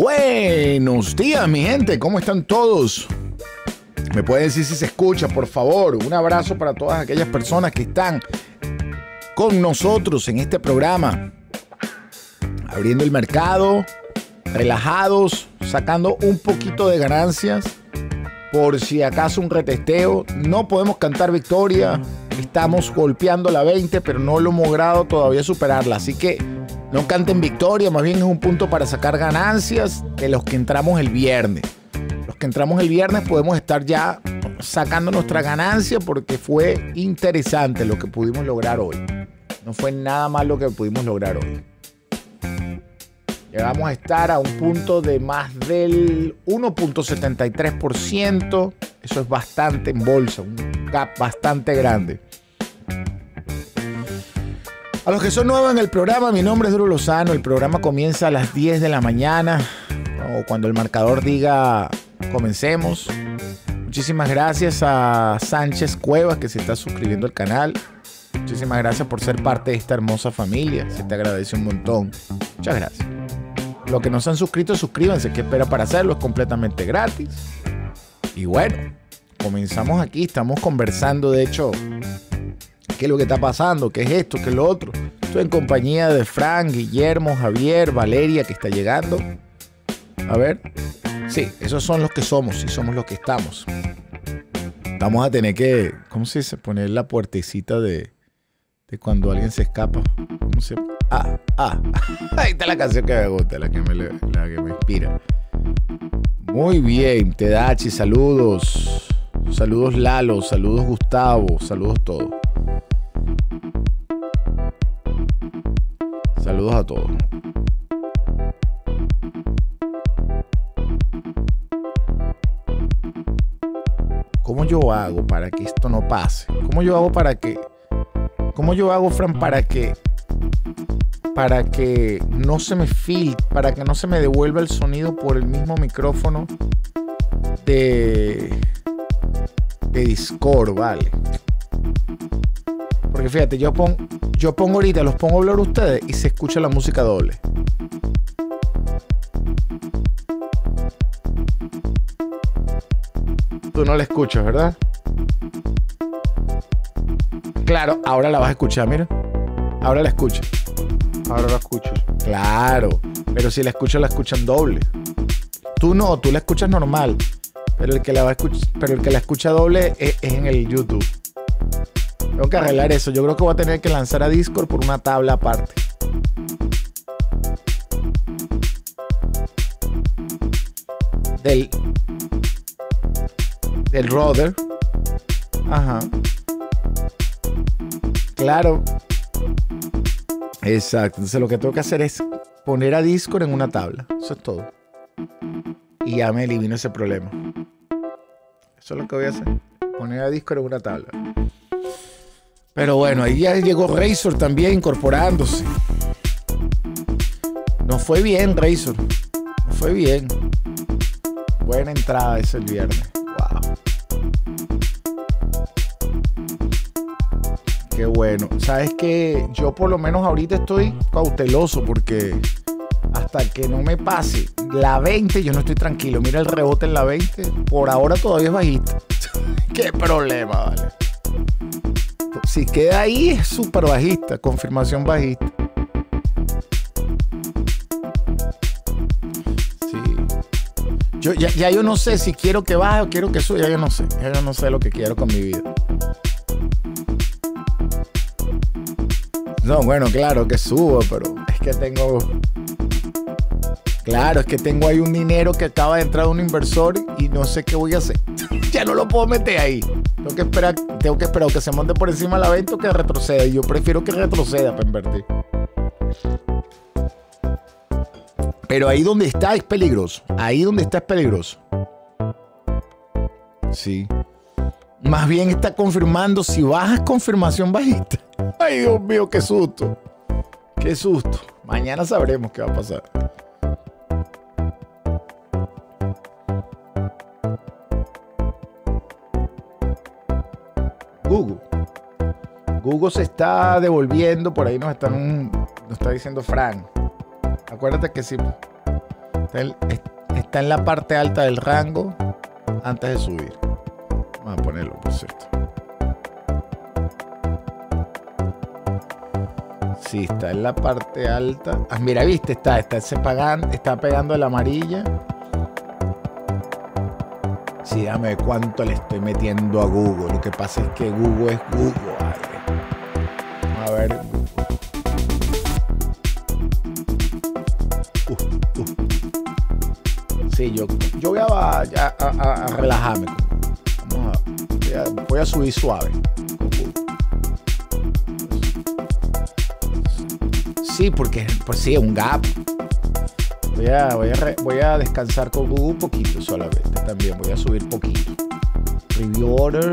Buenos días, mi gente. ¿Cómo están todos? Me pueden decir si se escucha, por favor. Un abrazo para todas aquellas personas que están con nosotros en este programa. Abriendo el mercado, relajados, sacando un poquito de ganancias. Por si acaso un retesteo. No podemos cantar victoria. Estamos golpeando la 20, pero no lo hemos logrado todavía superarla. Así que no canten victoria, más bien es un punto para sacar ganancias de los que entramos el viernes. Los que entramos el viernes podemos estar ya sacando nuestra ganancia porque fue interesante lo que pudimos lograr hoy. No fue nada más lo que pudimos lograr hoy. Llegamos a estar a un punto de más del 1.73%. Eso es bastante en bolsa, un gap bastante grande. A los que son nuevos en el programa, mi nombre es Duro Lozano. El programa comienza a las 10 de la mañana o cuando el marcador diga comencemos. Muchísimas gracias a Sánchez Cuevas que se está suscribiendo al canal. Muchísimas gracias por ser parte de esta hermosa familia. Se te agradece un montón. Muchas gracias. Los que no se han suscrito, suscríbanse. ¿Qué espera para hacerlo? Es completamente gratis. Y bueno, comenzamos aquí. Estamos conversando, de hecho, ¿Qué es lo que está pasando? ¿Qué es esto? ¿Qué es lo otro? Estoy en compañía de Frank, Guillermo, Javier, Valeria, que está llegando. A ver. Sí, esos son los que somos y somos los que estamos. Vamos a tener que, ¿cómo se dice? Poner la puertecita de, de cuando alguien se escapa. ¿Cómo se Ah, ah. Ahí está la canción que me gusta, la que me, la que me inspira. Muy bien, Tedachi, saludos. Saludos Lalo, saludos Gustavo, saludos todos. Saludos a todos. ¿Cómo yo hago para que esto no pase? ¿Cómo yo hago para que... ¿Cómo yo hago, Fran, para que... Para que no se me fil... para que no se me devuelva el sonido por el mismo micrófono de Discord, vale. Porque fíjate, yo, pongo, yo pongo ahorita, los pongo a hablar ustedes y se escucha la música doble. Tú no la escuchas, ¿verdad? Claro, ahora la vas a escuchar, mira. Ahora la escuchas. Ahora la escucho. Claro, pero si la escuchas, la escuchan doble. Tú no, tú la escuchas normal. Pero el que la, va pero el que la escucha doble e, es, en el YouTube. Tengo que arreglar eso. Yo creo que voy a tener que lanzar a Discord por una tabla aparte. Del. Del router. Ajá. Claro. Exacto. Entonces lo que tengo que hacer es poner a Discord en una tabla. Eso es todo y ya me elimino ese problema. Eso es lo que voy a hacer. Poner a disco en una tabla. Pero bueno, ahí ya llegó Razor también incorporándose. No fue bien, Razor. No fue bien. Buena entrada ese viernes. Wow. Qué bueno. Sabes que yo por lo menos ahorita estoy cauteloso porque hasta que no me pase la 20, yo no estoy tranquilo. Mira el rebote en la 20. Por ahora todavía es bajista. Qué problema, vale. Si queda ahí es súper bajista, confirmación bajista. Sí. Yo, ya, ya, yo no sé si quiero que baje o quiero que suba, ya yo no sé. Ya yo no sé lo que quiero con mi vida. No, bueno, claro que subo, pero es que tengo Claro, es que tengo ahí un dinero que acaba de entrar un inversor y no sé qué voy a hacer. ya no lo puedo meter ahí. Tengo que esperar, tengo que esperar que se mande por encima la venta o que retroceda. Y yo prefiero que retroceda para invertir. Pero ahí donde está es peligroso. Ahí donde está es peligroso. Sí. Más bien está confirmando si bajas confirmación bajista. Ay, Dios mío, qué susto. Qué susto. Mañana sabremos qué va a pasar. Google se está devolviendo, por ahí nos están está diciendo Fran. Acuérdate que sí. está en la parte alta del rango antes de subir. Vamos a ponerlo, por cierto. Sí, está en la parte alta. Ah, mira, viste, está, está, se pagan, está pegando la amarilla. Sí, dame cuánto le estoy metiendo a Google. Lo que pasa es que Google es Google. Sí, yo, voy a, relajarme. voy, a subir suave. Sí, porque por pues sí, es un gap. Voy a, voy a descansar con Google un poquito solamente. También voy a subir poquito. Review order.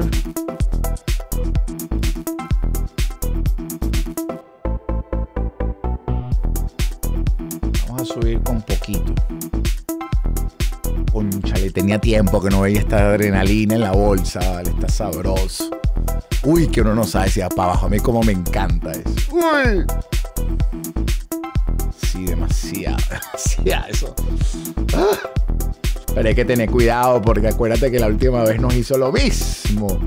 Vamos a subir con poquito. Tenía tiempo que no veía esta adrenalina en la bolsa, Está sabroso. Uy, que uno no sabe si va para abajo. A mí como me encanta eso. Uy. Sí, demasiado, demasiado eso. Pero hay que tener cuidado porque acuérdate que la última vez nos hizo lo mismo.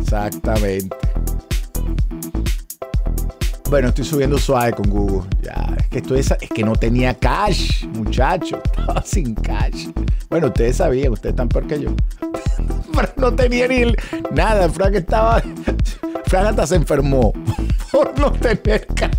Exactamente. Bueno, estoy subiendo suave con Google. Ya, es que esto que no tenía cash, muchacho. Estaba sin cash. Bueno, ustedes sabían, ustedes están peor que yo. Pero no tenía ni nada. Frank estaba. Frank hasta se enfermó por no tener cash.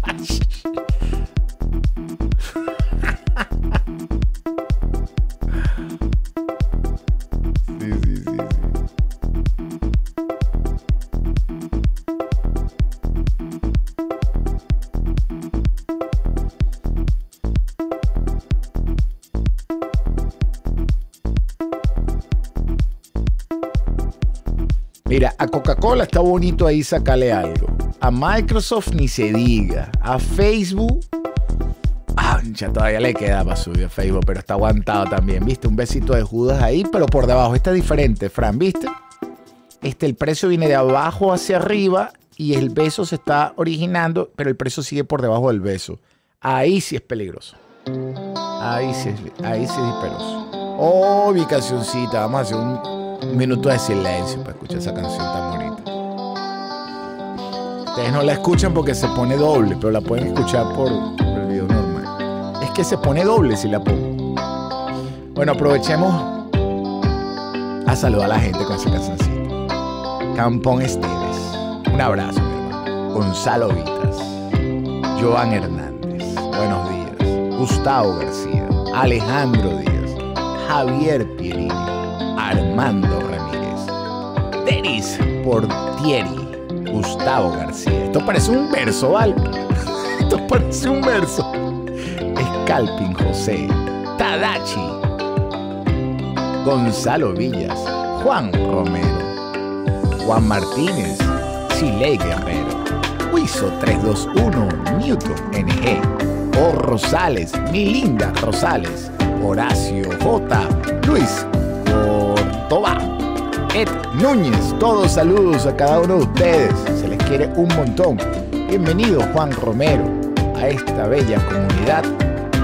está bonito ahí sacarle algo. A Microsoft ni se diga. A Facebook. Ah, ya todavía le queda para subir a Facebook, pero está aguantado también, ¿viste? Un besito de Judas ahí, pero por debajo está diferente, Fran, ¿viste? Este, el precio viene de abajo hacia arriba y el beso se está originando, pero el precio sigue por debajo del beso. Ahí sí es peligroso. Ahí sí, ahí sí es peligroso. Oh, mi cancioncita, vamos a hacer un, un minuto de silencio para escuchar esa canción tan bonita. Ustedes no la escuchan porque se pone doble, pero la pueden escuchar por el video normal. Es que se pone doble si la pongo. Bueno, aprovechemos a saludar a la gente con esa canción. Campón Esteves. Un abrazo, mi hermano. Gonzalo Vitas. Joan Hernández. Buenos días. Gustavo García. Alejandro Díaz. Javier Pierini. Armando Ramírez. Denis Portieri. Gustavo García. Esto parece un verso, ¿vale? Esto parece un verso. Scalping José. Tadachi. Gonzalo Villas. Juan Romero. Juan Martínez. Chile Guerrero. Huizo 321. Newton NG. O Rosales. Milinda Rosales. Horacio J. Luis Toba, Ed Núñez, todos saludos a cada uno de ustedes, se les quiere un montón. Bienvenido Juan Romero a esta bella comunidad.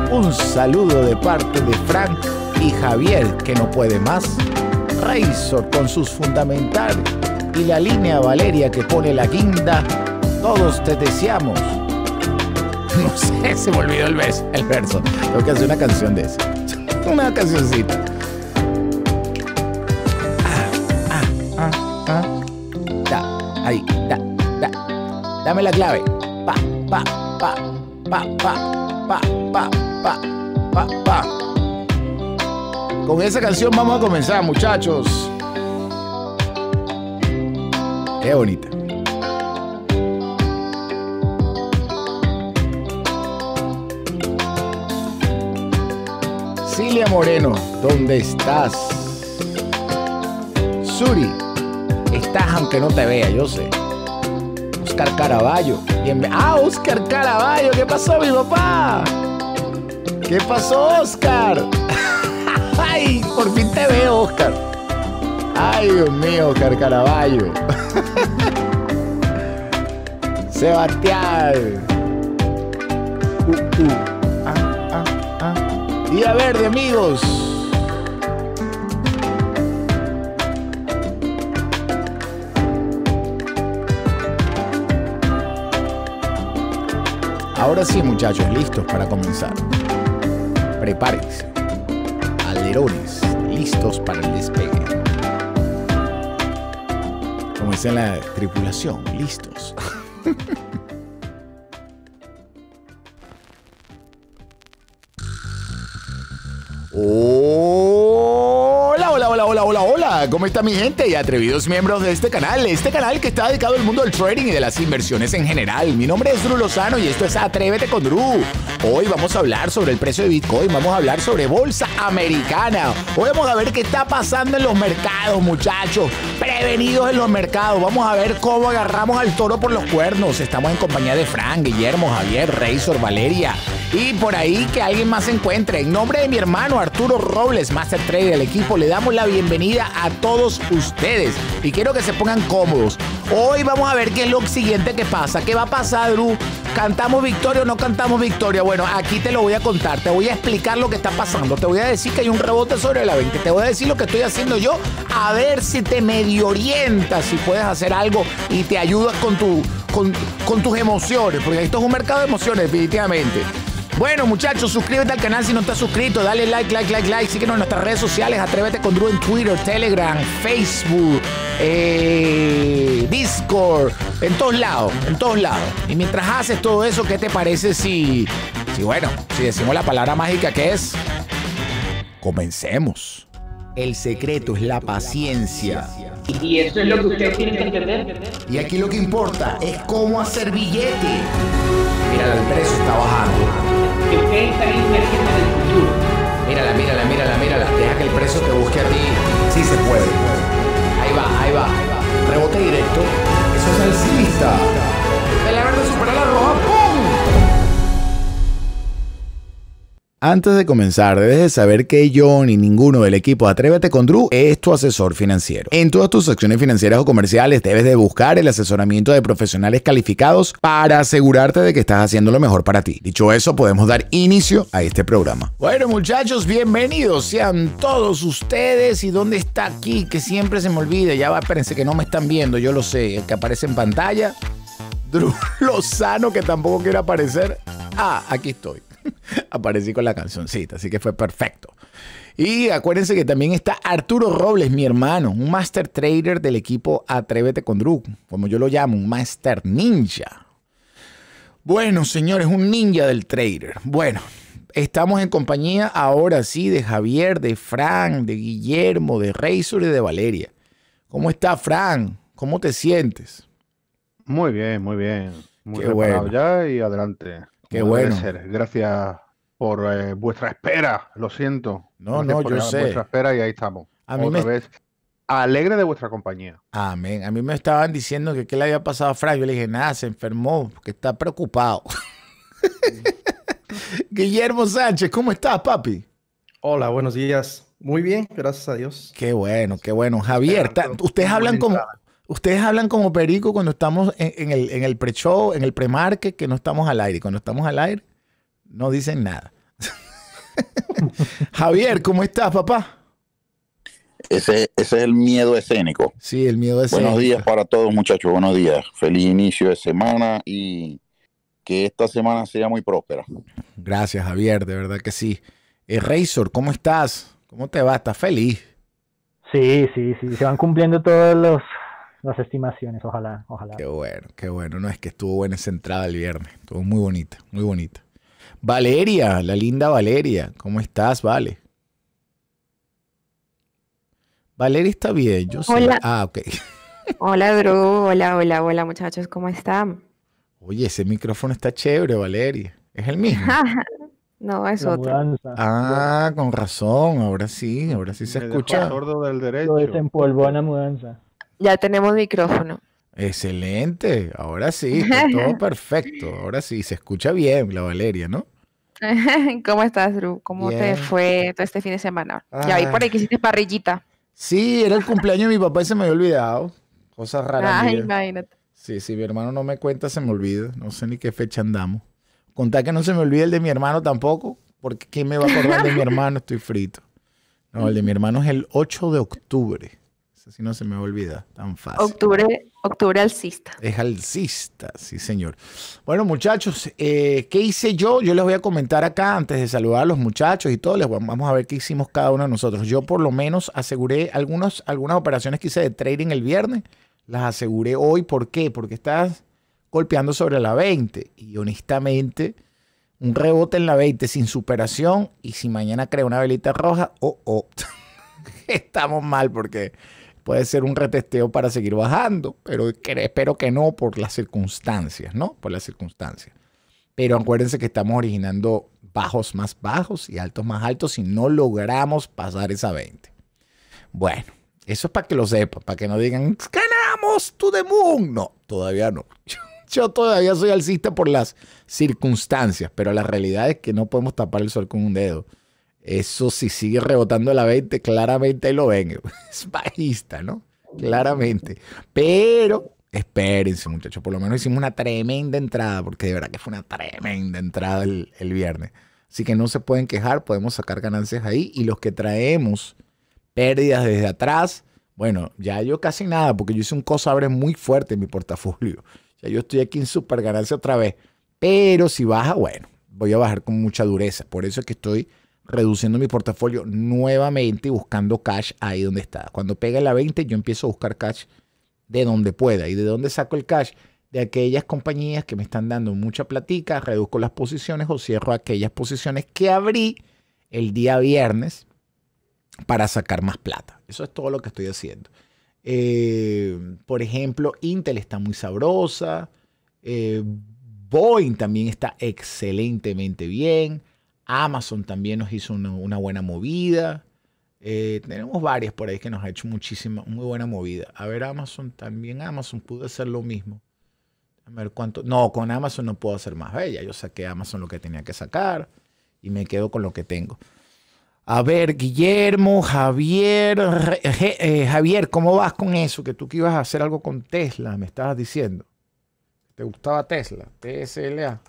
Un saludo de parte de Frank y Javier, que no puede más. Razor con sus fundamentales y la línea Valeria que pone la guinda. Todos te deseamos. No sé, se me olvidó el, beso el verso. Tengo que hacer una canción de esa. Una cancioncita. la clave. Pa, pa, pa, pa, pa, pa, pa, pa, pa, pa. Con esa canción vamos a comenzar, muchachos. Qué bonita. Cilia Moreno, ¿dónde estás? Suri, estás aunque no te vea, yo sé. Oscar Caraballo. ¡Ah, Oscar Caraballo! ¿Qué pasó, mi papá? ¿Qué pasó, Oscar? ¡Ay! Por fin te veo, Oscar. ¡Ay, Dios mío, Oscar Caraballo! Sebastián. Uh, uh. Y a verde, amigos. Ahora sí, muchachos, listos para comenzar. Prepárense. Alerones, listos para el despegue. Comencé en la tripulación, listos. ¿Cómo está mi gente y atrevidos miembros de este canal? Este canal que está dedicado al mundo del trading y de las inversiones en general. Mi nombre es Drew Lozano y esto es Atrévete con Drew. Hoy vamos a hablar sobre el precio de Bitcoin, vamos a hablar sobre bolsa americana. Hoy vamos a ver qué está pasando en los mercados, muchachos. Prevenidos en los mercados. Vamos a ver cómo agarramos al toro por los cuernos. Estamos en compañía de Frank, Guillermo, Javier, Razor, Valeria, y por ahí que alguien más se encuentre. En nombre de mi hermano Arturo Robles, Master Trader del equipo, le damos la bienvenida a todos ustedes y quiero que se pongan cómodos. Hoy vamos a ver qué es lo siguiente que pasa. ¿Qué va a pasar, Drew? ¿Cantamos victoria o no cantamos victoria? Bueno, aquí te lo voy a contar, te voy a explicar lo que está pasando, te voy a decir que hay un rebote sobre la 20, te voy a decir lo que estoy haciendo yo, a ver si te medio orientas, si puedes hacer algo y te ayudas con, tu, con, con tus emociones, porque esto es un mercado de emociones definitivamente. Bueno, muchachos, suscríbete al canal si no estás suscrito. Dale like, like, like, like. Síguenos en nuestras redes sociales. Atrévete con Drew en Twitter, Telegram, Facebook, eh, Discord. En todos lados, en todos lados. Y mientras haces todo eso, ¿qué te parece si, si bueno, si decimos la palabra mágica que es? Comencemos. El secreto es la paciencia. Y eso es lo que ustedes tienen que entender. Y aquí lo que importa es cómo hacer billete. Mira, el precio está bajando que usted está la, en el futuro. Mírala, mírala, mírala, mírala. Deja que el preso te busque a ti. Sí se puede. Ahí va, ahí va, ahí Rebote directo. Eso es alcista. El árbitro Antes de comenzar, debes de saber que yo ni ninguno del equipo Atrévete con Drew es tu asesor financiero. En todas tus acciones financieras o comerciales debes de buscar el asesoramiento de profesionales calificados para asegurarte de que estás haciendo lo mejor para ti. Dicho eso, podemos dar inicio a este programa. Bueno muchachos, bienvenidos sean todos ustedes. ¿Y dónde está aquí? Que siempre se me olvida. Ya va, espérense que no me están viendo, yo lo sé. que aparece en pantalla. Drew Lozano, que tampoco quiere aparecer. Ah, aquí estoy. aparecí con la cancioncita, así que fue perfecto. Y acuérdense que también está Arturo Robles, mi hermano, un master trader del equipo Atrévete con Druk, como yo lo llamo, un master ninja. Bueno, señores, un ninja del trader. Bueno, estamos en compañía ahora sí de Javier, de Fran, de Guillermo, de Reisur y de Valeria. ¿Cómo está Fran? ¿Cómo te sientes? Muy bien, muy bien. Muy Qué bueno. ya y adelante. Qué bueno. Gracias por eh, vuestra espera, lo siento. No, no, yo sé. Vuestra espera y ahí estamos. A mí Otra me... vez. Alegre de vuestra compañía. Amén. A mí me estaban diciendo que qué le había pasado a Frank. Yo le dije, nada, se enfermó, que está preocupado. Guillermo Sánchez, ¿cómo estás, papi? Hola, buenos días. Muy bien, gracias a Dios. Qué bueno, qué bueno. Javier, ustedes hablan como, Ustedes hablan como perico cuando estamos en, el, pre-show, en el pre-market, que no estamos al aire. Cuando estamos al aire, no dicen nada. Javier, ¿cómo estás, papá? Ese, es el miedo escénico. Sí, el miedo escénico. Buenos días para todos, muchachos. Buenos días. Feliz inicio de semana y que esta semana sea muy próspera. Gracias, Javier. De verdad que sí. Eh, Razor, ¿cómo estás? ¿Cómo te va? ¿Estás feliz? Sí, sí, sí. Se van cumpliendo todos los, las estimaciones, ojalá, ojalá. Qué bueno, qué bueno. No es que estuvo buena esa entrada el viernes, estuvo muy bonita, muy bonita. Valeria, la linda Valeria, ¿cómo estás, Vale? Valeria está bien, yo hola. Ah, ok. Hola, Drew. Hola, hola, hola, muchachos. ¿Cómo están? Oye, ese micrófono está chévere, Valeria. ¿Es el mismo? no, es otro. Ah, con razón. Ahora sí, ahora sí se escucha. el del derecho. Todo desempolvó en la mudanza. Ya tenemos micrófono. Excelente, ahora sí, todo perfecto. Ahora sí, se escucha bien la Valeria, ¿no? ¿Cómo estás, Drew? ¿Cómo te fue todo este fin de semana? Ya vi por ahí que ah. hiciste parrillita. Sí, era el cumpleaños de mi papá y se me había olvidado. Cosas raras. Ay, imagínate. Sí, sí, mi hermano no me cuenta, se me olvida. No sé ni qué fecha andamos. Contá que no se me olvide el de mi hermano tampoco, porque ¿quién me va a acordar de mi hermano? Estoy frito. No, el de mi hermano es el 8 de octubre si no se me olvida tan fácil. Octubre, octubre alcista. Es alcista, sí, señor. Bueno, muchachos, eh, ¿qué hice yo? Yo les voy a comentar acá antes de saludar a los muchachos y todo. Les vamos a ver qué hicimos cada uno de nosotros. Yo, por lo menos, aseguré algunos, algunas operaciones que hice de trading el viernes. Las aseguré hoy. ¿Por qué? Porque estás golpeando sobre la 20. Y honestamente un rebote en la 20 sin superación y si mañana crea una velita roja, oh, oh. Estamos mal porque puede ser un retesteo para seguir bajando, pero espero que no por las circunstancias, ¿no? Por las circunstancias. Pero acuérdense que estamos originando bajos más bajos y altos más altos si no logramos pasar esa 20. Bueno, eso es para que lo sepan, para que no digan, ganamos to the moon. No, todavía no. Yo todavía soy alcista por las circunstancias, pero la realidad es que no podemos tapar el sol con un dedo. Eso si sigue rebotando la 20, claramente ahí lo ven. Es bajista, ¿no? Claramente. Pero espérense, muchachos. Por lo menos hicimos una tremenda entrada, porque de verdad que fue una tremenda entrada el, el viernes. Así que no se pueden quejar, podemos sacar ganancias ahí. Y los que traemos pérdidas desde atrás, bueno, ya yo casi nada, porque yo hice un abre muy fuerte en mi portafolio. Ya yo estoy aquí en super ganancia otra vez. Pero si baja, bueno, voy a bajar con mucha dureza. Por eso es que estoy reduciendo mi portafolio nuevamente y buscando cash ahí donde está. Cuando pega la 20, yo empiezo a buscar cash de donde pueda. ¿Y de dónde saco el cash? De aquellas compañías que me están dando mucha platica, reduzco las posiciones o cierro aquellas posiciones que abrí el día viernes para sacar más plata. Eso es todo lo que estoy haciendo. Eh, por ejemplo, Intel está muy sabrosa. Eh, Boeing también está excelentemente bien. Amazon también nos hizo una, buena movida. Eh, tenemos varias por ahí que nos ha hecho muchísima, muy buena movida. A ver, Amazon también, Amazon pudo hacer lo mismo. A ver cuánto. No, con Amazon no puedo hacer más bella. Yo saqué Amazon lo que tenía que sacar y me quedo con lo que tengo. A ver, Guillermo, Javier, eh, Javier, ¿cómo vas con eso? Que tú que ibas a hacer algo con Tesla, me estabas diciendo. ¿Te gustaba Tesla? TSLA.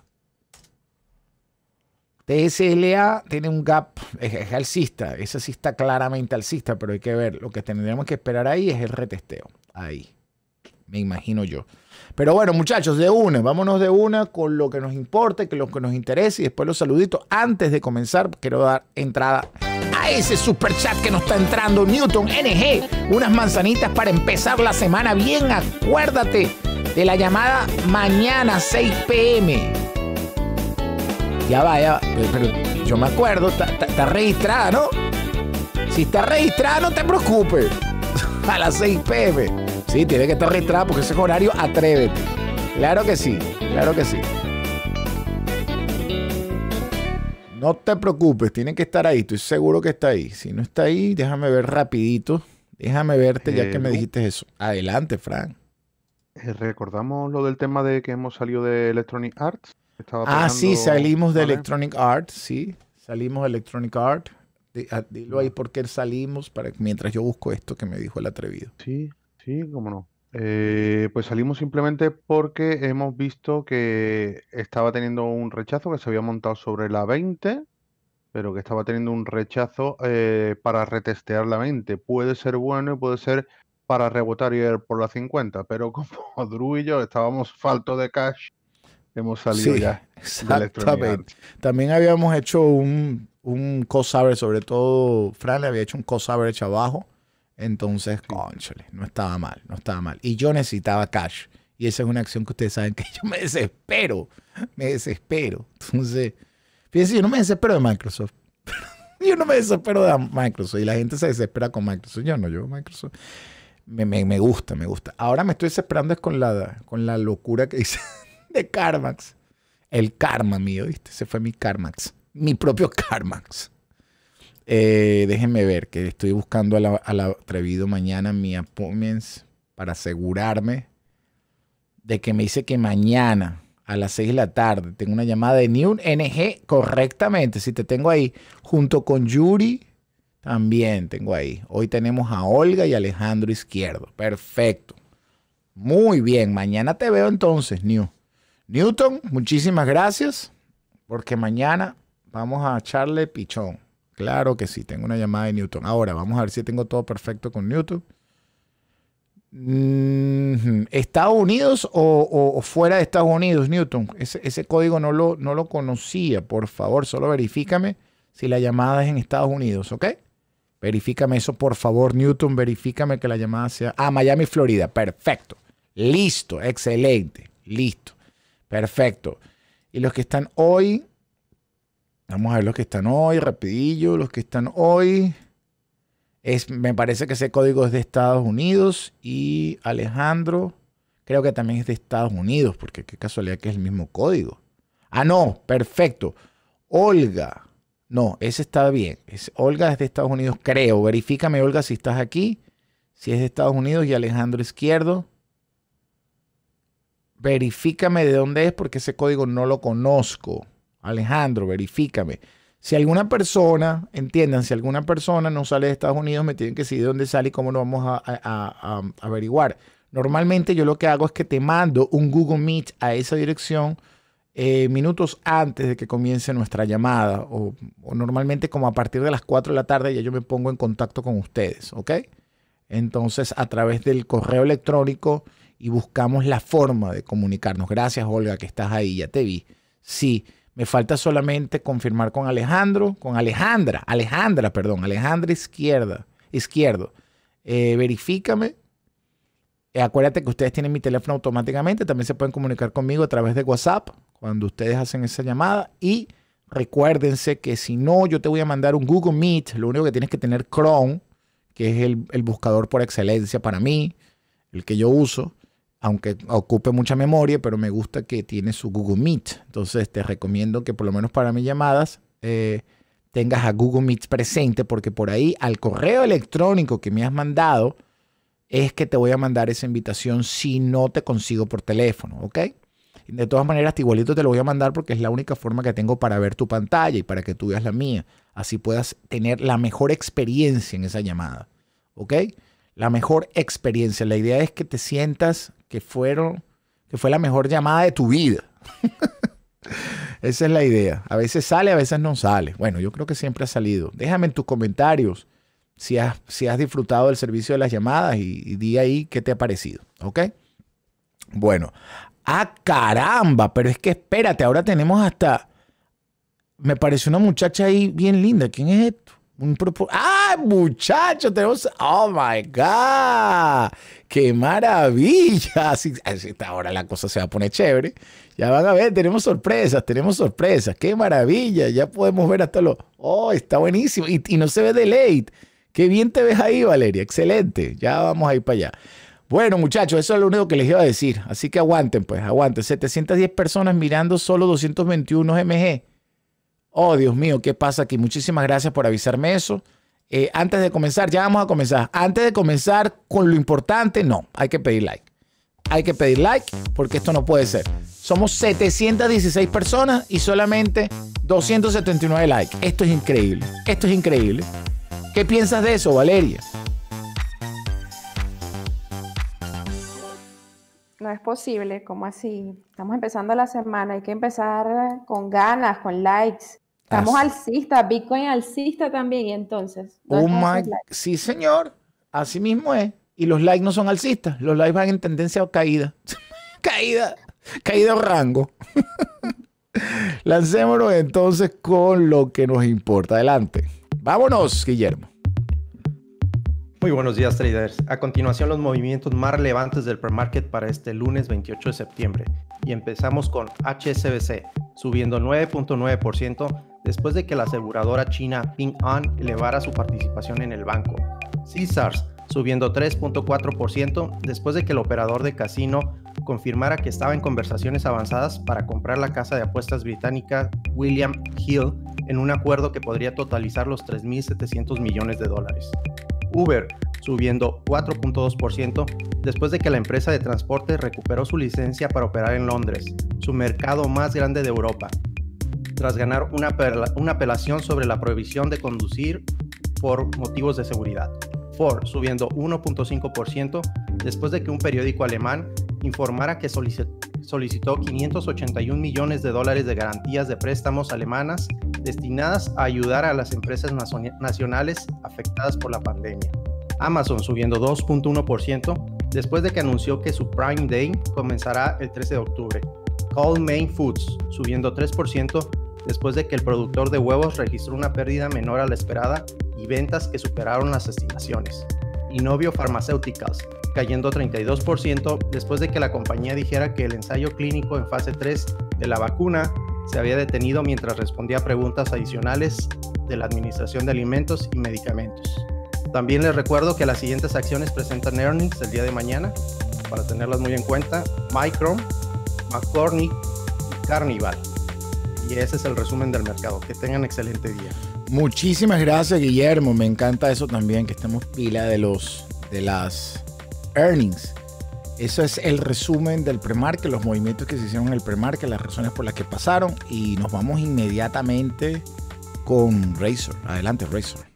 TSLA tiene un gap, es, es, alcista, ese sí está claramente alcista, pero hay que ver, lo que tendríamos que esperar ahí es el retesteo, ahí, me imagino yo. Pero bueno, muchachos, de una, vámonos de una con lo que nos importe, con lo que nos interese y después los saluditos. Antes de comenzar, quiero dar entrada a ese super chat que nos está entrando, Newton NG, unas manzanitas para empezar la semana bien, acuérdate de la llamada mañana 6 pm ya vaya, Pero yo me acuerdo, está registrada, ¿no? Si está registrada, no te preocupes. A las 6 pm. Sí, tiene que estar registrada porque ese horario, atrévete. Claro que sí, claro que sí. No te preocupes, tiene que estar ahí, estoy seguro que está ahí. Si no está ahí, déjame ver rapidito. Déjame verte ya que me dijiste eso. Adelante, Frank. Eh, recordamos lo del tema de que hemos salido de Electronic Arts ah, sí, salimos de Electronic Art, sí. Salimos de Electronic Art. Ah, dilo ahí por qué salimos para, mientras yo busco esto que me dijo el atrevido. Sí, sí, cómo no. Eh, pues salimos simplemente porque hemos visto que estaba teniendo un rechazo que se había montado sobre la 20, pero que estaba teniendo un rechazo eh, para retestear la 20. Puede ser bueno y puede ser para rebotar y ir por la 50, pero como Drew y yo estábamos falto de cash, hemos salido sí, ya. Exactamente. También habíamos hecho un, un cost sobre todo Fran le había hecho un cost hecho abajo. Entonces, no estaba mal, no estaba mal. Y yo necesitaba cash. Y esa es una acción que ustedes saben que yo me desespero. Me desespero. Entonces, fíjense, yo no me desespero de Microsoft. yo no me desespero de Microsoft. Y la gente se desespera con Microsoft. Yo no, yo Microsoft. Me, me, gusta, me gusta. Ahora me estoy desesperando es con la, con la locura que hice de Carmax. El karma mío, ¿viste? se fue mi Carmax. Mi propio Carmax. Eh, déjenme ver, que estoy buscando al, atrevido mañana mi appointments para asegurarme de que me dice que mañana a las 6 de la tarde tengo una llamada de New NG correctamente. Si te tengo ahí, junto con Yuri, también tengo ahí. Hoy tenemos a Olga y Alejandro Izquierdo. Perfecto. Muy bien, mañana te veo entonces, New. Newton, muchísimas gracias, porque mañana vamos a echarle pichón. Claro que sí, tengo una llamada de Newton. Ahora, vamos a ver si tengo todo perfecto con Newton. Mm, ¿Estados Unidos o, fuera de Estados Unidos, Newton? Ese, código no lo, no lo conocía, por favor, solo verifícame si la llamada es en Estados Unidos, ¿ok? Verifícame eso, por favor, Newton, verifícame que la llamada sea... Ah, Miami, Florida, perfecto. Listo, excelente, listo. Perfecto. Y los que están hoy, vamos a ver los que están hoy, rapidillo, los que están hoy. Es, me parece que ese código es de Estados Unidos y Alejandro creo que también es de Estados Unidos, porque qué casualidad que es el mismo código. Ah, no, perfecto. Olga, no, ese está bien. Es, Olga es de Estados Unidos, creo. Verifícame, Olga, si estás aquí, si es de Estados Unidos y Alejandro Izquierdo verifícame de dónde es porque ese código no lo conozco. Alejandro, verifícame. Si alguna persona, entiendan, si alguna persona no sale de Estados Unidos, me tienen que decir de dónde sale y cómo lo vamos a, averiguar. Normalmente yo lo que hago es que te mando un Google Meet a esa dirección eh, minutos antes de que comience nuestra llamada o, o, normalmente como a partir de las 4 de la tarde ya yo me pongo en contacto con ustedes, ¿ok? Entonces a través del correo electrónico y buscamos la forma de comunicarnos. Gracias, Olga, que estás ahí, ya te vi. Sí, me falta solamente confirmar con Alejandro, con Alejandra, Alejandra, perdón, Alejandra Izquierda, Izquierdo. Eh, verifícame. Eh, acuérdate que ustedes tienen mi teléfono automáticamente, también se pueden comunicar conmigo a través de WhatsApp cuando ustedes hacen esa llamada y recuérdense que si no, yo te voy a mandar un Google Meet, lo único que tienes que tener Chrome, que es el buscador por excelencia para mí, el que yo uso aunque ocupe mucha memoria, pero me gusta que tiene su Google Meet. Entonces te recomiendo que por lo menos para mis llamadas eh, tengas a Google Meet presente, porque por ahí al correo electrónico que me has mandado es que te voy a mandar esa invitación si no te consigo por teléfono, ¿ok? De todas maneras, igualito te lo voy a mandar porque es la única forma que tengo para ver tu pantalla y para que tú veas la mía. Así puedas tener la mejor experiencia en esa llamada. ¿Ok? La mejor experiencia. La idea es que te sientas que fueron, que fue la mejor llamada de tu vida. Esa es la idea. A veces sale, a veces no sale. Bueno, yo creo que siempre ha salido. Déjame en tus comentarios si has, si has disfrutado del servicio de las llamadas y, di ahí qué te ha parecido. ¿Ok? Bueno. Ah, caramba, pero es que espérate, ahora tenemos hasta... Me pareció una muchacha ahí bien linda. ¿Quién es esto? Un ¡Ah, muchacho! Tenemos. ¡Oh my God! ¡Qué maravilla! Así, ahora la cosa se va a poner chévere. Ya van a ver, tenemos sorpresas, tenemos sorpresas. ¡Qué maravilla! Ya podemos ver hasta los... ¡Oh, está buenísimo! Y, y no se ve de late. ¡Qué bien te ves ahí, Valeria! ¡Excelente! Ya vamos a ir para allá. Bueno, muchachos, eso es lo único que les iba a decir. Así que aguanten, pues, aguanten. 710 personas mirando solo 221 MG. Oh, Dios mío, ¿qué pasa aquí? Muchísimas gracias por avisarme eso. Eh, antes de comenzar, ya vamos a comenzar. Antes de comenzar con lo importante, no, hay que pedir like. Hay que pedir like porque esto no puede ser. Somos 716 personas y solamente 279 likes. Esto es increíble. Esto es increíble. ¿Qué piensas de eso, Valeria? No es posible, ¿cómo así? Estamos empezando la semana, hay que empezar con ganas, con likes. Estamos alcistas, Bitcoin alcista también, entonces. Oh sí, señor, así mismo es. Y los likes no son alcistas, los likes van en tendencia o caída. caída, caída o rango. Lancémonos entonces con lo que nos importa. Adelante. Vámonos, Guillermo. Muy buenos días, traders. A continuación, los movimientos más relevantes del premarket para este lunes 28 de septiembre. Y empezamos con HSBC, subiendo 9.9% después de que la aseguradora china Ping An elevara su participación en el banco. Caesars subiendo 3.4% después de que el operador de casino confirmara que estaba en conversaciones avanzadas para comprar la casa de apuestas británica William Hill en un acuerdo que podría totalizar los 3.700 millones de dólares. Uber subiendo 4.2% después de que la empresa de transporte recuperó su licencia para operar en Londres, su mercado más grande de Europa, tras ganar una, apelación sobre la prohibición de conducir por motivos de seguridad. Ford subiendo 1.5% después de que un periódico alemán informara que solicitó 581 millones de dólares de garantías de préstamos alemanas destinadas a ayudar a las empresas nacionales afectadas por la pandemia. Amazon subiendo 2.1% después de que anunció que su Prime Day comenzará el 13 de octubre. Call Main Foods subiendo 3% después de que el productor de huevos registró una pérdida menor a la esperada y ventas que superaron las estimaciones. Y Novio Pharmaceuticals, cayendo 32% después de que la compañía dijera que el ensayo clínico en fase 3 de la vacuna se había detenido mientras respondía a preguntas adicionales de la Administración de Alimentos y Medicamentos. También les recuerdo que las siguientes acciones presentan earnings el día de mañana, para tenerlas muy en cuenta, Micron, McCormick y Carnival. Y ese es el resumen del mercado. Que tengan excelente día. Muchísimas gracias, Guillermo. Me encanta eso también, que estemos pila de los de las earnings. Eso es el resumen del premarket, los movimientos que se hicieron en el premarket, las razones por las que pasaron y nos vamos inmediatamente con Razor. Adelante, Razor.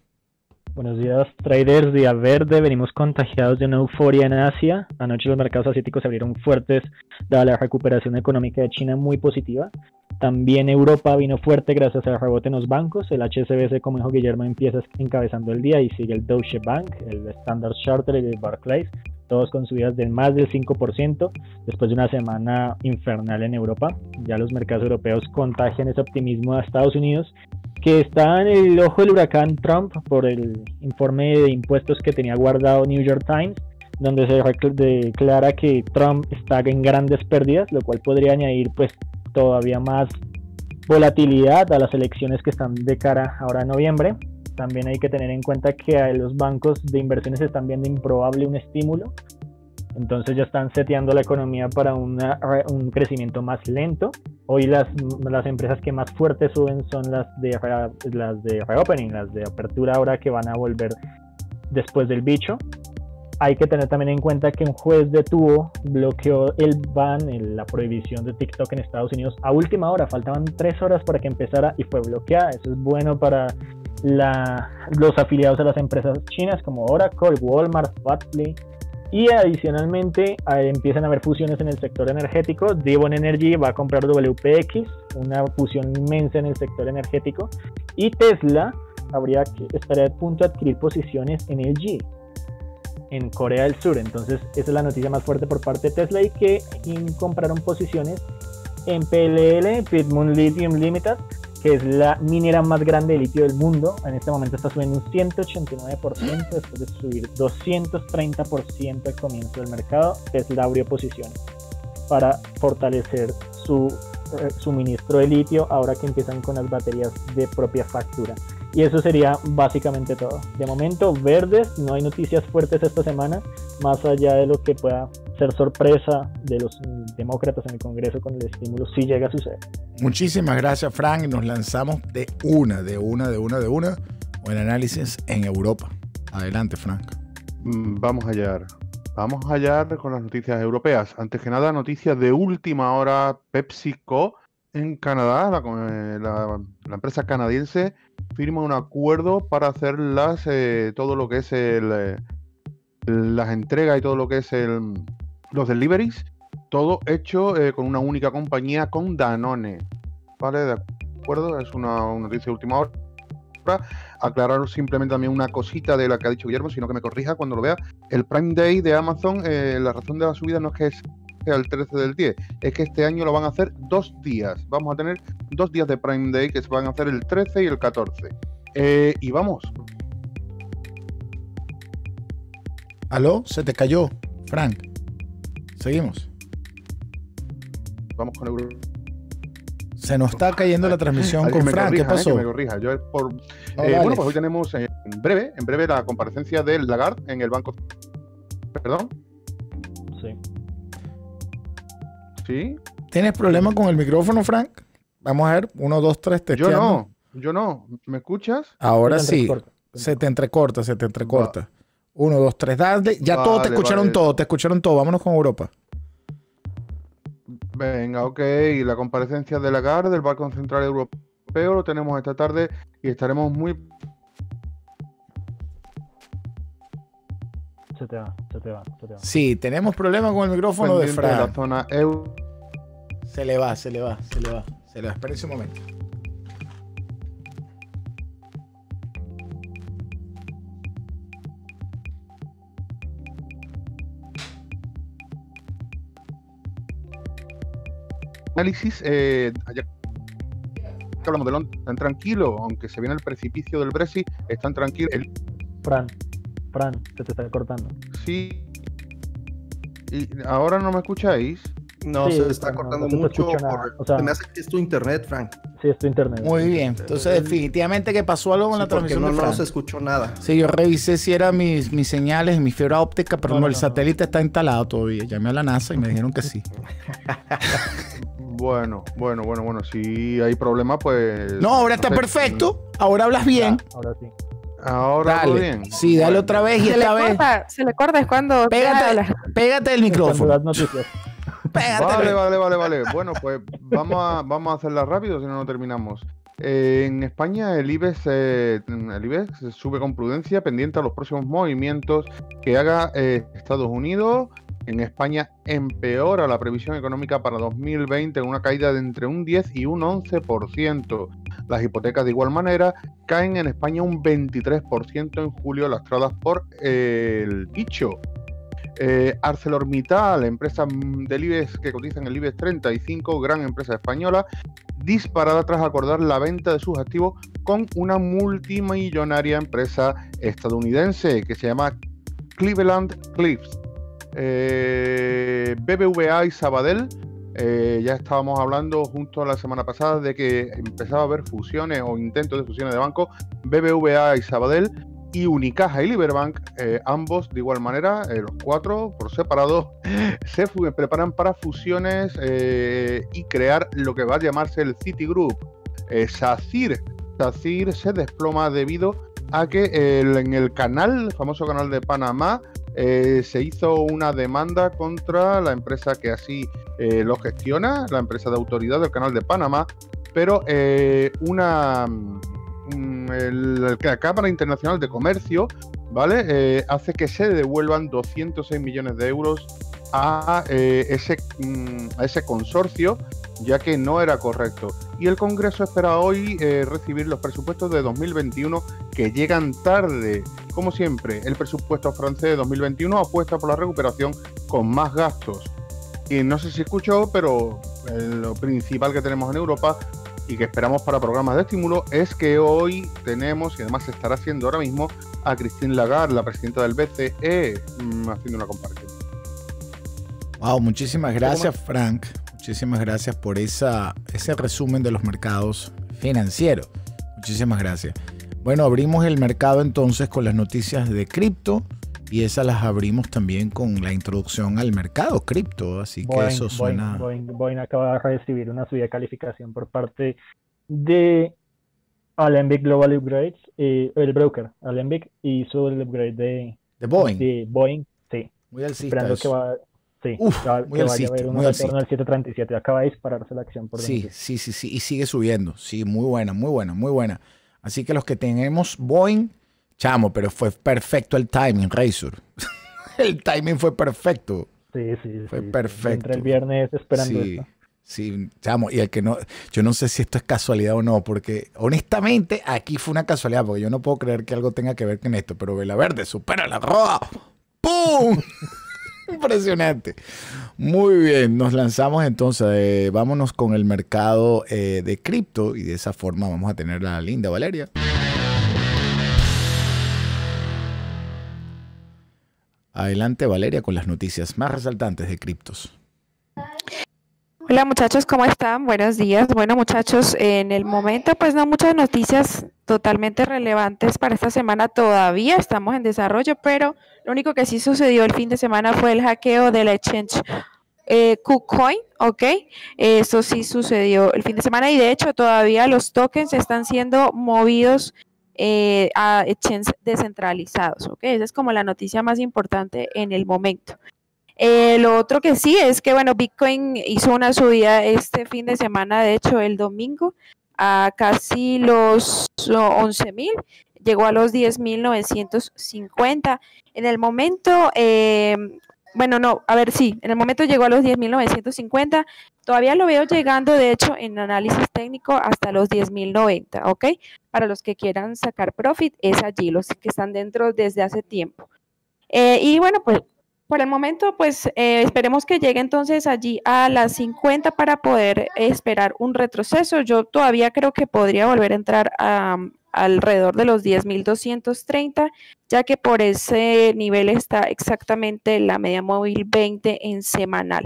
Buenos días, traders. Día verde. Venimos contagiados de una euforia en Asia. Anoche los mercados asiáticos se abrieron fuertes, dada la recuperación económica de China muy positiva. También Europa vino fuerte gracias al rebote en los bancos. El HSBC, como dijo Guillermo, empieza encabezando el día y sigue el Deutsche Bank, el Standard Charter y el Barclays todos con subidas del más del 5% después de una semana infernal en Europa. Ya los mercados europeos contagian ese optimismo a Estados Unidos, que está en el ojo del huracán Trump por el informe de impuestos que tenía guardado New York Times, donde se declara que Trump está en grandes pérdidas, lo cual podría añadir pues todavía más volatilidad a las elecciones que están de cara ahora en noviembre también hay que tener en cuenta que los bancos de inversiones están viendo improbable un estímulo, entonces ya están seteando la economía para un crecimiento más lento. Hoy las, empresas que más fuertes suben son las de, las de reopening, las de apertura ahora que van a volver después del bicho. Hay que tener también en cuenta que un juez detuvo, bloqueó el ban, la prohibición de TikTok en Estados Unidos a última hora. Faltaban tres horas para que empezara y fue bloqueada. Eso es bueno para la, los afiliados a las empresas chinas como Oracle, Walmart, Batley y adicionalmente empiezan a haber fusiones en el sector energético. Devon Energy va a comprar WPX, una fusión inmensa en el sector energético y Tesla habría que estaría a punto de adquirir posiciones en LG en Corea del Sur. Entonces, esa es la noticia más fuerte por parte de Tesla y que compraron posiciones en PLL, Bitmoon Lithium Limited, que es la minera más grande de litio del mundo. En este momento está subiendo un 189%, después de subir 230% al comienzo del mercado. la abrió posiciones para fortalecer su eh, suministro de litio ahora que empiezan con las baterías de propia factura. Y eso sería básicamente todo. De momento, verdes, no hay noticias fuertes esta semana, más allá de lo que pueda ser sorpresa de los demócratas en el Congreso con el estímulo si llega a suceder. Muchísimas gracias, Frank. Nos lanzamos de una, de una, de una, de una, buen análisis en Europa. Adelante, Frank. Mm, vamos a allá. Vamos a allá con las noticias europeas. Antes que nada, noticias de última hora, PepsiCo en Canadá, la, eh, empresa canadiense firma un acuerdo para hacer las, eh, todo lo que es el, eh, las entregas y todo lo que es el, los deliveries, todo hecho eh, con una única compañía, con Danone. ¿Vale? De acuerdo, es una, noticia de última hora. Aclarar simplemente también una cosita de la que ha dicho Guillermo, sino que me corrija cuando lo vea. El Prime Day de Amazon, eh, la razón de la subida no es que sea el 13 del 10. Es que este año lo van a hacer dos días. Vamos a tener dos días de Prime Day que se van a hacer el 13 y el 14. Eh, y vamos. ¿Aló? Se te cayó, Frank. Seguimos. Vamos con Se nos está cayendo la transmisión con Frank. ¿Qué pasó? Eh, bueno, pues hoy tenemos eh, en breve, en breve la comparecencia del Lagarde en el banco. ¿Perdón? Sí. ¿Tienes problema con el micrófono, Frank? Vamos a ver. Uno, dos, tres, testeando. Yo no. Yo no. ¿Me escuchas? Ahora sí. Se te entrecorta, se te entrecorta. Uno, dos, tres, dale. Ya todos te escucharon todo, te escucharon todo. Vámonos con Europa. Venga, ok. La comparecencia de la Lagarde del Banco Central Europeo lo tenemos esta tarde y estaremos muy... Se te va, se te va, se te va. Sí, tenemos problemas con el micrófono de Fran. Se le va, se le va, se le va. Se le va. Espera un momento. análisis, eh, tan aunque se viene el precipicio del Brexit, están tranquilos. Fran, Fran, se te está cortando. Sí. ¿Y ahora no me escucháis? No, se está cortando mucho. me hace que es tu internet, Frank. Sí, es tu internet. Muy bien. Entonces, definitivamente que pasó algo con la transmisión. No, de se escuchó nada. Sí, yo revisé si eran mis, mis señales, mi fibra óptica, pero no, no el satélite está instalado todavía. Llamé a la NASA y me dijeron que sí. Bueno, bueno, bueno, bueno. Si hay problema, pues. No, ahora está perfecto. Ahora hablas bien. ahora sí. Ahora bien. Sí, dale otra vez y esta vez. se le corta es cuando. Pégate, pégate el micrófono. Pégate vale, vale, vale, vale. Bueno, pues vamos a, vamos a hacerla rápido, si no, no terminamos. Eh, en España el IBEX, eh, el sube con prudencia pendiente a los próximos movimientos que haga eh, Estados Unidos, en España empeora la previsión económica para 2020 en una caída de entre un 10 y un 11%. Las hipotecas de igual manera caen en España un 23% en julio lastradas por eh, el dicho. Eh, ArcelorMittal, empresa del e que cotiza en el IBEX 35, gran empresa española, disparada tras acordar la venta de sus activos con una multimillonaria empresa estadounidense que se llama Cleveland Cliffs. Eh, BBVA y Sabadell, eh, ya estábamos hablando junto a la semana pasada de que empezaba a haber fusiones o intentos de fusiones de bancos. BBVA y Sabadell y Unicaja y Liberbank, eh, ambos de igual manera, los cuatro por separado, se preparan para fusiones y crear lo que va a llamarse el Citigroup. SACIR. SACIR se desploma debido a que en el canal, el famoso canal de Panamá, eh, se hizo una demanda contra la empresa que así eh, lo gestiona, la empresa de autoridad del Canal de Panamá, pero eh, una mm, la Cámara Internacional de Comercio, ¿vale? hace que se devuelvan 206 millones de euros a, ese, mm, a ese consorcio ya que no era correcto. Y el Congreso espera hoy recibir los presupuestos de 2021 que llegan tarde. Como siempre, el presupuesto francés de 2021 apuesta por la recuperación con más gastos. Y no sé si escuchó, pero eh, lo principal que tenemos en Europa y que esperamos para programas de estímulo es que hoy tenemos, y además se estará haciendo ahora mismo, a Christine Lagarde, la presidenta del BCE, mm, haciendo una comparecencia. Wow, muchísimas gracias, Frank. Muchísimas gracias por esa, ese resumen de los mercados financieros. Muchísimas gracias. Bueno, abrimos el mercado entonces con las noticias de cripto y esas las abrimos también con la introducción al mercado cripto, así que eso suena... Boeing, acaba de recibir una subida de calificación por parte de Alembic Global Upgrades, eh, el broker Alembic hizo el upgrade de, de Boeing. De Boeing, sí. Muy alcista Esperando que va, Sí, a haber un retorno al 737, acaba de dispararse la acción por Sí, sí, sí, sí, y sigue subiendo, sí, muy buena, muy buena, muy buena. Así que los que tenemos Boeing, chamo, pero fue perfecto el timing, Razor. el timing fue perfecto. Sí, sí, fue perfecto. Entre el viernes esperando esto. Sí, chamo, y el que no, yo no sé si esto es casualidad o no, porque honestamente aquí fue una casualidad, porque yo no puedo creer que algo tenga que ver con esto, pero Vela Verde supera la ropa ¡Pum! Impresionante. Muy bien, nos lanzamos entonces, eh, vámonos con el mercado eh, de cripto y de esa forma vamos a tener la linda Valeria. Adelante Valeria con las noticias más resaltantes de criptos. Hola muchachos, ¿cómo están? Buenos días. Bueno muchachos, en el momento pues no muchas noticias totalmente relevantes para esta semana todavía, estamos en desarrollo, pero lo único que sí sucedió el fin de semana fue el hackeo de la exchange eh, KuCoin, ¿ok? Eso sí sucedió el fin de semana y de hecho todavía los tokens están siendo movidos eh, a exchanges descentralizados, ¿ok? Esa es como la noticia más importante en el momento. Eh, lo otro que sí es que, bueno, Bitcoin hizo una subida este fin de semana, de hecho, el domingo, a casi los 11.000 llegó a los 10.950. En el momento, eh, bueno, no, a ver, sí, en el momento llegó a los 10.950, todavía lo veo llegando, de hecho, en análisis técnico hasta los 10.090, ¿ok? Para los que quieran sacar profit, es allí, los que están dentro desde hace tiempo. Eh, y bueno, pues por el momento, pues eh, esperemos que llegue entonces allí a las 50 para poder esperar un retroceso. Yo todavía creo que podría volver a entrar a, alrededor de los 10.230, ya que por ese nivel está exactamente la media móvil 20 en semanal.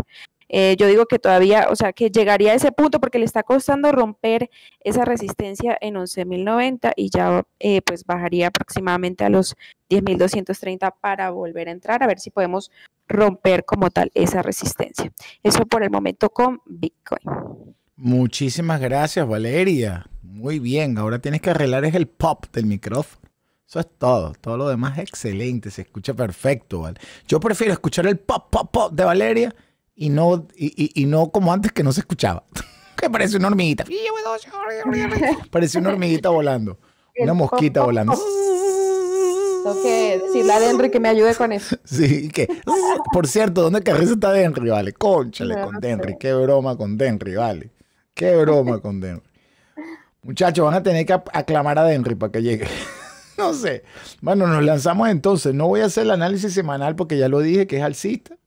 Eh, yo digo que todavía, o sea, que llegaría a ese punto porque le está costando romper esa resistencia en 11.090 y ya eh, pues bajaría aproximadamente a los 10.230 para volver a entrar, a ver si podemos romper como tal esa resistencia. Eso por el momento con Bitcoin. Muchísimas gracias, Valeria. Muy bien, ahora tienes que arreglar es el pop del micrófono. Eso es todo. Todo lo demás excelente, se escucha perfecto. Yo prefiero escuchar el pop, pop, pop de Valeria y no, y, no como antes que no se escuchaba. que parece una hormiguita. parece una hormiguita volando. Una mosquita volando. Tengo que decirle a Denry que me ayude con eso. Sí, que. Por cierto, ¿dónde carrizo está Denry, vale? Conchale con Denry. Qué broma con Denry, vale. Qué broma con Denry. Muchachos, van a tener que aclamar a Denry para que llegue. no sé. Bueno, nos lanzamos entonces. No voy a hacer el análisis semanal porque ya lo dije que es alcista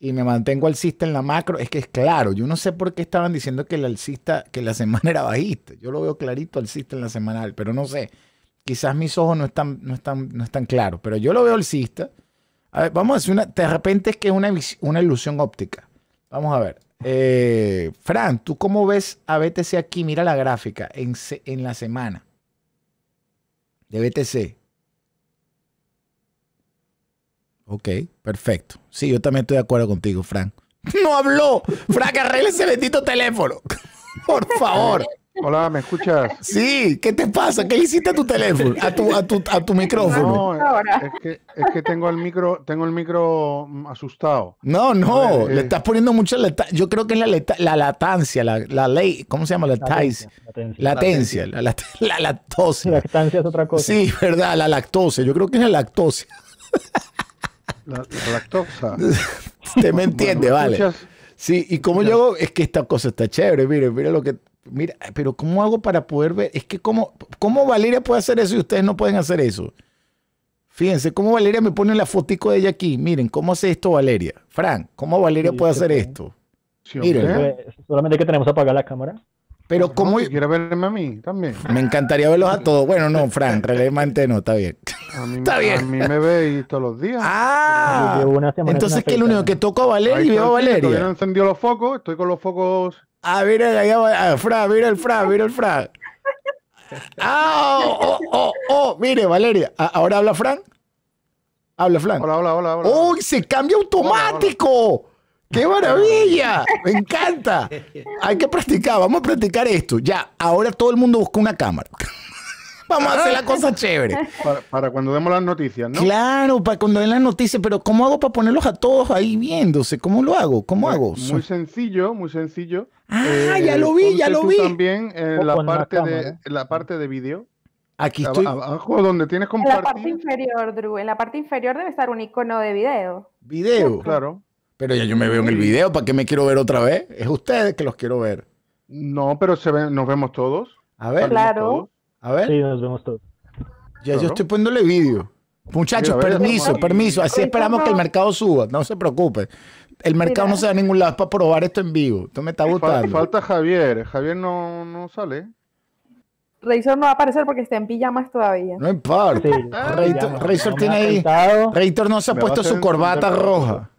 y me mantengo alcista en la macro. Es que es claro, yo no sé por qué estaban diciendo que el alcista, que la semana era bajista. Yo lo veo clarito alcista en la semanal, pero no sé. Quizás mis ojos no están, no están, no están claros, pero yo lo veo alcista. A ver, vamos a hacer una. De repente es que es una, una ilusión óptica. Vamos a ver. Eh, Fran, ¿tú cómo ves a BTC aquí? Mira la gráfica en, en la semana de BTC. Ok, perfecto. Sí, yo también estoy de acuerdo contigo, Frank. No habló. Frank, arregle ese bendito teléfono. Por favor. Hola, ¿me escuchas? Sí, ¿qué te pasa? ¿Qué le hiciste a tu teléfono? A tu, a tu, a micrófono. No, es que, es que tengo el micro, tengo el micro mm, asustado. No, no, pues, eh, le estás poniendo mucha Yo creo que es la, latencia, la latancia, la, ley, ¿cómo se llama? La latencia. la, la, la es otra cosa. Sí, verdad, la lactosa. Yo creo que es la lactosa. La, lactosa. usted me entiende, vale. Sí, y cómo yo es que esta cosa está chévere, mire, mire lo que, mira, pero ¿cómo hago para poder ver? Es que cómo, cómo Valeria puede hacer eso y ustedes no pueden hacer eso. Fíjense cómo Valeria me pone la fotico de ella aquí. Miren, ¿cómo hace esto Valeria? Frank, ¿cómo Valeria puede hacer esto? Miren. Solamente que tenemos apagar la cámara. Pero pues, como... si verme a mí también? Me encantaría verlos a todos. Bueno, no, Fran, realmente no, está bien. está bien. A mí me veis todos los días. Ah, entonces que el único que toco a Valeria y veo a Valeria. encendió los focos, estoy con los focos... Ah, mira, allá ah, Fran, mira el Fran, mira el Fran. Ah, oh oh, oh, oh, oh, mire, Valeria, ahora habla Fran. Habla Fran. Hola, hola, hola. hola. ¡Uy, se cambia automático! ¡Qué maravilla! ¡Me encanta! Hay que practicar, vamos a practicar esto. Ya, ahora todo el mundo busca una cámara. Vamos a hacer la cosa chévere. Para, cuando demos las noticias, ¿no? Claro, para cuando den las noticias, pero ¿cómo hago para ponerlos a todos ahí viéndose? ¿Cómo lo hago? ¿Cómo hago? Muy sencillo, muy sencillo. Ah, eh, ya lo vi, ya lo vi. También eh, en la parte, de, la parte de vídeo. Aquí estoy. Abajo donde tienes compartir. En la parte inferior, Drew. En la parte inferior debe estar un icono de video. Video. Claro. Pero ya yo me veo en el video, ¿para qué me quiero ver otra vez? Es ustedes que los quiero ver. No, pero se nos vemos todos. A ver. Claro. A ver. Sí, nos vemos todos. Ya yo estoy poniéndole vídeo. Muchachos, permiso, permiso. Así esperamos que el mercado suba. No se preocupe. El mercado no se da a ningún lado. para probar esto en vivo. Esto me está gustando. Falta, Javier. Javier no, sale. Razor no va a aparecer porque está en pijamas todavía. No importa. Razor, tiene ahí. no se ha puesto su corbata roja.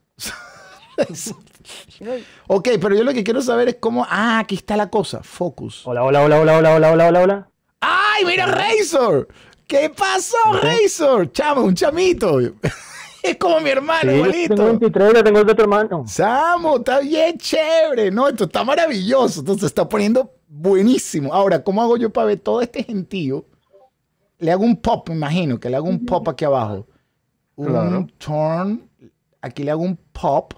ok, pero yo lo que quiero saber es cómo. Ah, aquí está la cosa. Focus. Hola, hola, hola, hola, hola, hola, hola, hola, hola. ¡Ay, mira Razor! ¿Qué pasó, Razor? Chamo, un chamito. es como mi hermano, sí, Tengo 23, tengo el de hermano. Samo, está bien chévere. No, esto está maravilloso. Entonces está poniendo buenísimo. Ahora, ¿cómo hago yo para ver todo este gentío? Le hago un pop, me imagino, que le hago un pop aquí abajo. Un turn. Aquí le hago un pop.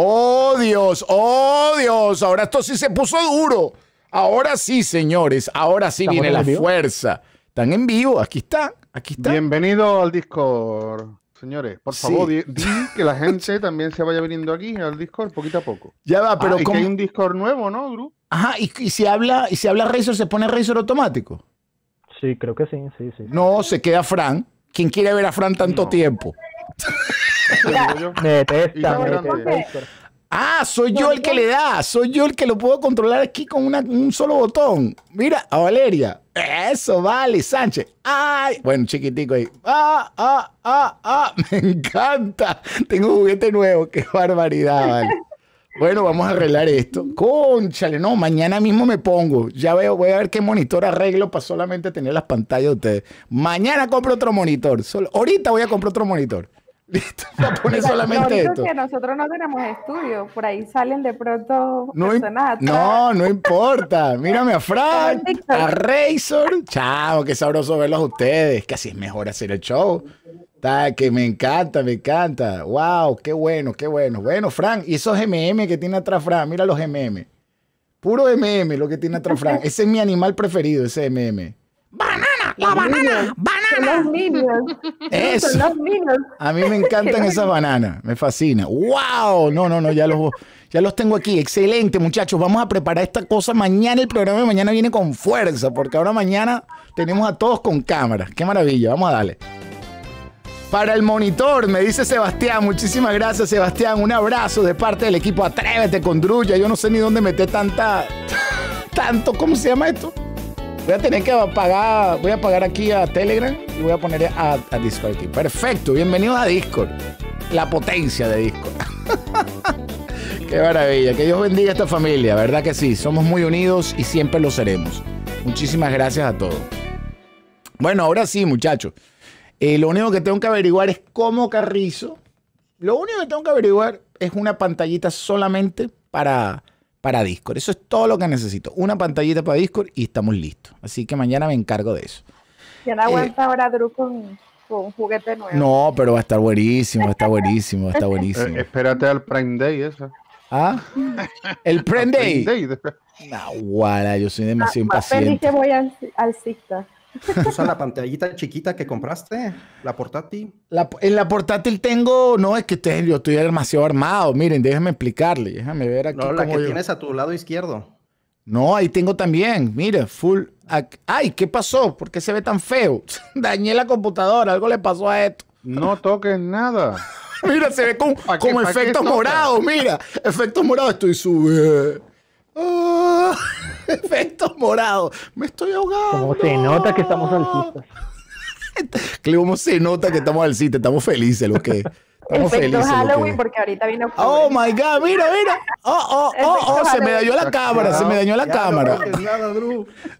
Oh Dios, oh Dios, ahora esto sí se puso duro. Ahora sí, señores, ahora sí viene la fuerza. Están en vivo, aquí está, aquí está. Bienvenido al Discord. Señores, por favor, di, que la gente también se vaya viniendo aquí al Discord poquito a poco. Ya va, pero ah, hay un Discord nuevo, ¿no, Gru? Ajá, y, si habla, y si habla Razor, ¿se pone Razor automático? Sí, creo que sí, sí, sí. No, se queda Fran. ¿Quién quiere ver a Fran tanto tiempo? Ah, soy yo el que le da, soy yo el que lo puedo controlar aquí con un solo botón. Mira, a Valeria. Eso, vale, Sánchez. Ay, bueno, chiquitico ahí. Ah, ah, ah, ah, me encanta. Tengo un juguete nuevo, qué barbaridad, Bueno, vamos a arreglar esto. Conchale, no, mañana mismo me pongo. Ya veo, voy a ver qué monitor arreglo para solamente tener las pantallas de ustedes. Mañana compro otro monitor. Solo, ahorita voy a comprar otro monitor. Listo, solamente que nosotros no tenemos estudio, por ahí salen de pronto no No, no importa. Mírame a Frank, a Razor. Chao, qué sabroso verlos a ustedes, que así es mejor hacer el show. que me encanta, me encanta. Wow, qué bueno, qué bueno. Bueno, Frank, y esos MM que tiene atrás Frank, mira los MM. Puro MM lo que tiene atrás Frank. Ese es mi animal preferido, ese MM. ¡Banana! ¡La banana! ¡Banana! Son niños! Eso. Son A mí me encantan esas bananas. Me fascina. ¡Wow! No, no, no, ya los, ya los tengo aquí. Excelente, muchachos. Vamos a preparar esta cosa mañana. El programa de mañana viene con fuerza, porque ahora mañana tenemos a todos con cámaras. ¡Qué maravilla! Vamos a darle. Para el monitor, me dice Sebastián. Muchísimas gracias, Sebastián. Un abrazo de parte del equipo Atrévete con Druya. Yo no sé ni dónde meter tanta. tanto. ¿Cómo se llama esto? Voy a tener que apagar, voy a pagar aquí a Telegram y voy a poner a, Discord aquí. Perfecto, bienvenido a Discord. La potencia de Discord. Qué maravilla, que Dios bendiga a esta familia, ¿verdad que sí? Somos muy unidos y siempre lo seremos. Muchísimas gracias a todos. Bueno, ahora sí, muchachos. Eh, lo único que tengo que averiguar es cómo Carrizo. Lo único que tengo que averiguar es una pantallita solamente para para Discord. Eso es todo lo que necesito. Una pantallita para Discord y estamos listos. Así que mañana me encargo de eso. Ya no aguanta eh, ahora Drew con, un juguete nuevo. No, pero va a estar buenísimo, va a estar buenísimo, va eh, buenísimo. espérate al Prime Day eso. ¿Ah? ¿El Prime Day? Day. No, yo soy demasiado ah, impaciente. que voy al, al pues usa la pantallita chiquita que compraste, la portátil. en la portátil tengo, no, es que yo estoy demasiado armado. Miren, déjenme explicarle, déjame ver aquí. No, la que tienes a tu lado izquierdo. No, ahí tengo también, mire, full. Ay, ¿qué pasó? ¿Por qué se ve tan feo? Dañé la computadora, algo le pasó a esto. No toquen nada. mira, se ve con, como efectos morados, mira. Efectos morados, estoy subiendo. ¡Oh! Efecto morado. Me estoy ahogando. ¿Cómo se nota que estamos al cita? ¿Cómo se nota que estamos al cita? Estamos felices los que. Estamos Efecto felices. Halloween, porque ahorita vino. Oh my God, mira, mira. Oh, oh, oh, oh, se me dañó la cámara, se me dañó la cámara.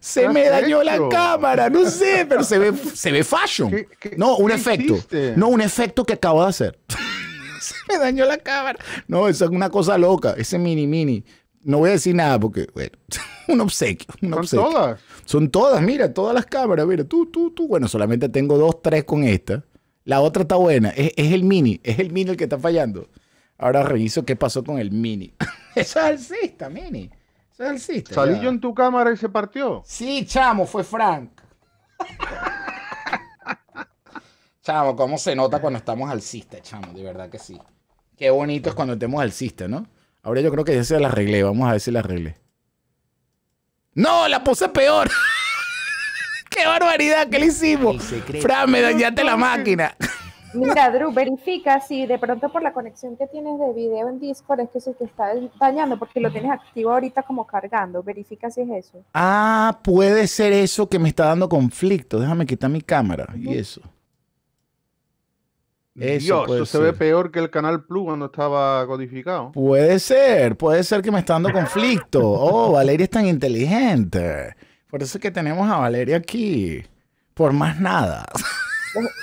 Se me dañó la cámara, no sé, pero se ve, se ve fashion. No, un efecto. No, un efecto que acabo de hacer se me dañó la cámara. No, eso es una cosa loca. Ese mini mini no voy a decir nada porque, bueno, un obsequio. Son todas. Son todas, mira, todas las cámaras, mira, tú, tú, tú. Bueno, solamente tengo dos, tres con esta. La otra está buena, es, el mini, es el mini el que está fallando. Ahora reviso qué pasó con el mini. Eso es alcista, mini. Eso es alcista. Salí yo en tu cámara y se partió. Sí, chamo, fue Frank. chamo, cómo se nota cuando estamos alcista, chamo, de verdad que sí. Qué bonito es cuando estemos alcista, ¿no? Ahora yo creo que ya se la arreglé. Vamos a ver si la arreglé. ¡No! ¡La puse peor! ¡Qué barbaridad! ¿Qué le hicimos? Fran, me dañaste la máquina. Mira, Drew, verifica si de pronto por la conexión que tienes de video en Discord es que se te está dañando porque lo tienes activo ahorita como cargando. Verifica si es eso. Ah, puede ser eso que me está dando conflicto. Déjame quitar mi cámara y eso. Eso, Dios, eso se ve peor que el Canal Plus cuando estaba codificado. Puede ser, puede ser que me está dando conflicto. oh, Valeria es tan inteligente. Por eso es que tenemos a Valeria aquí. Por más nada.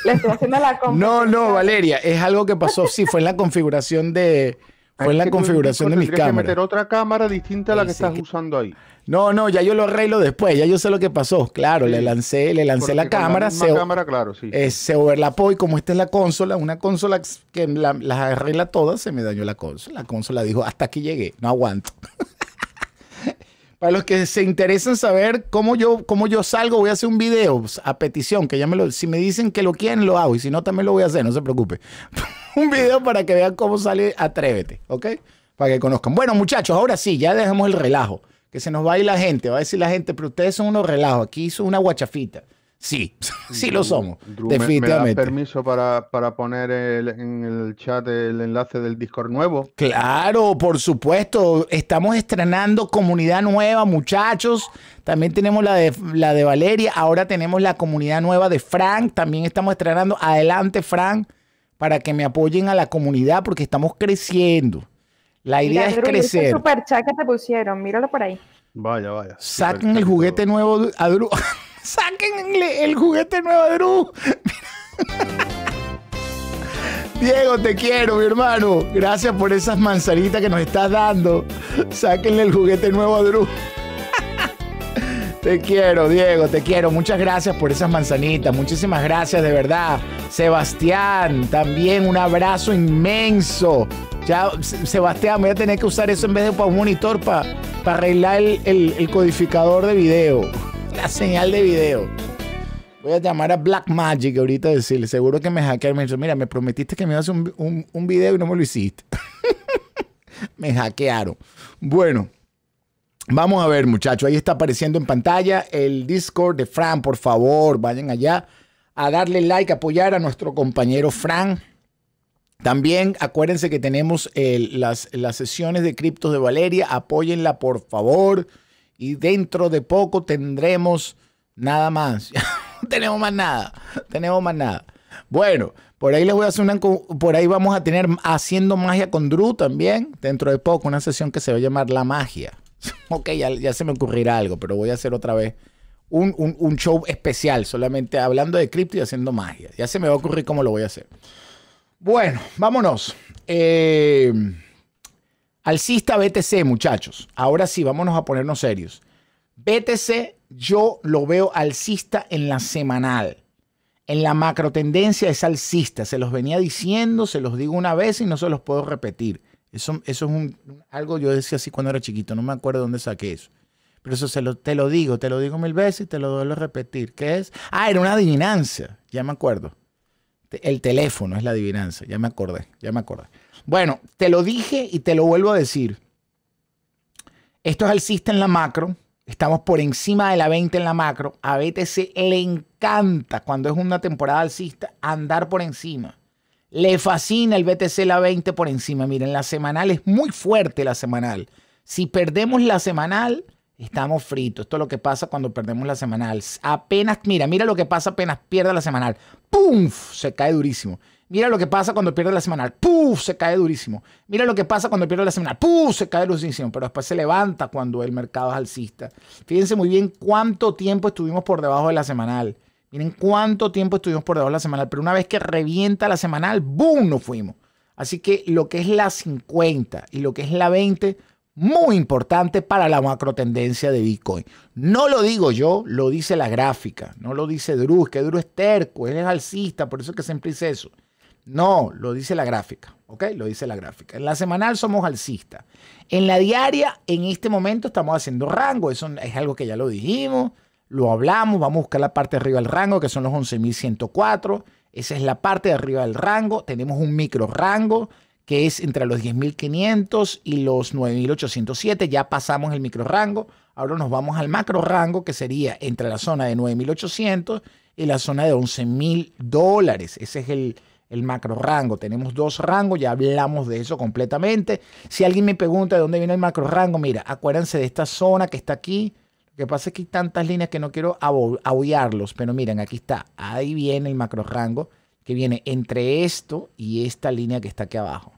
Le estoy haciendo la No, no, Valeria, es algo que pasó, sí, fue en la configuración de... Fue la configuración de mis cámaras. que meter otra cámara distinta a la que estás usando ahí. No, no, ya yo lo arreglo después, ya yo sé lo que pasó. Claro, le lancé, le lancé la cámara, se, cámara claro, sí. Eh, se overlapó y como esta es la consola, una consola que las arregla todas, se me dañó la consola. La consola dijo, hasta aquí llegué, no aguanto. Para los que se interesan saber cómo yo, cómo yo salgo, voy a hacer un video a petición, que ya me lo, si me dicen que lo quieren, lo hago, y si no, también lo voy a hacer, no se preocupe. un video para que vean cómo sale Atrévete, ¿ok? Para que conozcan. Bueno, muchachos, ahora sí, ya dejamos el relajo que se nos va a ir la gente. Va a decir la gente, pero ustedes son unos relajos. Aquí hizo una guachafita. Sí, sí lo somos. definitivamente. ¿Me, permiso para, poner en el chat el enlace del Discord nuevo? Claro, por supuesto. Estamos estrenando comunidad nueva, muchachos. También tenemos la de, la de Valeria. Ahora tenemos la comunidad nueva de Frank. También estamos estrenando. Adelante, Frank, para que me apoyen a la comunidad porque estamos creciendo. La idea es este crecer. que te pusieron, míralo por ahí. Vaya, vaya. Saquen el juguete nuevo a Drew. Sáquenle el juguete nuevo a Drew. Diego, te quiero, mi hermano. Gracias por esas manzanitas que nos estás dando. Sáquenle el juguete nuevo a Drew. Te quiero, Diego, te quiero. Muchas gracias por esas manzanitas. Muchísimas gracias, de verdad. Sebastián, también un abrazo inmenso. Ya, Sebastián, voy a tener que usar eso en vez de para un monitor para para arreglar el, codificador de video, la señal de video. Voy a llamar a Black Magic ahorita a decirle, seguro que me hackearon. Me mira, me prometiste que me ibas a un, un, un video y no me lo hiciste. me hackearon. Bueno. Vamos a ver, muchachos. Ahí está apareciendo en pantalla el Discord de Fran. Por favor, vayan allá a darle like, apoyar a nuestro compañero Fran. También acuérdense que tenemos eh, las, las, sesiones de criptos de Valeria. Apóyenla, por favor. Y dentro de poco tendremos nada más. tenemos más nada. Tenemos más nada. Bueno, por ahí les voy a hacer una. Por ahí vamos a tener haciendo magia con Drew también. Dentro de poco, una sesión que se va a llamar La Magia. ok, ya, se me ocurrirá algo, pero voy a hacer otra vez un, show especial, solamente hablando de cripto y haciendo magia. Ya se me va a ocurrir cómo lo voy a hacer. Bueno, vámonos. Eh, alcista BTC, muchachos. Ahora sí, vámonos a ponernos serios. BTC yo lo veo alcista en la semanal. En la macro tendencia es alcista. Se los venía diciendo, se los digo una vez y no se los puedo repetir. Eso, es un, algo yo decía así cuando era chiquito, no me acuerdo dónde saqué eso. Pero eso se lo, te lo digo, te lo digo mil veces y te lo vuelvo a repetir. ¿Qué es? Ah, era una adivinanza, ya me acuerdo. El teléfono es la adivinanza, ya me acordé, ya me acordé. Bueno, te lo dije y te lo vuelvo a decir. Esto es alcista en la macro, estamos por encima de la 20 en la macro. A BTC le encanta cuando es una temporada alcista andar por encima. Le fascina el BTC la 20 por encima. Miren, la semanal es muy fuerte la semanal. Si perdemos la semanal, estamos fritos. Esto es lo que pasa cuando perdemos la semanal. Apenas, mira, mira lo que pasa apenas pierde la semanal. ¡Pum! Se cae durísimo. Mira lo que pasa cuando pierde la semanal. ¡Puf! Se cae durísimo. Mira lo que pasa cuando pierde la semanal. ¡Puf! Se cae durísimo. Pero después se levanta cuando el mercado es alcista. Fíjense muy bien cuánto tiempo estuvimos por debajo de la semanal. Miren cuánto tiempo estuvimos por debajo de la semanal, pero una vez que revienta la semanal, ¡boom! Nos fuimos. Así que lo que es la 50 y lo que es la 20, muy importante para la macro tendencia de Bitcoin. No lo digo yo, lo dice la gráfica, no lo dice Drew, es que Drew es terco, él es alcista, por eso es que siempre dice eso. No, lo dice la gráfica, ¿ok? Lo dice la gráfica. En la semanal somos alcistas. En la diaria, en este momento, estamos haciendo rango, eso es algo que ya lo dijimos lo hablamos, vamos a buscar la parte de arriba del rango, que son los 11.104. Esa es la parte de arriba del rango. Tenemos un micro rango que es entre los 10.500 y los 9.807. Ya pasamos el micro rango. Ahora nos vamos al macro rango, que sería entre la zona de 9.800 y la zona de 11.000 dólares. Ese es el, macro rango. Tenemos dos rangos, ya hablamos de eso completamente. Si alguien me pregunta de dónde viene el macro rango, mira, acuérdense de esta zona que está aquí lo que pasa es que hay tantas líneas que no quiero abollarlos, pero miren, aquí está. Ahí viene el macro rango que viene entre esto y esta línea que está aquí abajo.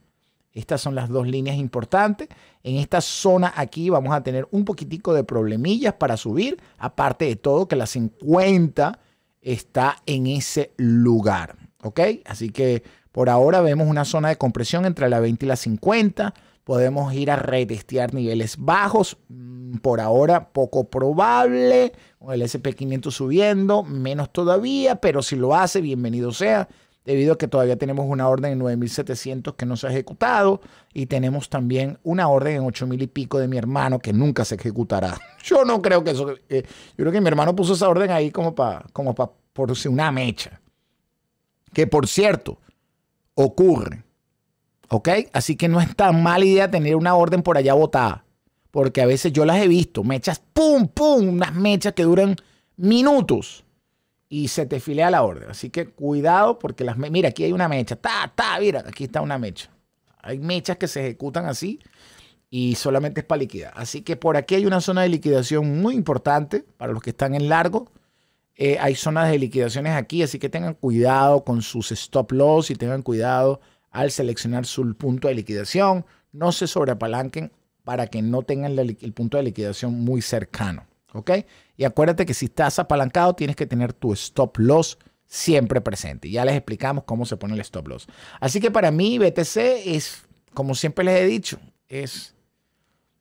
Estas son las dos líneas importantes. En esta zona aquí vamos a tener un poquitico de problemillas para subir. Aparte de todo que la 50 está en ese lugar. ¿Ok? Así que por ahora vemos una zona de compresión entre la 20 y la 50 podemos ir a retestear niveles bajos. Mm, por ahora poco probable, con el SP500 subiendo, menos todavía, pero si lo hace, bienvenido sea, debido a que todavía tenemos una orden en 9.700 que no se ha ejecutado y tenemos también una orden en 8.000 y pico de mi hermano que nunca se ejecutará. Yo no creo que eso... Eh, yo creo que mi hermano puso esa orden ahí como para... Como para por una mecha. Que por cierto, ocurre ¿Ok? Así que no es tan mala idea tener una orden por allá botada. Porque a veces yo las he visto, mechas, ¡pum, pum! Unas mechas que duran minutos y se te filea la orden. Así que cuidado porque las mechas, mira, aquí hay una mecha, ta, ta, mira, aquí está una mecha. Hay mechas que se ejecutan así y solamente es para liquidar. Así que por aquí hay una zona de liquidación muy importante para los que están en largo. Eh, hay zonas de liquidaciones aquí, así que tengan cuidado con sus stop loss y tengan cuidado al seleccionar su punto de liquidación. No se sobreapalanquen para que no tengan el punto de liquidación muy cercano. ¿Ok? Y acuérdate que si estás apalancado, tienes que tener tu stop loss siempre presente. Ya les explicamos cómo se pone el stop loss. Así que para mí, BTC es, como siempre les he dicho, es,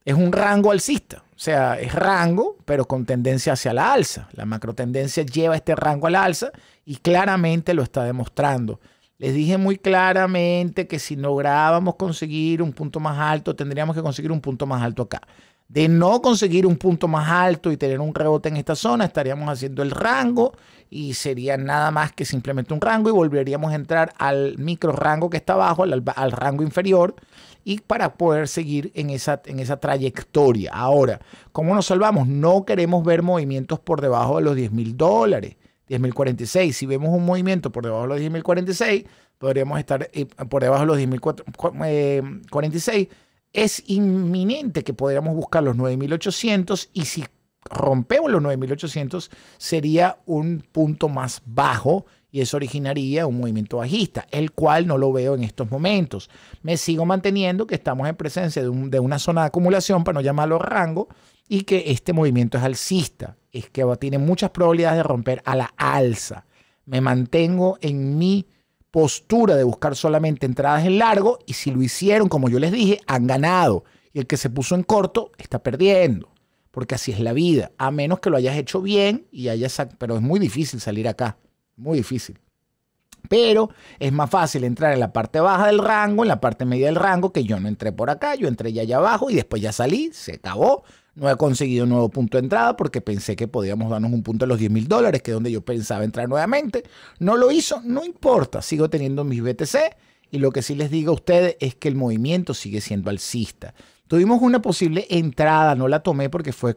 es un rango alcista. O sea, es rango, pero con tendencia hacia la alza. La macro tendencia lleva este rango a la alza y claramente lo está demostrando. Les dije muy claramente que si lográbamos conseguir un punto más alto, tendríamos que conseguir un punto más alto acá. De no conseguir un punto más alto y tener un rebote en esta zona, estaríamos haciendo el rango y sería nada más que simplemente un rango y volveríamos a entrar al micro rango que está abajo, al, rango inferior, y para poder seguir en esa, en esa trayectoria. Ahora, ¿cómo nos salvamos? No queremos ver movimientos por debajo de los 10 mil dólares. 10.046. Si vemos un movimiento por debajo de los 10.046, podríamos estar eh, por debajo de los 10.046. Eh, es inminente que podríamos buscar los 9.800 y si rompemos los 9.800 sería un punto más bajo y eso originaría un movimiento bajista, el cual no lo veo en estos momentos. Me sigo manteniendo que estamos en presencia de, una zona de acumulación, para no llamarlo rango, y que este movimiento es alcista, es que tiene muchas probabilidades de romper a la alza. Me mantengo en mi postura de buscar solamente entradas en largo y si lo hicieron, como yo les dije, han ganado. Y el que se puso en corto está perdiendo, porque así es la vida, a menos que lo hayas hecho bien y hayas... Pero es muy difícil salir acá, muy difícil. Pero es más fácil entrar en la parte baja del rango, en la parte media del rango, que yo no entré por acá, yo entré ya allá abajo y después ya salí, se acabó, no he conseguido un nuevo punto de entrada porque pensé que podíamos darnos un punto de los 10 mil dólares, que es donde yo pensaba entrar nuevamente. No lo hizo, no importa, sigo teniendo mis BTC. Y lo que sí les digo a ustedes es que el movimiento sigue siendo alcista. Tuvimos una posible entrada, no la tomé porque fue,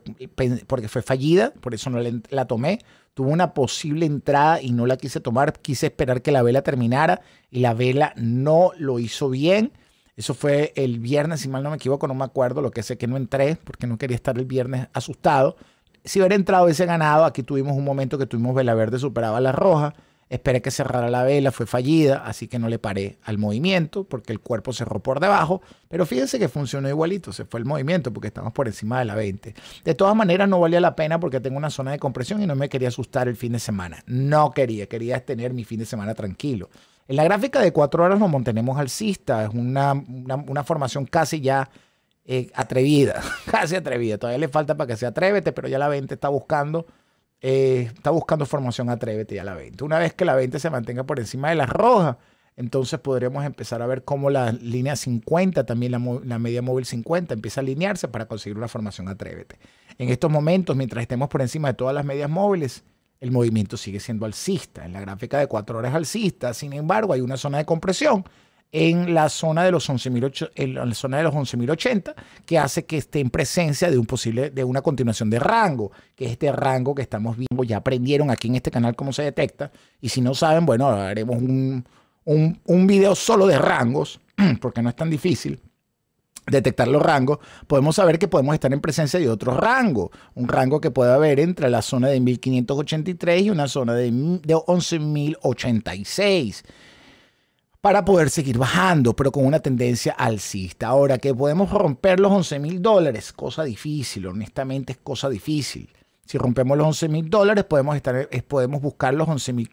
porque fue fallida, por eso no la, tomé. Tuvo una posible entrada y no la quise tomar, quise esperar que la vela terminara y la vela no lo hizo bien. Eso fue el viernes, si mal no me equivoco, no me acuerdo, lo que sé que no entré porque no quería estar el viernes asustado. Si hubiera entrado ese ganado, aquí tuvimos un momento que tuvimos vela verde superaba la roja, esperé que cerrara la vela, fue fallida, así que no le paré al movimiento porque el cuerpo cerró por debajo, pero fíjense que funcionó igualito, se fue el movimiento porque estamos por encima de la 20. De todas maneras no valía la pena porque tengo una zona de compresión y no me quería asustar el fin de semana, no quería, quería tener mi fin de semana tranquilo. En la gráfica de cuatro horas nos mantenemos alcista, es una, formación casi ya eh, atrevida, casi atrevida. Todavía le falta para que sea atrévete, pero ya la 20 está buscando, eh, está buscando formación atrévete ya la 20. Una vez que la 20 se mantenga por encima de la roja, entonces podremos empezar a ver cómo la línea 50, también la, media móvil 50, empieza a alinearse para conseguir una formación atrévete. En estos momentos, mientras estemos por encima de todas las medias móviles, el movimiento sigue siendo alcista. En la gráfica de 4 horas alcista, sin embargo, hay una zona de compresión en la zona de los 11.080 que hace que esté en presencia de, un posible, de una continuación de rango, que es este rango que estamos viendo. Ya aprendieron aquí en este canal cómo se detecta. Y si no saben, bueno, haremos un, un, un video solo de rangos, porque no es tan difícil detectar los rangos, podemos saber que podemos estar en presencia de otro rango, un rango que puede haber entre la zona de 1583 y una zona de, de 11086 para poder seguir bajando, pero con una tendencia alcista. Ahora, que podemos romper los 11 mil dólares, cosa difícil, honestamente es cosa difícil. Si rompemos los 11 mil dólares, podemos, estar, eh, podemos buscar los 11.500, mil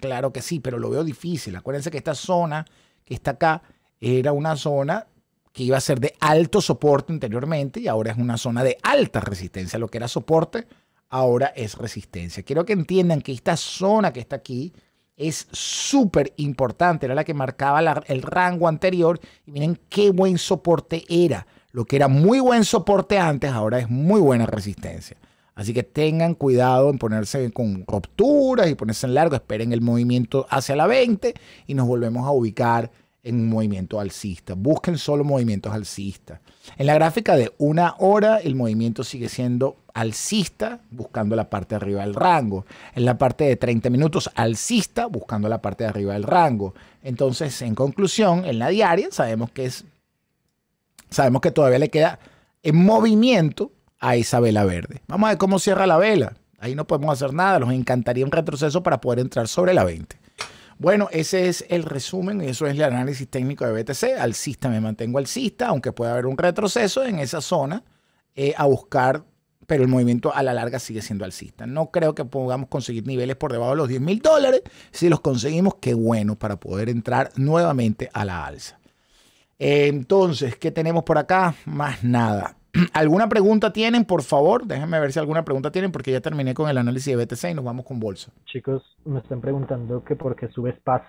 claro que sí, pero lo veo difícil. Acuérdense que esta zona que está acá era una zona que iba a ser de alto soporte anteriormente y ahora es una zona de alta resistencia. Lo que era soporte ahora es resistencia. Quiero que entiendan que esta zona que está aquí es súper importante. Era la que marcaba el rango anterior y miren qué buen soporte era. Lo que era muy buen soporte antes ahora es muy buena resistencia. Así que tengan cuidado en ponerse con rupturas y ponerse en largo. Esperen el movimiento hacia la 20 y nos volvemos a ubicar en movimiento alcista. Busquen solo movimientos alcistas. En la gráfica de una hora, el movimiento sigue siendo alcista, buscando la parte de arriba del rango. En la parte de 30 minutos, alcista, buscando la parte de arriba del rango. Entonces, en conclusión, en la diaria sabemos que es. Sabemos que todavía le queda en movimiento a esa vela verde. Vamos a ver cómo cierra la vela. Ahí no podemos hacer nada. Nos encantaría un retroceso para poder entrar sobre la 20. Bueno, ese es el resumen, eso es el análisis técnico de BTC. Alcista me mantengo alcista, aunque puede haber un retroceso en esa zona eh, a buscar, pero el movimiento a la larga sigue siendo alcista. No creo que podamos conseguir niveles por debajo de los 10 mil dólares. Si los conseguimos, qué bueno para poder entrar nuevamente a la alza. Entonces, ¿qué tenemos por acá? Más nada. ¿Alguna pregunta tienen, por favor? Déjenme ver si alguna pregunta tienen, porque ya terminé con el análisis de BTC y nos vamos con bolsa. Chicos, me están preguntando que por qué sube Space,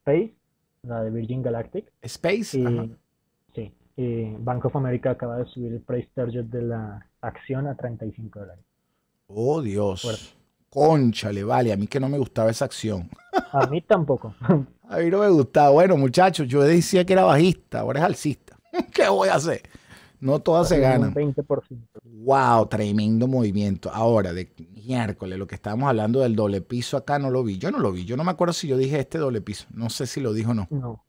Space la de Virgin Galactic. Space, Sí, Bank of America acaba de subir el price target de la acción a 35 dólares. Oh, Dios. Conchale, vale, a mí que no me gustaba esa acción. A mí tampoco. A mí no me gustaba. Bueno, muchachos, yo decía que era bajista, ahora es alcista. ¿Qué voy a hacer? No todas se ganan. 20%. Wow, tremendo movimiento. Ahora, de miércoles, lo que estábamos hablando del doble piso acá, no lo vi. Yo no lo vi. Yo no me acuerdo si yo dije este doble piso. No sé si lo dijo o no. No.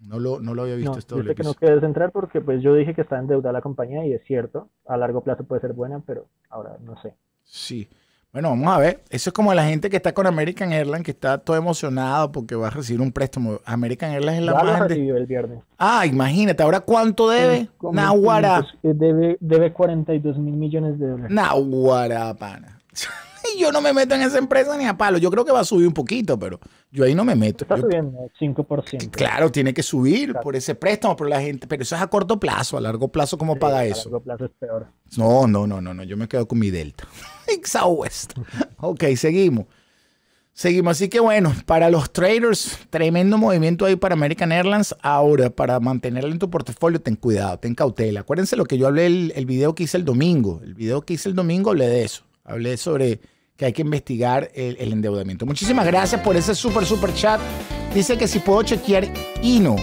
No lo, no lo había visto este doble que piso. No porque pues yo dije que está endeudada la compañía y es cierto. A largo plazo puede ser buena, pero ahora no sé. Sí. Bueno, vamos a ver. Eso es como la gente que está con American Airlines, que está todo emocionado porque va a recibir un préstamo. American Airlines es la más. el viernes. Ah, imagínate, ahora cuánto debe. Nahuara. Eh, debe, debe 42 mil millones de dólares. Nahuara, pana yo no me meto en esa empresa ni a palo. Yo creo que va a subir un poquito, pero yo ahí no me meto. Está subiendo 5%. Claro, tiene que subir por ese préstamo, pero la gente, pero eso es a corto plazo, a largo plazo cómo paga eso. A largo plazo es peor. No, no, no, no, no, yo me quedo con mi Delta. Southwest. ok, seguimos. Seguimos, así que bueno, para los traders, tremendo movimiento ahí para American Airlines. Ahora, para mantenerla en tu portafolio, ten cuidado, ten cautela. Acuérdense lo que yo hablé el, el video que hice el domingo. El video que hice el domingo hablé de eso. Hablé sobre que hay que investigar el, endeudamiento. Muchísimas gracias por ese super, super chat. Dice que si puedo chequear INO.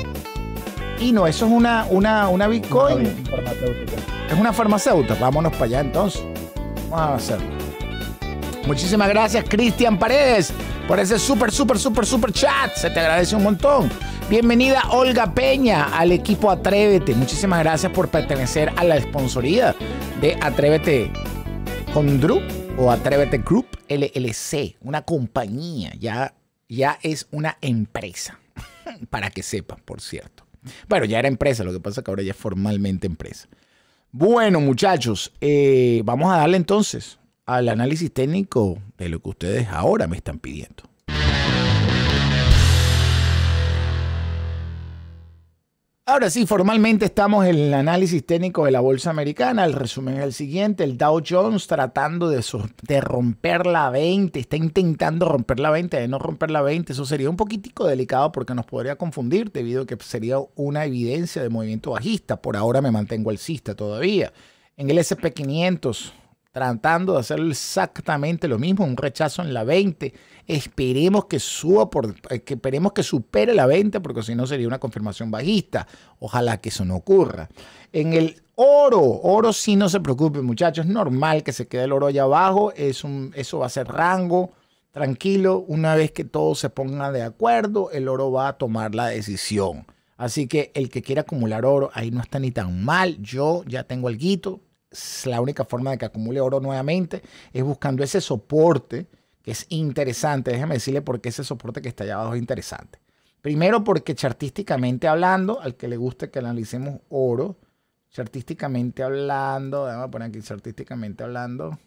INO, eso es una, una, una Bitcoin. Es una farmacéutica. Vámonos para allá entonces. Vamos a hacerlo. Muchísimas gracias, Cristian Paredes, por ese super, súper, súper, super chat. Se te agradece un montón. Bienvenida Olga Peña al equipo Atrévete. Muchísimas gracias por pertenecer a la sponsoría de Atrévete con Drew o Atrévete Group LLC, una compañía, ya, ya es una empresa, para que sepan, por cierto. Bueno, ya era empresa, lo que pasa es que ahora ya es formalmente empresa. Bueno, muchachos, eh, vamos a darle entonces al análisis técnico de lo que ustedes ahora me están pidiendo. Ahora sí, formalmente estamos en el análisis técnico de la bolsa americana. El resumen es el siguiente. El Dow Jones tratando de, romper la 20, está intentando romper la 20, de no romper la 20. Eso sería un poquitico delicado porque nos podría confundir debido a que sería una evidencia de movimiento bajista. Por ahora me mantengo alcista todavía. En el SP500 tratando de hacer exactamente lo mismo, un rechazo en la 20. Esperemos que suba, por, eh, que esperemos que supere la 20, porque si no sería una confirmación bajista. Ojalá que eso no ocurra. En el oro, oro sí no se preocupe, muchachos, es normal que se quede el oro allá abajo, es un, eso va a ser rango. Tranquilo, una vez que todo se ponga de acuerdo, el oro va a tomar la decisión. Así que el que quiera acumular oro, ahí no está ni tan mal. Yo ya tengo el guito, la única forma de que acumule oro nuevamente es buscando ese soporte que es interesante. Déjame decirle por qué ese soporte que está allá abajo es interesante. Primero porque chartísticamente hablando, al que le guste que analicemos oro, chartísticamente hablando, déjame poner aquí chartísticamente hablando,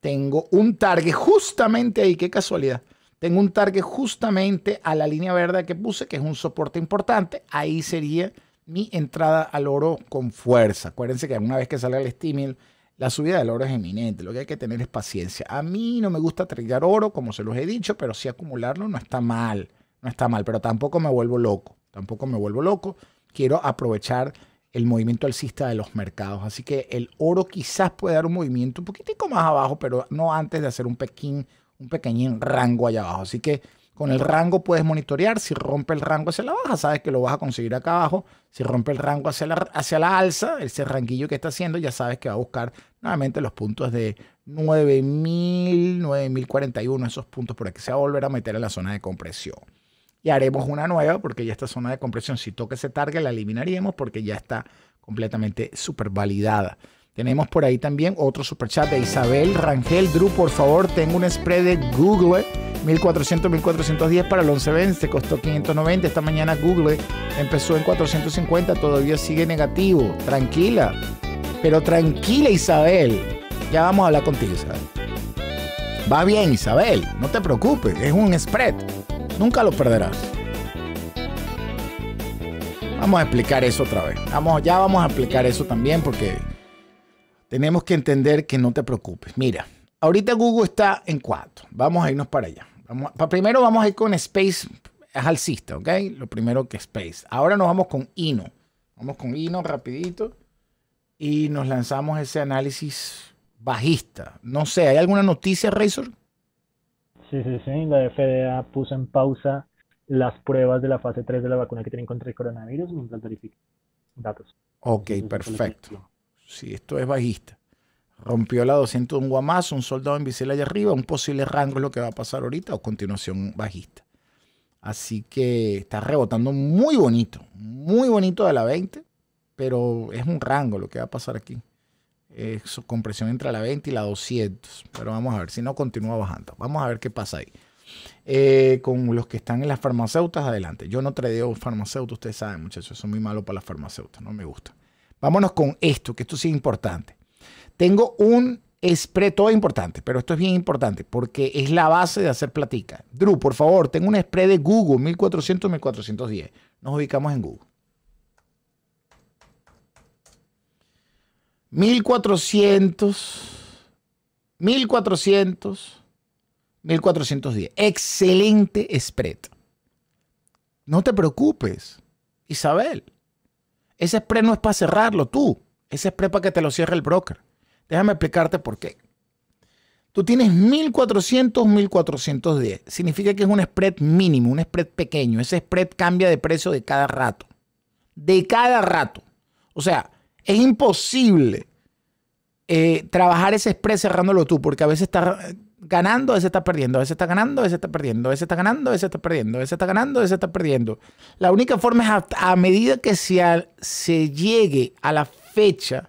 tengo un target justamente ahí, qué casualidad. Tengo un target justamente a la línea verde que puse, que es un soporte importante. Ahí sería mi entrada al oro con fuerza. Acuérdense que una vez que salga el estímulo, la subida del oro es eminente. Lo que hay que tener es paciencia. A mí no me gusta trillar oro, como se los he dicho, pero sí acumularlo no está mal. No está mal, pero tampoco me vuelvo loco. Tampoco me vuelvo loco. Quiero aprovechar el movimiento alcista de los mercados. Así que el oro quizás puede dar un movimiento un poquitico más abajo, pero no antes de hacer un, pequeño, un pequeñín rango allá abajo. Así que con el rango puedes monitorear. Si rompe el rango hacia la baja, sabes que lo vas a conseguir acá abajo. Si rompe el rango hacia la, hacia la alza, ese ranguillo que está haciendo, ya sabes que va a buscar nuevamente los puntos de 9000, 9041, esos puntos por aquí. Se va a volver a meter a la zona de compresión. Y haremos una nueva porque ya esta zona de compresión, si toca ese target, la eliminaríamos porque ya está completamente supervalidada. validada. Tenemos por ahí también otro superchat de Isabel Rangel. Drew, por favor, tengo un spread de Google 1400-1410 para el 1120. Costó 590. Esta mañana Google empezó en 450. Todavía sigue negativo. Tranquila. Pero tranquila, Isabel. Ya vamos a hablar contigo, Isabel. Va bien, Isabel. No te preocupes. Es un spread. Nunca lo perderás. Vamos a explicar eso otra vez. Vamos, ya vamos a explicar eso también porque tenemos que entender que no te preocupes. Mira, ahorita Google está en cuatro. Vamos a irnos para allá. primero vamos a ir con Space, es alcista, ¿ok? Lo primero que Space. Ahora nos vamos con Ino. Vamos con Ino rapidito y nos lanzamos ese análisis bajista. No sé, ¿hay alguna noticia, Razor? Sí, sí, sí. La FDA puso en pausa las pruebas de la fase 3 de la vacuna que tienen contra el coronavirus mientras verifican datos. Ok, perfecto si esto es bajista, rompió la 200 un guamazo, un soldado en invisible allá arriba, un posible rango es lo que va a pasar ahorita, o continuación bajista. Así que está rebotando muy bonito, muy bonito de la 20, pero es un rango lo que va a pasar aquí. Es su compresión entre la 20 y la 200, pero vamos a ver si no continúa bajando. Vamos a ver qué pasa ahí. Eh, con los que están en las farmacéuticas, adelante. Yo no tradeo farmacéuticos, ustedes saben, muchachos, eso es muy malo para las farmacéuticas, no me gusta. Vámonos con esto, que esto sí es importante. Tengo un spread, todo importante, pero esto es bien importante porque es la base de hacer platica. Drew, por favor, tengo un spread de Google 1400-1410. Nos ubicamos en Google. 1400, 1400, 1410. Excelente spread. No te preocupes, Isabel. Ese spread no es para cerrarlo tú. Ese spread para que te lo cierre el broker. Déjame explicarte por qué. Tú tienes 1400, 1410. Significa que es un spread mínimo, un spread pequeño. Ese spread cambia de precio de cada rato. De cada rato. O sea, es imposible eh, trabajar ese spread cerrándolo tú, porque a veces está, ganando, ese está perdiendo, ese está ganando, ese está perdiendo, ese está ganando, ese está perdiendo, ese está ganando, ese está perdiendo. La única forma es a, medida que se, llegue a la fecha,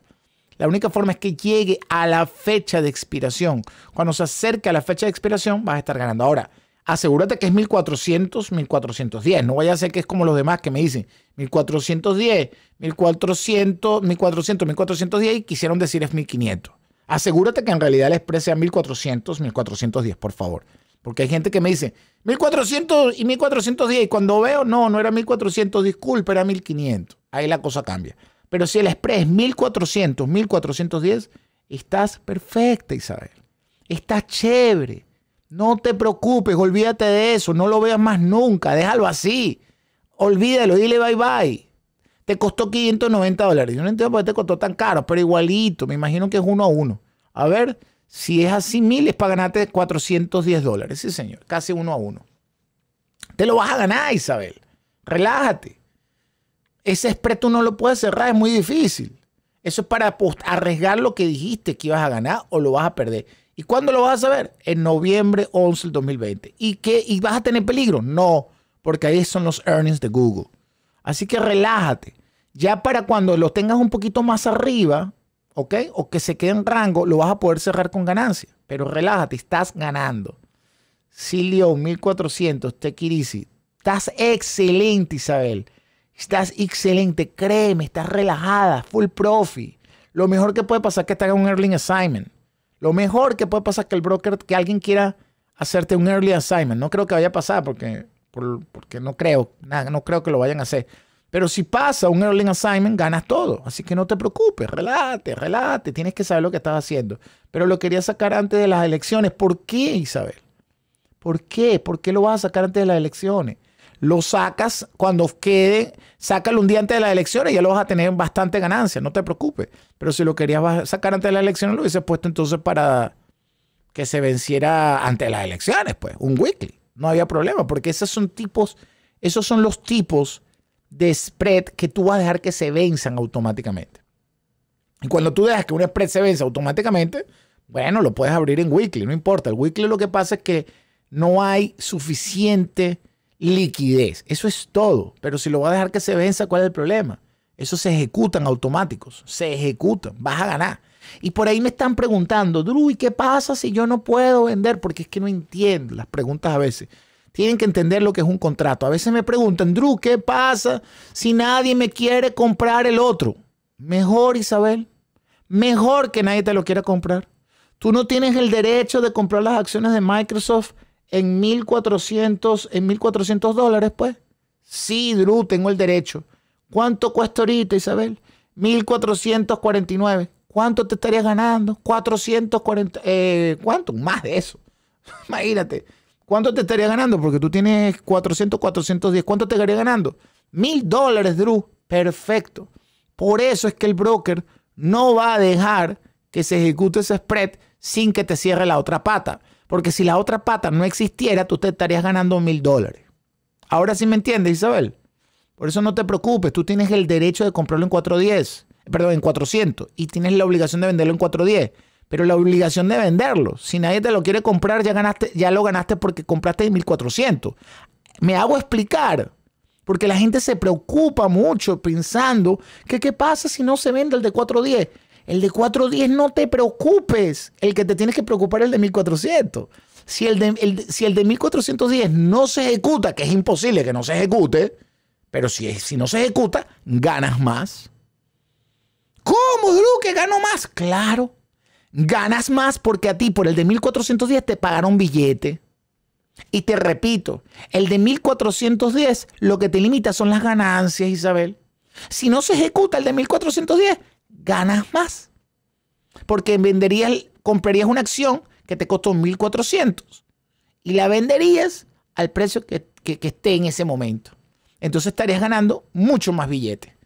la única forma es que llegue a la fecha de expiración. Cuando se acerque a la fecha de expiración, vas a estar ganando. Ahora, asegúrate que es 1400, 1410. No vaya a ser que es como los demás que me dicen 1410, 1400, 1400, 1410 y quisieron decir es 1500. Asegúrate que en realidad el express sea 1400, 1410, por favor. Porque hay gente que me dice 1400 y 1410 y cuando veo, no, no era 1400, disculpe, era 1500. Ahí la cosa cambia. Pero si el express es 1400, 1410, estás perfecta, Isabel. Estás chévere. No te preocupes, olvídate de eso, no lo veas más nunca, déjalo así. Olvídalo, dile bye bye. Te costó 590 dólares. Yo no entiendo por qué te costó tan caro, pero igualito, me imagino que es uno a uno. A ver, si es así, mil es para ganarte 410 dólares. Sí, señor, casi uno a uno. Te lo vas a ganar, Isabel. Relájate. Ese spread tú no lo puedes cerrar, es muy difícil. Eso es para arriesgar lo que dijiste que ibas a ganar o lo vas a perder. ¿Y cuándo lo vas a ver? En noviembre 11 del 2020. ¿Y, qué? ¿Y vas a tener peligro? No, porque ahí son los earnings de Google. Así que relájate. Ya para cuando lo tengas un poquito más arriba, ¿ok? O que se quede en rango, lo vas a poder cerrar con ganancia. Pero relájate, estás ganando. Silio 1400, te it Estás excelente, Isabel. Estás excelente, créeme, estás relajada, full profi. Lo mejor que puede pasar es que te hagan un early assignment. Lo mejor que puede pasar es que el broker, que alguien quiera hacerte un early assignment. No creo que vaya a pasar porque, porque no creo, nada, no creo que lo vayan a hacer. Pero si pasa un early Assignment, ganas todo. Así que no te preocupes, relate, relate. Tienes que saber lo que estás haciendo. Pero lo quería sacar antes de las elecciones. ¿Por qué, Isabel? ¿Por qué? ¿Por qué lo vas a sacar antes de las elecciones? Lo sacas cuando quede, sácalo un día antes de las elecciones y ya lo vas a tener bastante ganancia, no te preocupes. Pero si lo querías sacar antes de las elecciones, lo hubieses puesto entonces para que se venciera antes de las elecciones, pues, un weekly. No había problema, porque esos son tipos, esos son los tipos de spread que tú vas a dejar que se venzan automáticamente. Y cuando tú dejas que un spread se venza automáticamente, bueno, lo puedes abrir en weekly, no importa. El weekly lo que pasa es que no hay suficiente liquidez. Eso es todo. Pero si lo vas a dejar que se venza, ¿cuál es el problema? Eso se ejecutan automáticos, se ejecutan, vas a ganar. Y por ahí me están preguntando, Drew, ¿y qué pasa si yo no puedo vender? Porque es que no entiendo las preguntas a veces. Tienen que entender lo que es un contrato. A veces me preguntan, Drew, ¿qué pasa si nadie me quiere comprar el otro? Mejor, Isabel. Mejor que nadie te lo quiera comprar. Tú no tienes el derecho de comprar las acciones de Microsoft en 1400, en dólares, pues. Sí, Drew, tengo el derecho. ¿Cuánto cuesta ahorita, Isabel? 1449. ¿Cuánto te estarías ganando? 440, eh, ¿cuánto? Más de eso. Imagínate, ¿Cuánto te estaría ganando? Porque tú tienes 400, 410. ¿Cuánto te estaría ganando? Mil dólares, Drew. Perfecto. Por eso es que el broker no va a dejar que se ejecute ese spread sin que te cierre la otra pata. Porque si la otra pata no existiera, tú te estarías ganando mil dólares. Ahora sí me entiendes, Isabel. Por eso no te preocupes. Tú tienes el derecho de comprarlo en 410. Perdón, en 400. Y tienes la obligación de venderlo en 410 pero la obligación de venderlo. Si nadie te lo quiere comprar, ya, ganaste, ya lo ganaste porque compraste 1400. Me hago explicar. Porque la gente se preocupa mucho pensando que qué pasa si no se vende el de 410. El de 410 no te preocupes. El que te tienes que preocupar es el de 1400. Si el de, si el de 1410 no se ejecuta, que es imposible que no se ejecute, pero si, si no se ejecuta, ganas más. ¿Cómo, Drew, que gano más? Claro ganas más porque a ti por el de 1410 te pagaron billete. Y te repito, el de 1410 lo que te limita son las ganancias, Isabel. Si no se ejecuta el de 1410, ganas más. Porque venderías, comprarías una acción que te costó 1400 y la venderías al precio que, que esté en ese momento. Entonces estarías ganando mucho más billete.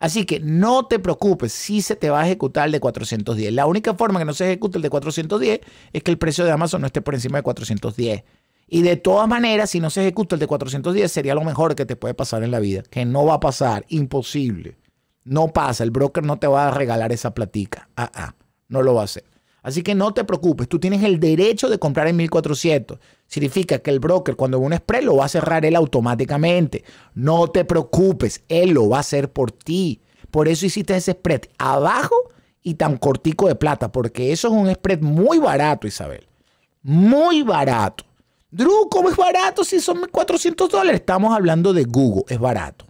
Así que no te preocupes si se te va a ejecutar el de 410. La única forma que no se ejecute el de 410 es que el precio de Amazon no esté por encima de 410. Y de todas maneras, si no se ejecuta el de 410, sería lo mejor que te puede pasar en la vida. Que no va a pasar, imposible. No pasa, el broker no te va a regalar esa platica. Ah, ah, no lo va a hacer. Así que no te preocupes, tú tienes el derecho de comprar en 1400. Significa que el broker cuando ve un spread lo va a cerrar él automáticamente. No te preocupes, él lo va a hacer por ti. Por eso hiciste ese spread abajo y tan cortico de plata, porque eso es un spread muy barato, Isabel. Muy barato. Drew, ¿cómo es barato si son 1400 dólares? Estamos hablando de Google, es barato.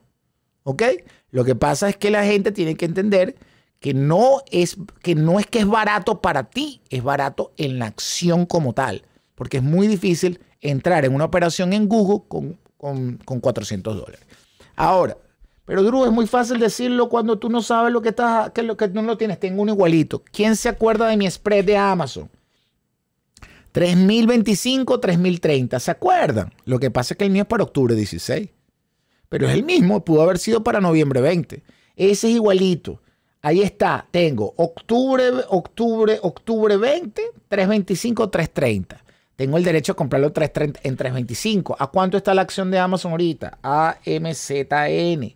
¿Ok? Lo que pasa es que la gente tiene que entender que no es que no es que es barato para ti, es barato en la acción como tal, porque es muy difícil entrar en una operación en Google con, 400 dólares. Ahora, pero Drew, es muy fácil decirlo cuando tú no sabes lo que estás, lo que no lo tienes, tengo un igualito. ¿Quién se acuerda de mi spread de Amazon? 3025, 3030, ¿se acuerdan? Lo que pasa es que el mío es para octubre 16, pero es el mismo, pudo haber sido para noviembre 20. Ese es igualito. Ahí está, tengo octubre, octubre, octubre 20, 325, 330. Tengo el derecho a comprarlo en 325. ¿A cuánto está la acción de Amazon ahorita? AMZN.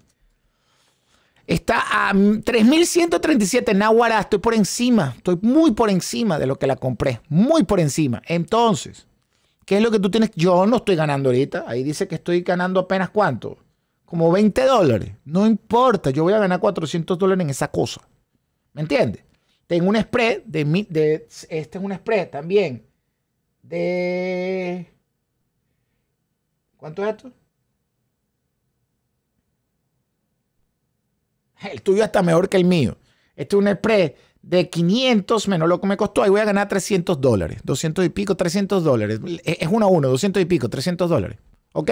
Está a 3.137 Nahuara. Estoy por encima. Estoy muy por encima de lo que la compré. Muy por encima. Entonces, ¿qué es lo que tú tienes? Yo no estoy ganando ahorita. Ahí dice que estoy ganando apenas cuánto como 20 dólares. No importa, yo voy a ganar 400 dólares en esa cosa. ¿Me entiendes? Tengo un spread de, este es un spread también de ¿Cuánto es esto? El tuyo está mejor que el mío. Este es un spread de 500 menos lo que me costó. Ahí voy a ganar 300 dólares. 200 y pico, 300 dólares. Es uno a uno, 200 y pico, 300 dólares. ¿Ok?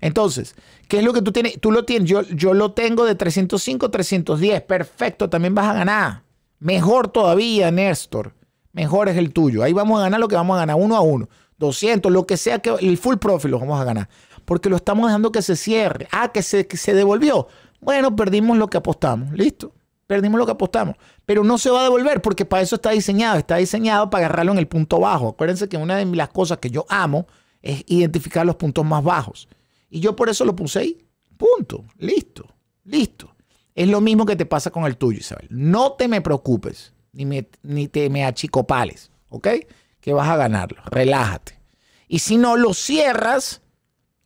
Entonces, ¿qué es lo que tú tienes? Tú lo tienes, yo, yo lo tengo de 305, 310. Perfecto, también vas a ganar. Mejor todavía, Néstor. Mejor es el tuyo. Ahí vamos a ganar lo que vamos a ganar, uno a uno. 200, lo que sea que el full profit lo vamos a ganar. Porque lo estamos dejando que se cierre. Ah, que se, que se devolvió. Bueno, perdimos lo que apostamos. Listo. Perdimos lo que apostamos. Pero no se va a devolver porque para eso está diseñado. Está diseñado para agarrarlo en el punto bajo. Acuérdense que una de las cosas que yo amo es identificar los puntos más bajos. Y yo por eso lo puse ahí. Punto. Listo. Listo. Es lo mismo que te pasa con el tuyo, Isabel. No te me preocupes, ni, me, ni te me achicopales, ¿ok? Que vas a ganarlo. Relájate. Y si no lo cierras,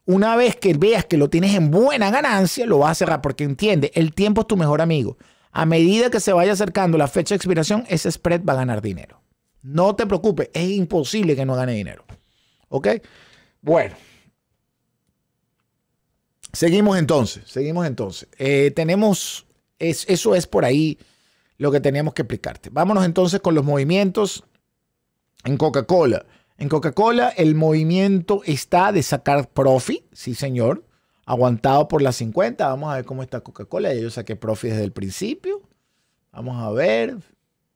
una vez que veas que lo tienes en buena ganancia, lo vas a cerrar porque entiende, el tiempo es tu mejor amigo. A medida que se vaya acercando la fecha de expiración, ese spread va a ganar dinero. No te preocupes, es imposible que no gane dinero. ¿Ok? Bueno. Seguimos entonces, seguimos entonces. Eh, tenemos, eso es por ahí lo que teníamos que explicarte. Vámonos entonces con los movimientos en Coca-Cola. En Coca-Cola el movimiento está de sacar profit, sí señor, aguantado por las 50. Vamos a ver cómo está Coca-Cola. Yo saqué profit desde el principio. Vamos a ver.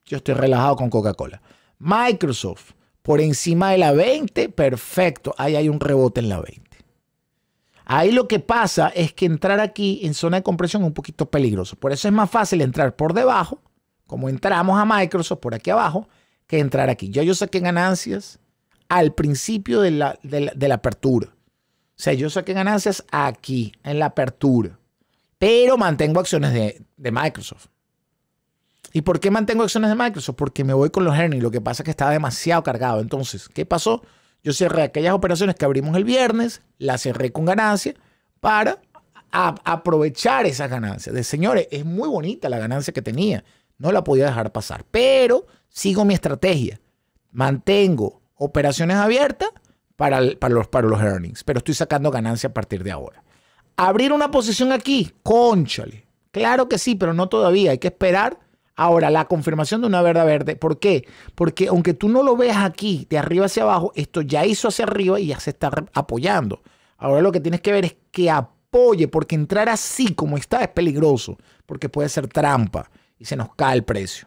Yo estoy relajado con Coca-Cola. Microsoft por encima de la 20, perfecto. Ahí hay un rebote en la 20. Ahí lo que pasa es que entrar aquí en zona de compresión es un poquito peligroso. Por eso es más fácil entrar por debajo, como entramos a Microsoft por aquí abajo, que entrar aquí. Yo yo saqué ganancias al principio de la, apertura. O sea, yo saqué ganancias aquí, en la apertura. Pero mantengo acciones de, de Microsoft. ¿Y por qué mantengo acciones de Microsoft? Porque me voy con los earnings. Lo que pasa es que estaba demasiado cargado. Entonces, ¿qué pasó? Yo cerré aquellas operaciones que abrimos el viernes, las cerré con ganancia para aprovechar esas ganancias. De señores, es muy bonita la ganancia que tenía, no la podía dejar pasar, pero sigo mi estrategia. Mantengo operaciones abiertas para, los, los earnings, pero estoy sacando ganancia a partir de ahora. Abrir una posición aquí, conchale. Claro que sí, pero no todavía. Hay que esperar Ahora, la confirmación de una verdad verde, ¿por qué? Porque aunque tú no lo veas aquí, de arriba hacia abajo, esto ya hizo hacia arriba y ya se está apoyando. Ahora lo que tienes que ver es que apoye, porque entrar así como está es peligroso, porque puede ser trampa y se nos cae el precio.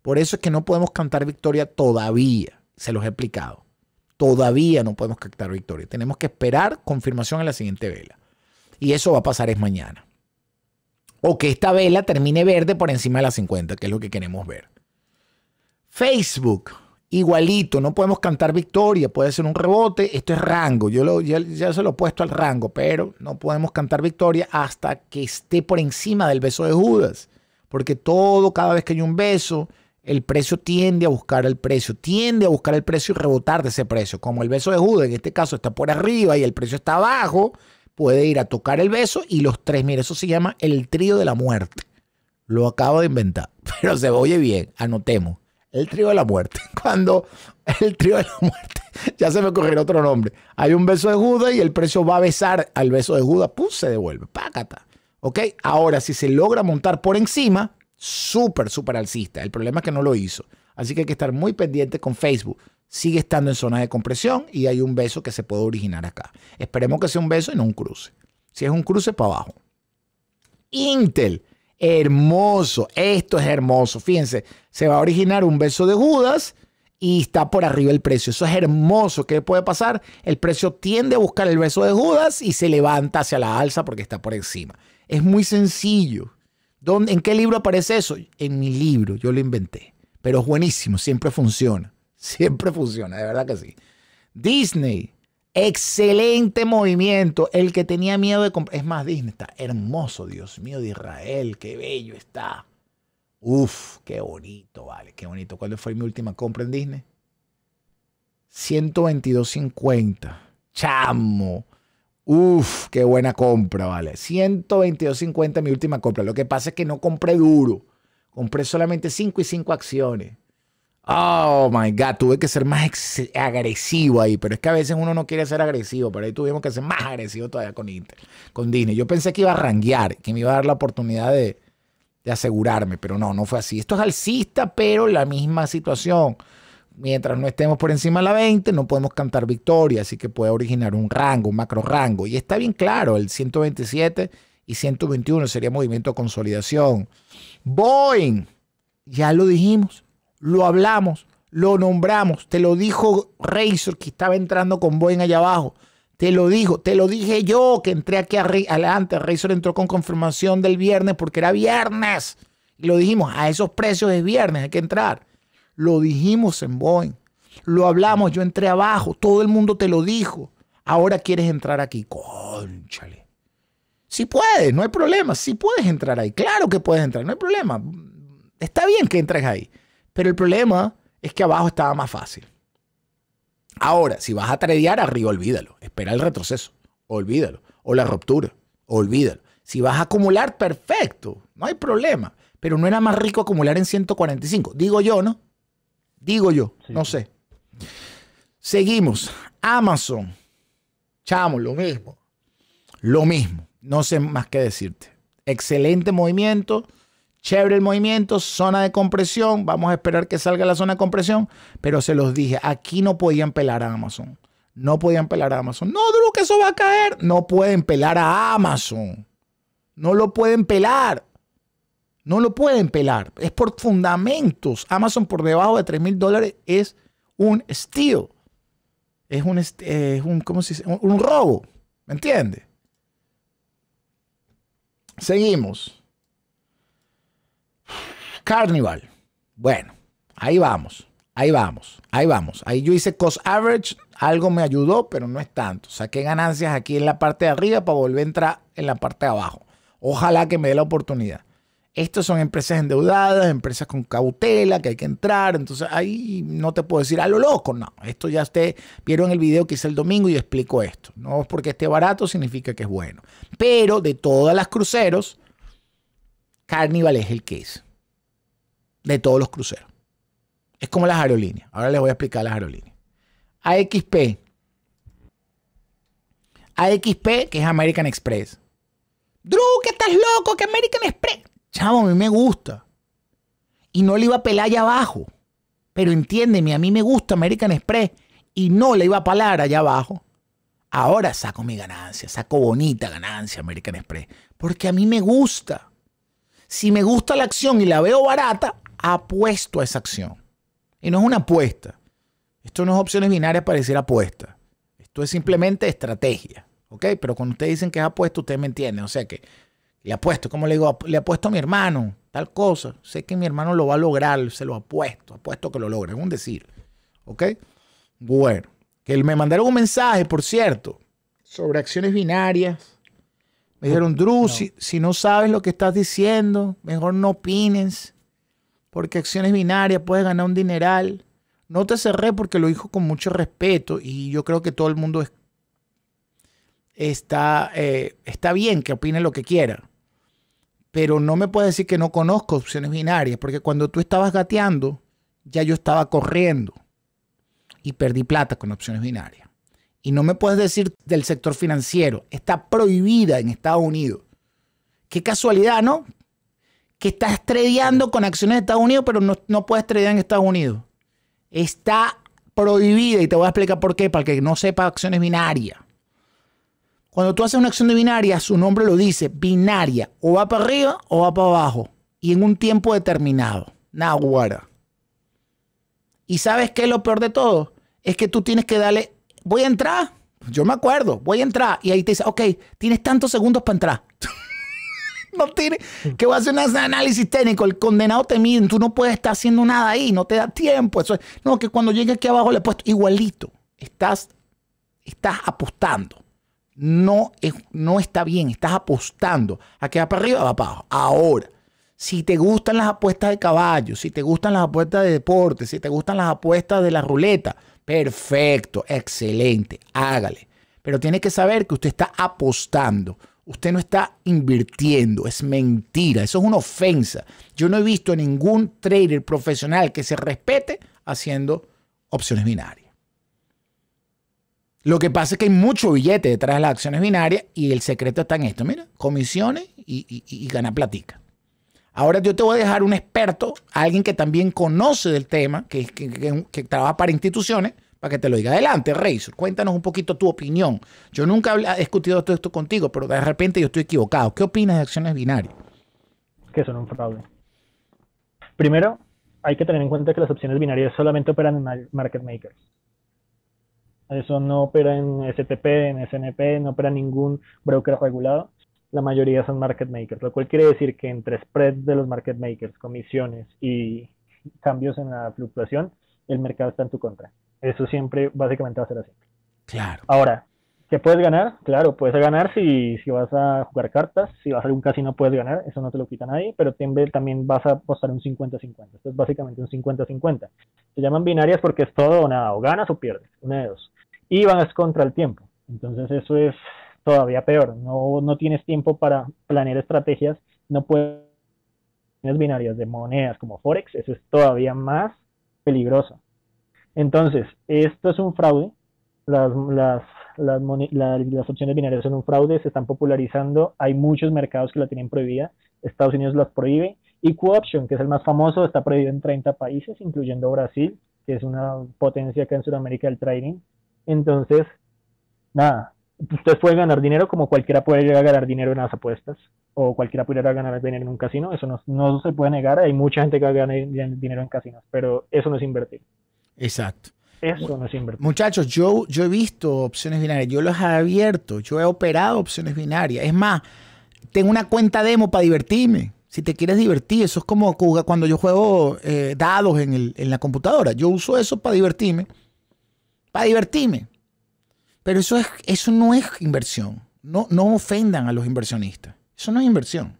Por eso es que no podemos cantar victoria todavía, se los he explicado. Todavía no podemos cantar victoria. Tenemos que esperar confirmación en la siguiente vela. Y eso va a pasar es mañana o que esta vela termine verde por encima de las 50, que es lo que queremos ver. Facebook, igualito, no podemos cantar victoria, puede ser un rebote, esto es rango, yo, ya se lo he puesto al rango, pero no podemos cantar victoria hasta que esté por encima del beso de Judas, porque todo, cada vez que hay un beso, el precio tiende a buscar el precio, tiende a buscar el precio y rebotar de ese precio, como el beso de Judas, en este caso está por arriba y el precio está abajo, puede ir a tocar el beso y los tres, Mira, eso se llama el trío de la muerte. Lo acabo de inventar, pero se oye bien, anotemos. El trío de la muerte. Cuando el trío de la muerte, ya se me ocurrió otro nombre. Hay un beso de juda y el precio va a besar al beso de juda. pum, se devuelve, pácata. ¿Ok? Ahora, si se logra montar por encima, súper, súper alcista. El problema es que no lo hizo. Así que hay que estar muy pendiente con Facebook sigue estando en zona de compresión y hay un beso que se puede originar acá. Esperemos que sea un beso y no un cruce. Si es un cruce, para abajo. Intel, hermoso, esto es hermoso. Fíjense, se va a originar un beso de Judas y está por arriba el precio. Eso es hermoso. ¿Qué puede pasar? El precio tiende a buscar el beso de Judas y se levanta hacia la alza porque está por encima. Es muy sencillo. ¿Dónde, ¿En qué libro aparece eso? En mi libro, yo lo inventé. Pero es buenísimo, siempre funciona. Siempre funciona, de verdad que sí. Disney, excelente movimiento. El que tenía miedo de comprar. Es más, Disney está hermoso, Dios mío, de Israel, qué bello está. Uf, qué bonito, vale, qué bonito. ¿Cuál fue mi última compra en Disney? 122.50. Chamo. Uf, qué buena compra, vale. 122.50 mi última compra. Lo que pasa es que no compré duro. Compré solamente 5 y 5 acciones. Oh my God, tuve que ser más agresivo ahí, pero es que a veces uno no quiere ser agresivo, pero ahí tuvimos que ser más agresivo todavía con, Inter, con Disney. Yo pensé que iba a ranguear, que me iba a dar la oportunidad de, de asegurarme, pero no, no fue así. Esto es alcista, pero la misma situación. Mientras no estemos por encima de la 20, no podemos cantar victoria, así que puede originar un rango, un macro rango. Y está bien claro, el 127 y 121 sería movimiento de consolidación. Boeing, ya lo dijimos lo hablamos, lo nombramos, te lo dijo Razor que estaba entrando con Boeing allá abajo. Te lo dijo, te lo dije yo que entré aquí adelante. Razor entró con confirmación del viernes porque era viernes. Y lo dijimos, a esos precios es viernes, hay que entrar. Lo dijimos en Boeing. Lo hablamos, yo entré abajo, todo el mundo te lo dijo. Ahora quieres entrar aquí. Conchale. Si puedes, no hay problema. Si puedes entrar ahí, claro que puedes entrar, no hay problema. Está bien que entres ahí. Pero el problema es que abajo estaba más fácil. Ahora, si vas a tradear arriba, olvídalo. Espera el retroceso. Olvídalo. O la ruptura. Olvídalo. Si vas a acumular, perfecto. No hay problema. Pero no era más rico acumular en 145. Digo yo, ¿no? Digo yo. No sé. Seguimos. Amazon. Chamo, lo mismo. Lo mismo. No sé más qué decirte. Excelente movimiento. Chévere el movimiento, zona de compresión. Vamos a esperar que salga la zona de compresión. Pero se los dije, aquí no podían pelar a Amazon. No podían pelar a Amazon. No, Duro, que eso va a caer. No pueden pelar a Amazon. No lo pueden pelar. No lo pueden pelar. Es por fundamentos. Amazon por debajo de 3 mil dólares es un steal. Es un, eh, un, un robo. ¿Me entiendes? Seguimos. Carnival. Bueno, ahí vamos. Ahí vamos, ahí vamos. Ahí yo hice cost average, algo me ayudó, pero no es tanto. Saqué ganancias aquí en la parte de arriba para volver a entrar en la parte de abajo. Ojalá que me dé la oportunidad. Estas son empresas endeudadas, empresas con cautela, que hay que entrar. Entonces ahí no te puedo decir a lo loco, no. Esto ya ustedes vieron el video que hice el domingo y explico esto. No es porque esté barato, significa que es bueno. Pero de todas las cruceros, Carnival es el que es de todos los cruceros. Es como las aerolíneas. Ahora les voy a explicar las aerolíneas. AXP. AXP, que es American Express. Drew, que estás loco, que American Express. Chavo, a mí me gusta. Y no le iba a pelar allá abajo. Pero entiéndeme, a mí me gusta American Express. Y no le iba a pelar allá abajo. Ahora saco mi ganancia, saco bonita ganancia American Express. Porque a mí me gusta. Si me gusta la acción y la veo barata, apuesto a esa acción. Y no es una apuesta. Esto no es opciones binarias para decir apuesta. Esto es simplemente estrategia. ¿Ok? Pero cuando ustedes dicen que es apuesto, ustedes me entienden. O sea que le apuesto, como le digo, le apuesto a mi hermano, tal cosa. Sé que mi hermano lo va a lograr, se lo apuesto, apuesto que lo logre Es un decir. ¿Ok? Bueno, que me mandaron un mensaje, por cierto, sobre acciones binarias. Me dijeron, Drew, si no sabes lo que estás diciendo, mejor no opines porque acciones binarias, puedes ganar un dineral. No te cerré porque lo dijo con mucho respeto y yo creo que todo el mundo está, eh, está bien que opine lo que quiera. Pero no me puedes decir que no conozco opciones binarias, porque cuando tú estabas gateando, ya yo estaba corriendo y perdí plata con opciones binarias. Y no me puedes decir del sector financiero, está prohibida en Estados Unidos. Qué casualidad, ¿no? que estás tradeando con acciones de Estados Unidos, pero no, no puedes en Estados Unidos. Está prohibida y te voy a explicar por qué, para que no sepa acciones binarias. Cuando tú haces una acción de binaria, su nombre lo dice, binaria, o va para arriba o va para abajo, y en un tiempo determinado. Nahuara. ¿Y sabes qué es lo peor de todo? Es que tú tienes que darle, voy a entrar, yo me acuerdo, voy a entrar, y ahí te dice, ok, tienes tantos segundos para entrar no tiene. Que voy a hacer un análisis técnico. El condenado te mide. Tú no puedes estar haciendo nada ahí. No te da tiempo. Eso no, que cuando llegue aquí abajo le he puesto igualito. Estás, estás apostando. No, es, no está bien. Estás apostando a que va para arriba, va para abajo. Ahora, si te gustan las apuestas de caballo, si te gustan las apuestas de deporte, si te gustan las apuestas de la ruleta, perfecto, excelente, hágale. Pero tiene que saber que usted está apostando. Usted no está invirtiendo, es mentira, eso es una ofensa. Yo no he visto a ningún trader profesional que se respete haciendo opciones binarias. Lo que pasa es que hay mucho billete detrás de las acciones binarias y el secreto está en esto. Mira, comisiones y, gana platica. Ahora yo te voy a dejar un experto, alguien que también conoce del tema, que trabaja para instituciones, para que te lo diga. Adelante, Razor, cuéntanos un poquito tu opinión. Yo nunca he discutido todo esto contigo, pero de repente yo estoy equivocado. ¿Qué opinas de acciones binarias? Que son un fraude. Primero, hay que tener en cuenta que las opciones binarias solamente operan en market makers. Eso no opera en STP, en SNP, no opera en ningún broker regulado. La mayoría son market makers, lo cual quiere decir que entre spread de los market makers, comisiones y cambios en la fluctuación, el mercado está en tu contra. Eso siempre básicamente va a ser así. Claro. Ahora, ¿qué puedes ganar? Claro, puedes ganar si, si vas a jugar cartas, si vas a algún casino puedes ganar, eso no te lo quita nadie, pero también vas a apostar un 50-50. Esto es básicamente un 50-50. Se llaman binarias porque es todo o nada, o ganas o pierdes, una de dos. Y van contra el tiempo. Entonces eso es todavía peor. No, no tienes tiempo para planear estrategias, no puedes binarias de monedas como Forex, eso es todavía más peligroso. Entonces, esto es un fraude. Las, opciones binarias son un fraude, se están popularizando. Hay muchos mercados que la tienen prohibida. Estados Unidos las prohíbe. Y Option, que es el más famoso, está prohibido en 30 países, incluyendo Brasil, que es una potencia acá en Sudamérica del trading. Entonces, nada, ustedes pueden ganar dinero como cualquiera puede llegar a ganar dinero en las apuestas o cualquiera a ganar dinero en un casino, eso no, no se puede negar, hay mucha gente que gana dinero en casinos, pero eso no es invertir. Exacto. Eso no es invertir. Muchachos, yo, yo he visto opciones binarias, yo las he abierto, yo he operado opciones binarias. Es más, tengo una cuenta demo para divertirme. Si te quieres divertir, eso es como cuando yo juego eh, dados en, el, en la computadora. Yo uso eso para divertirme. Para divertirme. Pero eso, es, eso no es inversión. No, no ofendan a los inversionistas. Eso no es inversión.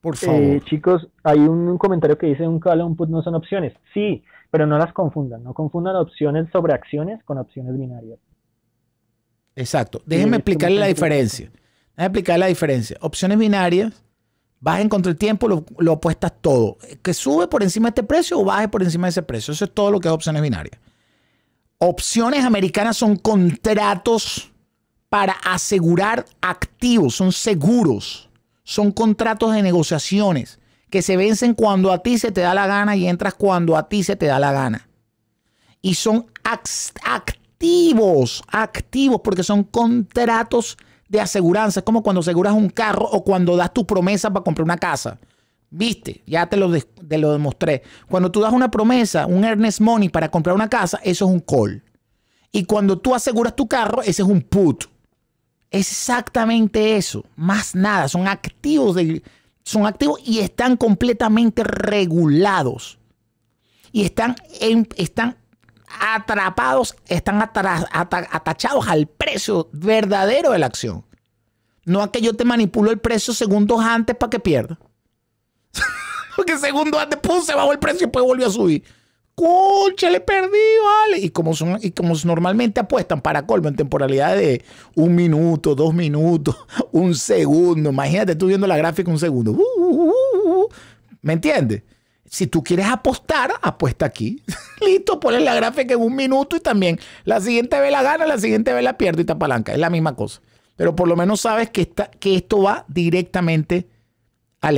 Por eh, favor. chicos, hay un, comentario que dice un call, un put no son opciones. Sí, pero no las confundan, no confundan opciones sobre acciones con opciones binarias. Exacto. Déjenme explicarle la diferencia. Déjenme explicarle la diferencia. Opciones binarias, bajen contra el tiempo, lo, lo todo. Que sube por encima de este precio o baje por encima de ese precio. Eso es todo lo que es opciones binarias. Opciones americanas son contratos para asegurar activos, son seguros, son contratos de negociaciones que se vencen cuando a ti se te da la gana y entras cuando a ti se te da la gana. Y son activos, activos, porque son contratos de aseguranza. Es como cuando aseguras un carro o cuando das tu promesa para comprar una casa. Viste, ya te lo, lo demostré. Cuando tú das una promesa, un earnest money para comprar una casa, eso es un call. Y cuando tú aseguras tu carro, ese es un put. Es exactamente eso. Más nada, son activos de son activos y están completamente regulados. Y están, están atrapados, están atachados al precio verdadero de la acción. No a que yo te manipulo el precio segundos antes para que pierda. Porque segundos antes, se bajó el precio y después volvió a subir. ¡Concha, le perdí, vale! Y como, son, y como normalmente apuestan para colmo en temporalidad de un minuto, dos minutos, un segundo. Imagínate tú viendo la gráfica un segundo. ¿Me entiendes? Si tú quieres apostar, apuesta aquí. Listo, pones la gráfica en un minuto y también la siguiente vez la gana, la siguiente vez la pierde y te apalanca. Es la misma cosa. Pero por lo menos sabes que, que esto va directamente al,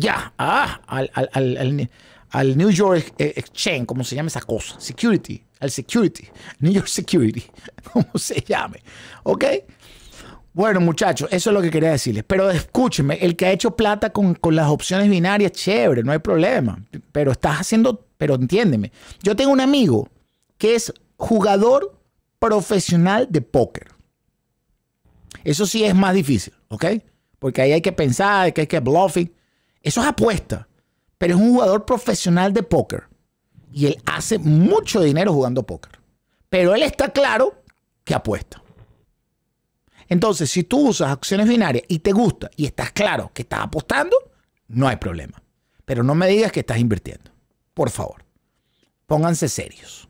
ya, al, al al New York eh, Exchange, como se llama esa cosa, security, al security, New York Security, ¿cómo se llame, ¿ok? Bueno, muchachos, eso es lo que quería decirles. Pero escúcheme, el que ha hecho plata con, con, las opciones binarias, chévere, no hay problema. Pero estás haciendo, pero entiéndeme. Yo tengo un amigo que es jugador profesional de póker. Eso sí es más difícil, ¿ok? Porque ahí hay que pensar, que hay que bluffing. Eso es apuesta pero es un jugador profesional de póker y él hace mucho dinero jugando póker. Pero él está claro que apuesta. Entonces, si tú usas acciones binarias y te gusta y estás claro que estás apostando, no hay problema. Pero no me digas que estás invirtiendo. Por favor, pónganse serios.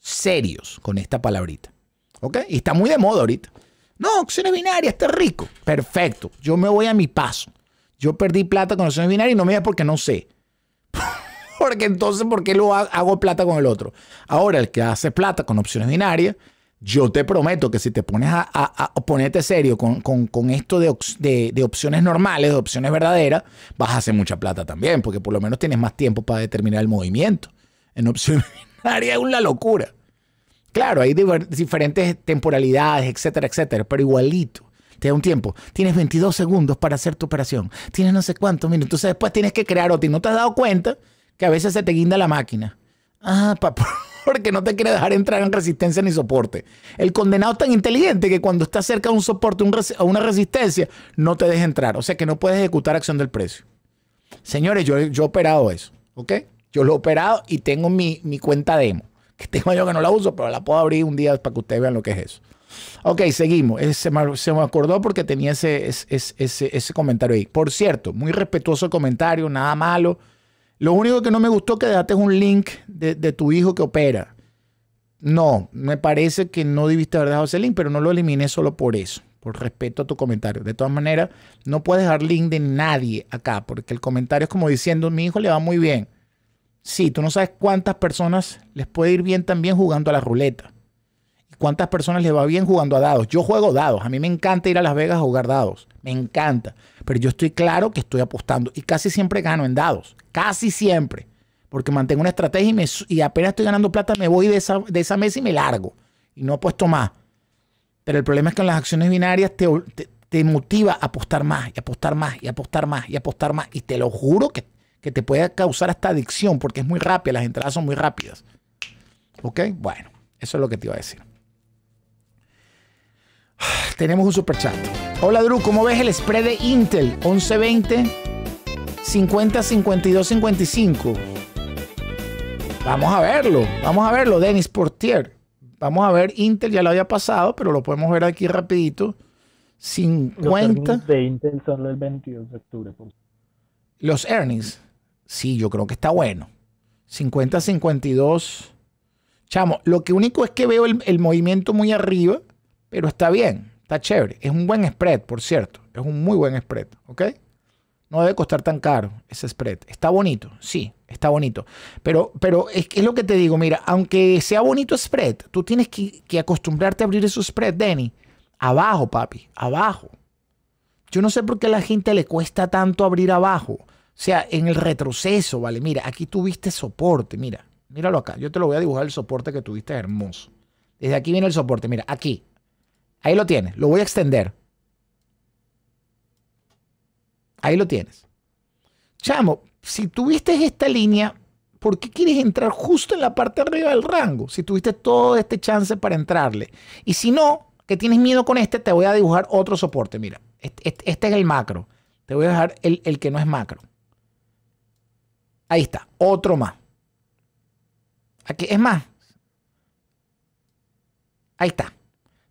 Serios con esta palabrita. ¿Ok? Y está muy de moda ahorita. No, acciones binarias, está rico. Perfecto. Yo me voy a mi paso. Yo perdí plata con acciones binarias y no me digas porque no sé. Porque entonces, ¿por qué lo hago plata con el otro? Ahora, el que hace plata con opciones binarias, yo te prometo que si te pones a, ponerte serio con, esto de, de, opciones normales, de opciones verdaderas, vas a hacer mucha plata también, porque por lo menos tienes más tiempo para determinar el movimiento. En opciones binarias es una locura. Claro, hay diferentes temporalidades, etcétera, etcétera, pero igualito. Te da un tiempo. Tienes 22 segundos para hacer tu operación. Tienes no sé cuántos minutos. Entonces después tienes que crear Y No te has dado cuenta que a veces se te guinda la máquina. Ah, porque no te quiere dejar entrar en resistencia ni soporte. El condenado es tan inteligente que cuando está cerca de un soporte a una resistencia, no te deja entrar. O sea que no puedes ejecutar acción del precio. Señores, yo, he operado eso, ¿ok? Yo lo he operado y tengo mi, mi cuenta demo. Que tengo yo que no la uso, pero la puedo abrir un día para que ustedes vean lo que es eso. Ok, seguimos. Se me, acordó porque tenía ese, ese, comentario ahí. Por cierto, muy respetuoso comentario, nada malo. Lo único que no me gustó que dejaste un link de, de tu hijo que opera. No, me parece que no debiste haber dejado ese link, pero no lo eliminé solo por eso, por respeto a tu comentario. De todas maneras, no puedes dar link de nadie acá, porque el comentario es como diciendo, mi hijo le va muy bien. Sí, tú no sabes cuántas personas les puede ir bien también jugando a la ruleta. ¿Cuántas personas les va bien jugando a dados? Yo juego dados. A mí me encanta ir a Las Vegas a jugar dados. Me encanta. Pero yo estoy claro que estoy apostando. Y casi siempre gano en dados. Casi siempre. Porque mantengo una estrategia y, apenas estoy ganando plata, me voy de esa, mesa y me largo. Y no apuesto más. Pero el problema es que en las acciones binarias te, motiva a apostar más y apostar más y apostar más y apostar más. Y te lo juro que, que te puede causar hasta adicción porque es muy rápida. Las entradas son muy rápidas. ¿Ok? Bueno, eso es lo que te iba a decir. Tenemos un super chat. Hola Drew, ¿cómo ves el spread de Intel 1120 50 52 55? Vamos a verlo, vamos a verlo, Denis Portier. Vamos a ver, Intel ya lo había pasado, pero lo podemos ver aquí rapidito. 50. Los de Intel solo el 22 de octubre. Los earnings. Sí, yo creo que está bueno. 50, 52. Chamo, lo que único es que veo el movimiento muy arriba pero está bien, está chévere. Es un buen spread, por cierto. Es un muy buen spread, ¿ok? No debe costar tan caro ese spread. Está bonito, sí, está bonito. Pero, pero es, lo que te digo, mira, aunque sea bonito spread, tú tienes que, acostumbrarte a abrir ese spread, Denny. Abajo, papi, abajo. Yo no sé por qué a la gente le cuesta tanto abrir abajo. O sea, en el retroceso, ¿vale? Mira, aquí tuviste soporte, mira. Míralo acá. Yo te lo voy a dibujar el soporte que tuviste hermoso. Desde aquí viene el soporte, mira, aquí. Ahí lo tienes. Lo voy a extender. Ahí lo tienes. Chamo, si tuviste esta línea, ¿por qué quieres entrar justo en la parte arriba del rango? Si tuviste todo este chance para entrarle. Y si no, que tienes miedo con este, te voy a dibujar otro soporte. Mira, este, este, este es el macro. Te voy a dejar el, el que no es macro. Ahí está, otro más. Aquí es más. Ahí está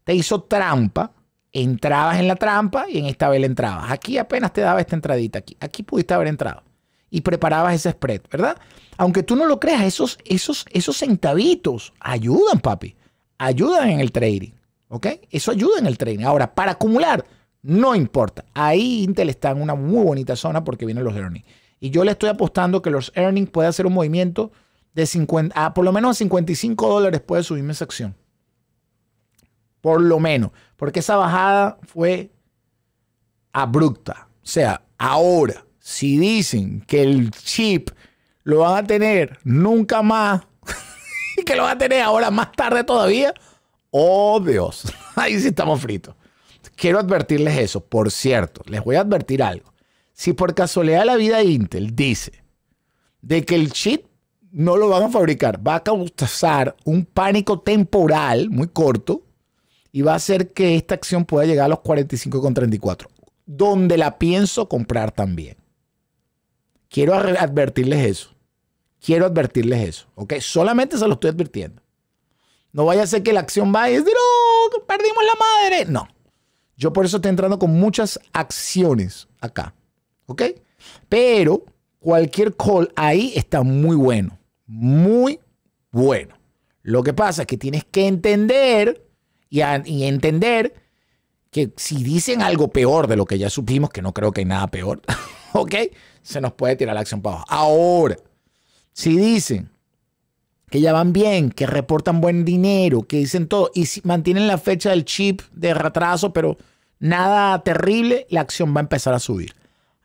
te hizo trampa, entrabas en la trampa y en esta le entrabas. Aquí apenas te daba esta entradita, aquí, aquí pudiste haber entrado y preparabas ese spread, ¿verdad? Aunque tú no lo creas, esos, esos, esos centavitos ayudan, papi, ayudan en el trading, ¿ok? Eso ayuda en el trading. Ahora, para acumular, no importa. Ahí Intel está en una muy bonita zona porque vienen los earnings. Y yo le estoy apostando que los earnings puede hacer un movimiento de 50, a, ah, por lo menos a 55 dólares puede subirme esa acción por lo menos, porque esa bajada fue abrupta. O sea, ahora, si dicen que el chip lo van a tener nunca más, y que lo van a tener ahora más tarde todavía, oh Dios, ahí sí estamos fritos. Quiero advertirles eso. Por cierto, les voy a advertir algo. Si por casualidad la vida de Intel dice de que el chip no lo van a fabricar, va a causar un pánico temporal muy corto y va a ser que esta acción pueda llegar a los 45,34, donde la pienso comprar también. Quiero advertirles eso. Quiero advertirles eso. ¿Ok? Solamente se lo estoy advirtiendo. No vaya a ser que la acción vaya y decir, ¡Oh, perdimos la madre! No. Yo por eso estoy entrando con muchas acciones acá. ¿Ok? Pero cualquier call ahí está muy bueno. Muy bueno. Lo que pasa es que tienes que entender y, entender que si dicen algo peor de lo que ya supimos, que no creo que hay nada peor, ¿ok? Se nos puede tirar la acción para abajo. Ahora, si dicen que ya van bien, que reportan buen dinero, que dicen todo, y si mantienen la fecha del chip de retraso, pero nada terrible, la acción va a empezar a subir.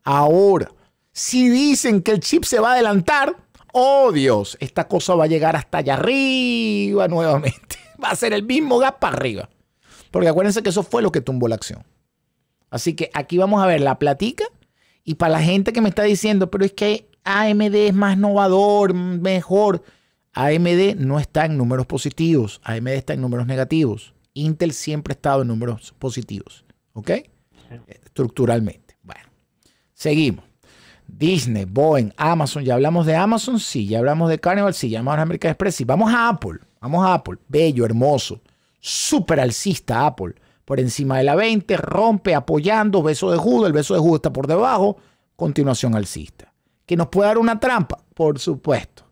Ahora, si dicen que el chip se va a adelantar, oh Dios, esta cosa va a llegar hasta allá arriba nuevamente va a ser el mismo gas para arriba. Porque acuérdense que eso fue lo que tumbó la acción. Así que aquí vamos a ver la platica. Y para la gente que me está diciendo, pero es que AMD es más innovador, mejor. AMD no está en números positivos, AMD está en números negativos. Intel siempre ha estado en números positivos, ¿ok? Estructuralmente. Bueno, seguimos. Disney, Boeing, Amazon, ya hablamos de Amazon, sí, ya hablamos de Carnival, sí, ya hablamos de American Express, sí, vamos a Apple. Vamos a Apple. Bello, hermoso. Súper alcista Apple. Por encima de la 20, rompe apoyando, beso de judo, el beso de judo está por debajo, continuación alcista. ¿Que nos puede dar una trampa? Por supuesto.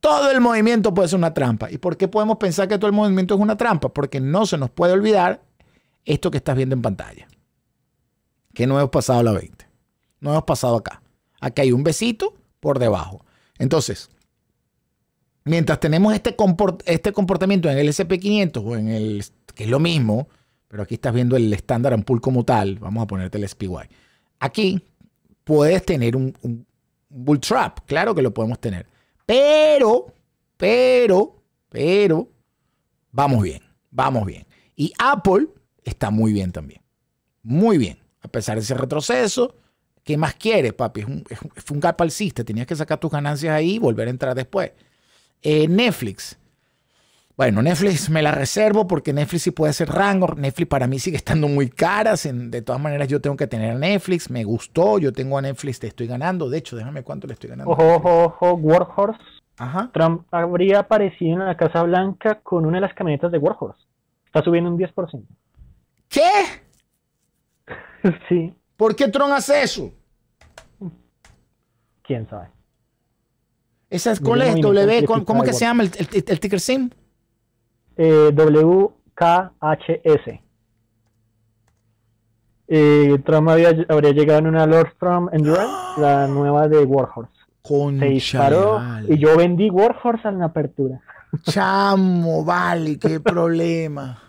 Todo el movimiento puede ser una trampa. ¿Y por qué podemos pensar que todo el movimiento es una trampa? Porque no se nos puede olvidar esto que estás viendo en pantalla. Que no hemos pasado la 20. No hemos pasado acá. Acá hay un besito por debajo. Entonces, mientras tenemos este, este, comportamiento en el SP500 o en el, que es lo mismo, pero aquí estás viendo el estándar en pool como tal, vamos a ponerte el SPY. Aquí puedes tener un, bull trap, claro que lo podemos tener, pero, pero, pero, vamos bien, vamos bien. Y Apple está muy bien también, muy bien, a pesar de ese retroceso. ¿Qué más quieres, papi? Es un, es un, gap Tenías que sacar tus ganancias ahí y volver a entrar después. Eh, Netflix. Bueno, Netflix me la reservo porque Netflix sí puede ser rango. Netflix para mí sigue estando muy cara. De todas maneras, yo tengo que tener a Netflix. Me gustó. Yo tengo a Netflix, te estoy ganando. De hecho, déjame cuánto le estoy ganando. Ojo, ojo, ojo, Warhorse. Ajá. Trump habría aparecido en la Casa Blanca con una de las camionetas de Warhorse. Está subiendo un 10%. ¿Qué? sí. ¿Por qué Trump hace eso? ¿Quién sabe? Esas, ¿Cuál es? W, ¿Cómo que se llama el, el, ticker SIM? Eh, WKHS. Eh, Trump había, habría llegado en una Lordstrom Endurance, la nueva de Warhorse. con disparó y yo vendí Warhorse en la apertura. Chamo, vale, qué problema.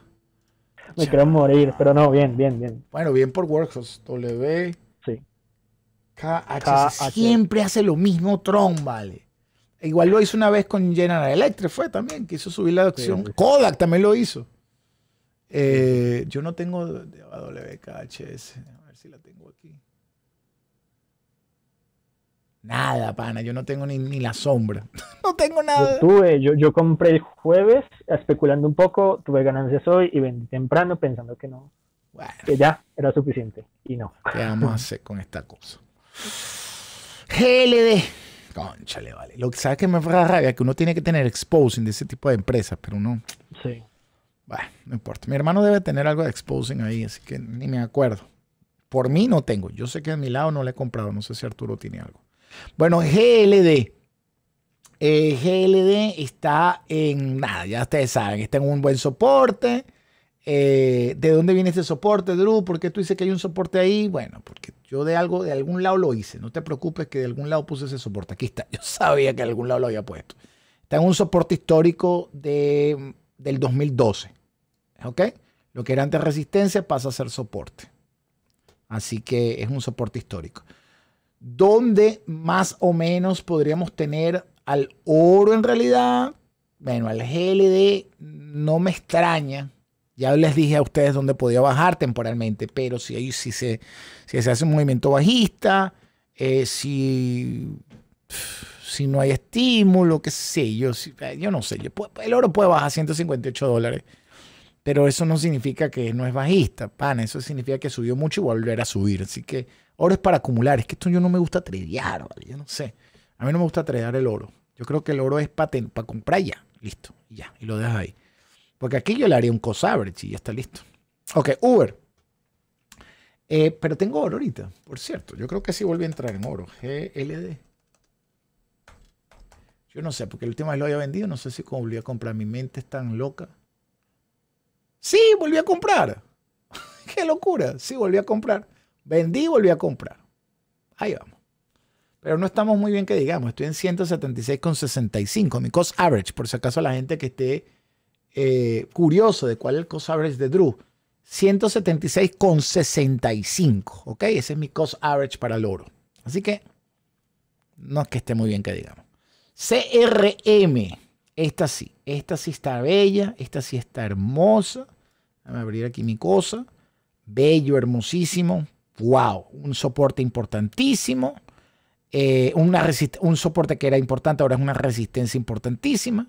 Me quiero morir, pero no, bien, bien, bien. Bueno, bien por Warhorse. W. Sí. Siempre hace lo mismo Tron, vale. Igual lo hizo una vez con General Electric, fue también, quiso subir la adopción. Kodak también lo hizo. Eh, yo no tengo WKHS. A ver si la tengo aquí. Nada, pana, yo no tengo ni, la sombra. no tengo nada. Yo, tuve, yo, yo, compré el jueves, especulando un poco, tuve ganancias hoy y vendí temprano pensando que no. Que ya era suficiente y no. ¿Qué vamos a hacer con esta cosa? GLD. Conchale, vale. Lo que sabe que me da rabia que uno tiene que tener exposing de ese tipo de empresas, pero no. Sí. Bueno, no importa. Mi hermano debe tener algo de exposing ahí, así que ni me acuerdo. Por mí no tengo. Yo sé que a mi lado no le he comprado. No sé si Arturo tiene algo. Bueno, GLD. Eh, GLD está en nada, ya ustedes saben, está en un buen soporte. Eh, ¿De dónde viene este soporte, Drew? ¿Por qué tú dices que hay un soporte ahí? Bueno, porque yo de algo, de algún lado lo hice. No te preocupes que de algún lado puse ese soporte. Aquí está. Yo sabía que de algún lado lo había puesto. Está en un soporte histórico de, del 2012. ¿Ok? Lo que era antes resistencia pasa a ser soporte. Así que es un soporte histórico. ¿Dónde más o menos podríamos tener al oro en realidad? Bueno, al GLD no me extraña ya les dije a ustedes dónde podía bajar temporalmente, pero si, si, se, si se hace un movimiento bajista, eh, si, si no hay estímulo, qué sé yo, eh, yo no sé, yo, el oro puede bajar 158 dólares, pero eso no significa que no es bajista, pan, eso significa que subió mucho y volver a subir, así que oro es para acumular, es que esto yo no me gusta tradear, yo no sé, a mí no me gusta tradear el oro, yo creo que el oro es para, para comprar ya, listo, ya, y lo dejas ahí. Porque aquí yo le haría un cost average y ya está listo. Ok, Uber. Eh, pero tengo oro ahorita, por cierto. Yo creo que sí vuelve a entrar en oro. GLD. Yo no sé, porque el último vez lo había vendido. No sé si volví a comprar. Mi mente es tan loca. Sí, volví a comprar. Qué locura. Sí, volví a comprar. Vendí y volví a comprar. Ahí vamos. Pero no estamos muy bien que digamos. Estoy en 176,65. Mi cost average, por si acaso la gente que esté eh, curioso de cuál es el cost average de Drew. 176,65. ¿Ok? Ese es mi cost average para el oro. Así que no es que esté muy bien que digamos. CRM. Esta sí. Esta sí está bella. Esta sí está hermosa. a abrir aquí mi cosa. Bello, hermosísimo. ¡Wow! Un soporte importantísimo. Eh, un soporte que era importante, ahora es una resistencia importantísima.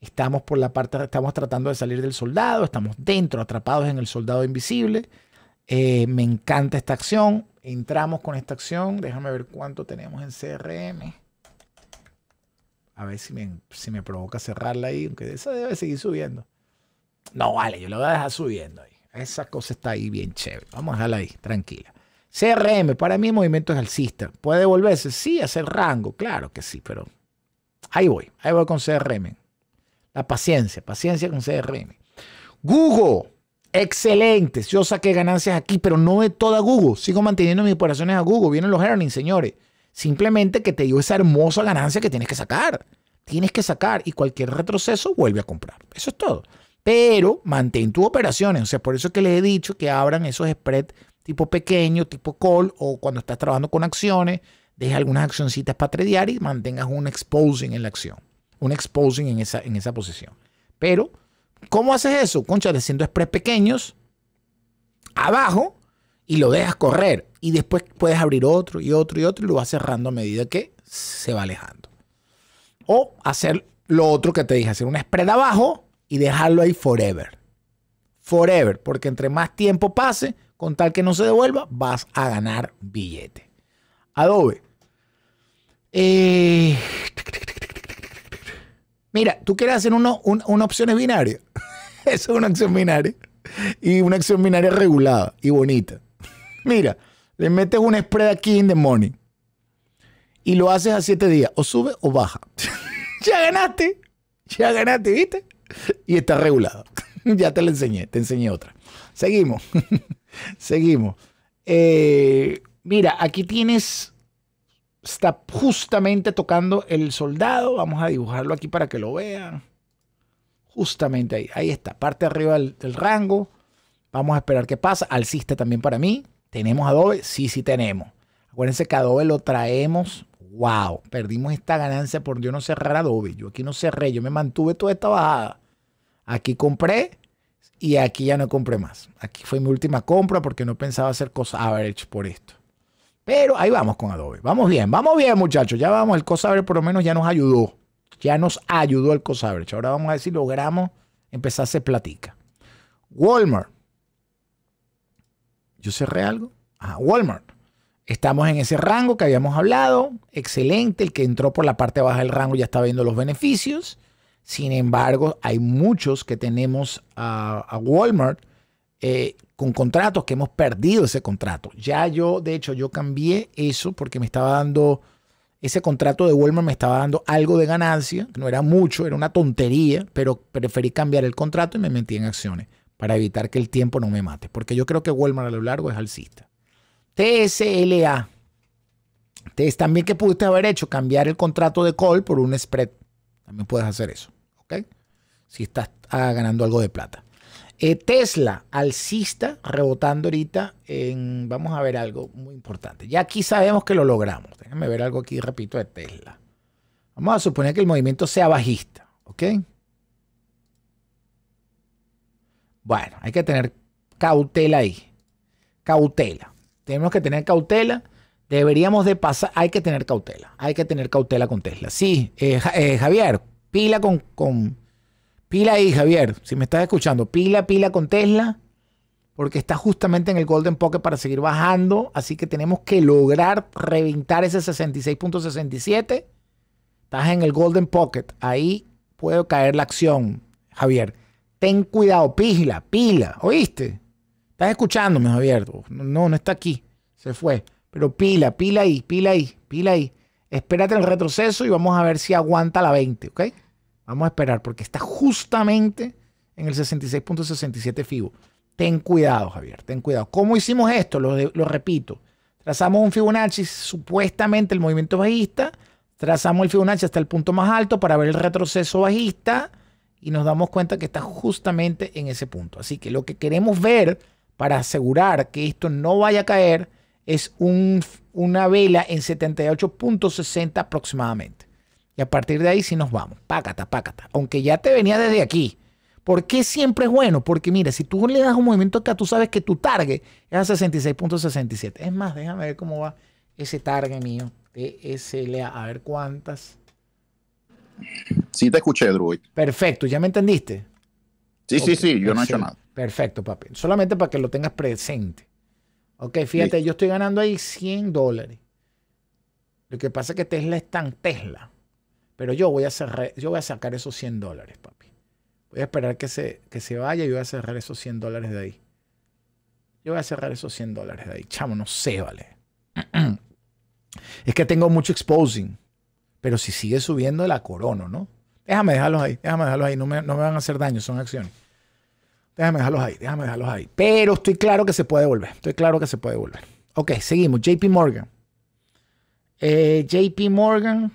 Estamos por la parte, estamos tratando de salir del soldado, estamos dentro, atrapados en el soldado invisible. Eh, me encanta esta acción. Entramos con esta acción. Déjame ver cuánto tenemos en CRM. A ver si me, si me provoca cerrarla ahí, aunque esa debe seguir subiendo. No, vale, yo lo voy a dejar subiendo ahí. Esa cosa está ahí bien chévere. Vamos a dejarla ahí, tranquila. CRM, para mí el movimiento es alcista. ¿Puede volverse? Sí, hacer rango, claro que sí, pero ahí voy, ahí voy con CRM. La paciencia, paciencia con CRM. Google, excelente. Yo saqué ganancias aquí, pero no de toda Google. Sigo manteniendo mis operaciones a Google. Vienen los earnings, señores. Simplemente que te dio esa hermosa ganancia que tienes que sacar. Tienes que sacar y cualquier retroceso vuelve a comprar. Eso es todo. Pero mantén tus operaciones. O sea, por eso que les he dicho que abran esos spread tipo pequeño, tipo call o cuando estás trabajando con acciones, deja algunas accioncitas para tradear y mantengas un exposing en la acción un exposing en esa, en esa posición. Pero, ¿cómo haces eso? Concha, haciendo spreads pequeños abajo y lo dejas correr. Y después puedes abrir otro y otro y otro y lo vas cerrando a medida que se va alejando. O hacer lo otro que te dije, hacer un spread abajo y dejarlo ahí forever. Forever, porque entre más tiempo pase, con tal que no se devuelva, vas a ganar billete. Adobe. Eh... Mira, tú quieres hacer uno, una opción binaria. Eso es una acción binaria. Y una acción binaria regulada y bonita. Mira, le metes un spread aquí en the Money Y lo haces a siete días. O sube o baja. ya ganaste. Ya ganaste, ¿viste? Y está regulado. ya te la enseñé. Te enseñé otra. Seguimos. Seguimos. Eh, mira, aquí tienes está justamente tocando el soldado. Vamos a dibujarlo aquí para que lo vean. Justamente ahí. Ahí está. Parte arriba del, rango. Vamos a esperar qué pasa. Alciste también para mí. ¿Tenemos Adobe? Sí, sí tenemos. Acuérdense que Adobe lo traemos. ¡Wow! Perdimos esta ganancia por yo no cerrar Adobe. Yo aquí no cerré. Yo me mantuve toda esta bajada. Aquí compré y aquí ya no compré más. Aquí fue mi última compra porque no pensaba hacer cost average por esto. Pero ahí vamos con Adobe. Vamos bien, vamos bien, muchachos. Ya vamos, el Cosaver, por lo menos ya nos ayudó. Ya nos ayudó el Cosaver. Ahora vamos a ver si logramos empezar a hacer platica. Walmart. ¿Yo cerré algo? Ah, Walmart. Estamos en ese rango que habíamos hablado. Excelente. El que entró por la parte baja del rango ya está viendo los beneficios. Sin embargo, hay muchos que tenemos a, Walmart eh, con contratos que hemos perdido ese contrato. Ya yo, de hecho, yo cambié eso porque me estaba dando, ese contrato de Walmart me estaba dando algo de ganancia, no era mucho, era una tontería, pero preferí cambiar el contrato y me metí en acciones para evitar que el tiempo no me mate, porque yo creo que Walmart a lo largo es alcista. TSLA. Entonces, también que pudiste haber hecho cambiar el contrato de call por un spread. También puedes hacer eso, ¿ok? Si estás ah, ganando algo de plata. Eh, Tesla, alcista, rebotando ahorita vamos a ver algo muy importante. Ya aquí sabemos que lo logramos. Déjenme ver algo aquí, repito, de Tesla. Vamos a suponer que el movimiento sea bajista, ¿ok? Bueno, hay que tener cautela ahí. Cautela. Tenemos que tener cautela. Deberíamos de pasar, hay que tener cautela, hay que tener cautela con Tesla. Sí, eh, eh, Javier, pila con, con Pila ahí, Javier, si me estás escuchando, pila, pila con Tesla, porque está justamente en el Golden Pocket para seguir bajando, así que tenemos que lograr reventar ese 66.67. Estás en el Golden Pocket, ahí puede caer la acción, Javier. Ten cuidado, pila, pila, ¿oíste? Estás escuchándome, Javier. No, no está aquí, se fue. Pero pila, pila ahí, pila ahí, pila ahí. Espérate el retroceso y vamos a ver si aguanta la 20, ¿ok? Vamos a esperar porque está justamente en el 66.67 FIBO. Ten cuidado, Javier, ten cuidado. ¿Cómo hicimos esto? Lo, repito. Trazamos un Fibonacci, supuestamente el movimiento bajista. Trazamos el Fibonacci hasta el punto más alto para ver el retroceso bajista y nos damos cuenta que está justamente en ese punto. Así que lo que queremos ver para asegurar que esto no vaya a caer es una vela en 78.60 aproximadamente. Y a partir de ahí sí nos vamos. Pácata, pácata. Aunque ya te venía desde aquí. ¿Por qué siempre es bueno? Porque mira, si tú le das un movimiento acá, tú sabes que tu target es a 66.67. Es más, déjame ver cómo va ese target mío. TSLA. A ver cuántas. Sí, te escuché, Druid. Perfecto, ¿ya me entendiste? Sí, sí, sí, yo no he hecho nada. Perfecto, papi. Solamente para que lo tengas presente. Ok, fíjate, yo estoy ganando ahí 100 dólares. Lo que pasa es que Tesla es tan Tesla pero yo voy a, cerrar, yo voy a sacar esos 100 dólares, papi. Voy a esperar que se, que se vaya y voy a cerrar esos 100 dólares de ahí. Yo voy a cerrar esos 100 dólares de ahí. Chamo, no sé, vale. Es que tengo mucho exposing. Pero si sigue subiendo, la corona, ¿no? Déjame dejarlos ahí, déjame dejarlos ahí. No me, no me van a hacer daño, son acciones. Déjame dejarlos ahí, déjame dejarlos ahí. Pero estoy claro que se puede volver. Estoy claro que se puede volver. Ok, seguimos. JP Morgan. Eh, JP Morgan.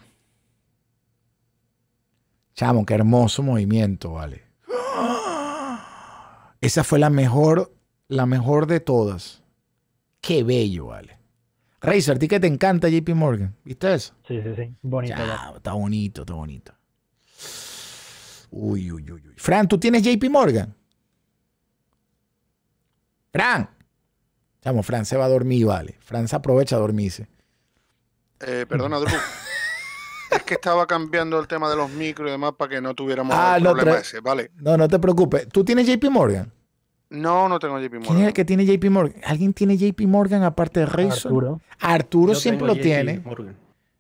Chamo, qué hermoso movimiento, vale. Esa fue la mejor, la mejor de todas. Qué bello, vale. Razer, a ti que te encanta JP Morgan. ¿Viste eso? Sí, sí, sí. Bonito. está bonito, está bonito. Uy, uy, uy, uy. Fran, ¿tú tienes JP Morgan? Fran. Chamo, Fran se va a dormir, vale. Fran se aprovecha a dormirse. Eh, perdona, Drew. Es que estaba cambiando el tema de los micros y demás para que no tuviéramos el ah, problema ese, ¿vale? No, no te preocupes. ¿Tú tienes JP Morgan? No, no tengo JP Morgan. ¿Quién es el que tiene JP Morgan? ¿Alguien tiene JP Morgan aparte de Rayson? Arturo. Arturo siempre lo tiene. Morgan.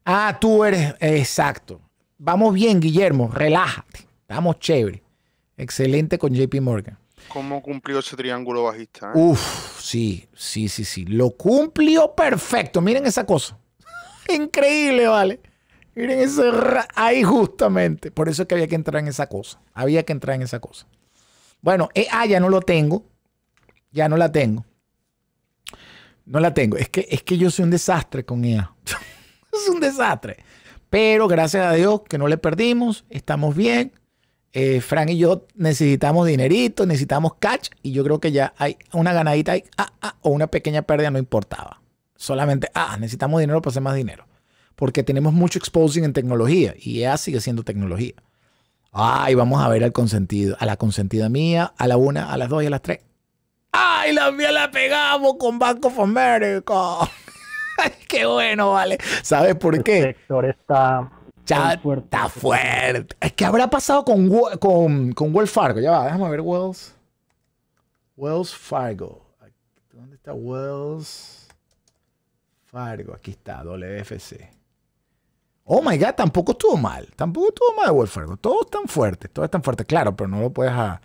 Ah, tú eres. Exacto. Vamos bien, Guillermo. Relájate. Estamos chévere. Excelente con JP Morgan. ¿Cómo cumplió ese triángulo bajista? Eh? Uf, sí, sí, sí, sí. Lo cumplió perfecto. Miren esa cosa. Increíble, vale. Miren ese ahí justamente. Por eso es que había que entrar en esa cosa. Había que entrar en esa cosa. Bueno, eh, ah, ya no lo tengo. Ya no la tengo. No la tengo. Es que, es que yo soy un desastre con EA. es un desastre. Pero gracias a Dios que no le perdimos. Estamos bien. Eh, Frank y yo necesitamos dinerito, necesitamos cash. Y yo creo que ya hay una ganadita ahí, ah, ah o una pequeña pérdida, no importaba. Solamente, ah, necesitamos dinero para hacer más dinero porque tenemos mucho exposing en tecnología y ella sigue siendo tecnología. Ay, vamos a ver al consentido, a la consentida mía, a la una, a las dos y a las tres. ¡Ay, la mía la pegamos con Banco of America! qué bueno, vale! ¿Sabes por qué? El este sector está fuerte. Es que habrá pasado con, con, con Wells Fargo. Ya va, déjame ver Wells. Wells Fargo. ¿Dónde está Wells Fargo? Aquí está, WFC. Oh my God, tampoco estuvo mal. Tampoco estuvo mal Wolfredo. Todos tan fuertes, todos tan fuertes. Claro, pero no lo puedes a.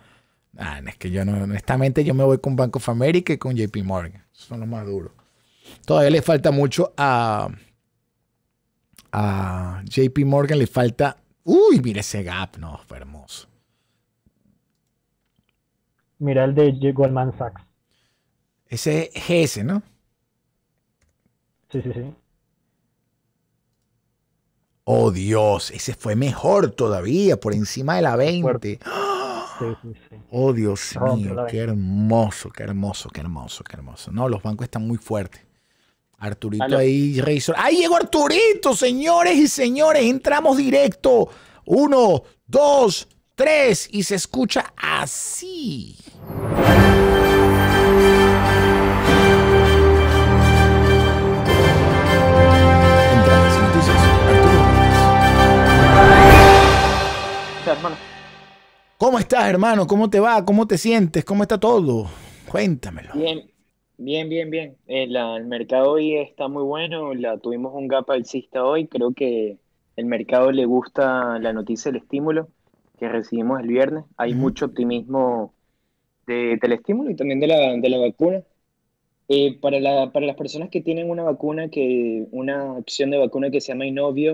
Ah, es que yo honestamente, yo me voy con Bank of America y con JP Morgan. Son los más duros. Todavía le falta mucho a. A JP Morgan le falta. Uy, mira ese gap. No, fue hermoso. Mira el de Goldman Sachs. Ese GS, ¿no? Sí, sí, sí. Oh Dios, ese fue mejor todavía, por encima de la 20. Oh Dios mío, qué hermoso, qué hermoso, qué hermoso, qué hermoso. No, los bancos están muy fuertes. Arturito ahí, Ahí llegó Arturito, señores y señores. Entramos directo. Uno, dos, tres. Y se escucha así. ¿Cómo estás, hermano? ¿Cómo te va? ¿Cómo te sientes? ¿Cómo está todo? Cuéntamelo. Bien, bien, bien, bien. Eh, el, mercado hoy está muy bueno. La, tuvimos un gap alcista hoy. Creo que el mercado le gusta la noticia del estímulo que recibimos el viernes. Hay mucho optimismo de, del estímulo y también de la, de la vacuna. Eh, para, para las personas que tienen una vacuna, que una opción de vacuna que se llama Inovio,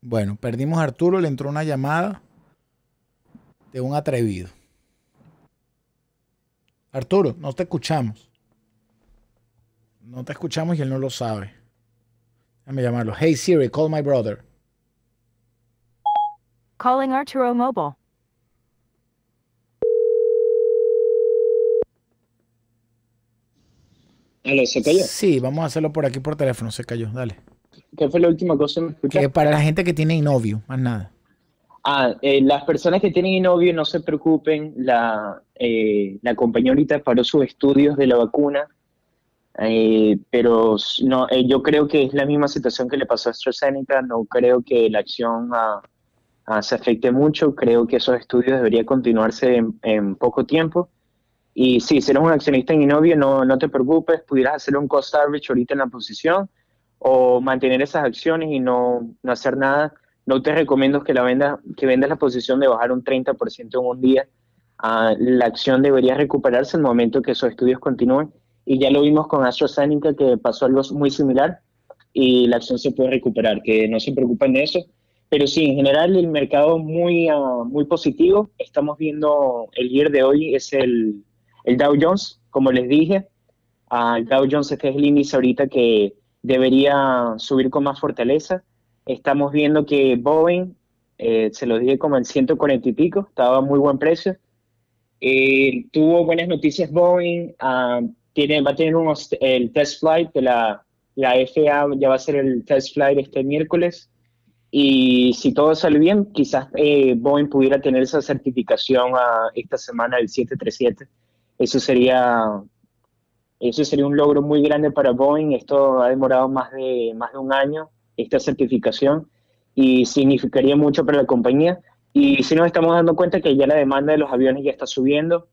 Bueno, perdimos a Arturo, le entró una llamada de un atrevido. Arturo, no te escuchamos. No te escuchamos y él no lo sabe. Déjame llamarlo. Hey Siri, call my brother. Calling Arturo Mobile. ¿Se cayó? Sí, vamos a hacerlo por aquí por teléfono. Se cayó, dale. ¿Qué fue la última cosa que para la gente que tiene novio, más nada. Ah, eh, las personas que tienen novio no se preocupen, la, eh, la ahorita paró sus estudios de la vacuna, eh, pero no, eh, yo creo que es la misma situación que le pasó a AstraZeneca, no creo que la acción ah, ah, se afecte mucho, creo que esos estudios deberían continuarse en, poco tiempo. Y sí, si eres un accionista en novio no, no te preocupes, pudieras hacer un cost average ahorita en la posición o mantener esas acciones y no, no hacer nada, no te recomiendo que, la venda, que vendas la posición de bajar un 30% en un día. Ah, la acción debería recuperarse en el momento que esos estudios continúen. Y ya lo vimos con AstraZeneca que pasó algo muy similar y la acción se puede recuperar, que no se preocupen de eso. Pero sí, en general el mercado muy, ah, muy positivo. Estamos viendo el year de hoy es el, el Dow Jones, como les dije. Ah, el Dow Jones este es el índice ahorita que debería subir con más fortaleza. Estamos viendo que Boeing, eh, se lo dio como en 140 y pico, estaba a muy buen precio. Eh, tuvo buenas noticias Boeing, ah, tiene, va a tener unos, el test flight de la, la FA, ya va a ser el test flight este miércoles. Y si todo sale bien, quizás eh, Boeing pudiera tener esa certificación ah, esta semana del 737. Eso sería eso sería un logro muy grande para Boeing. Esto ha demorado más de, más de un año, esta certificación, y significaría mucho para la compañía. Y si nos estamos dando cuenta que ya la demanda de los aviones ya está subiendo,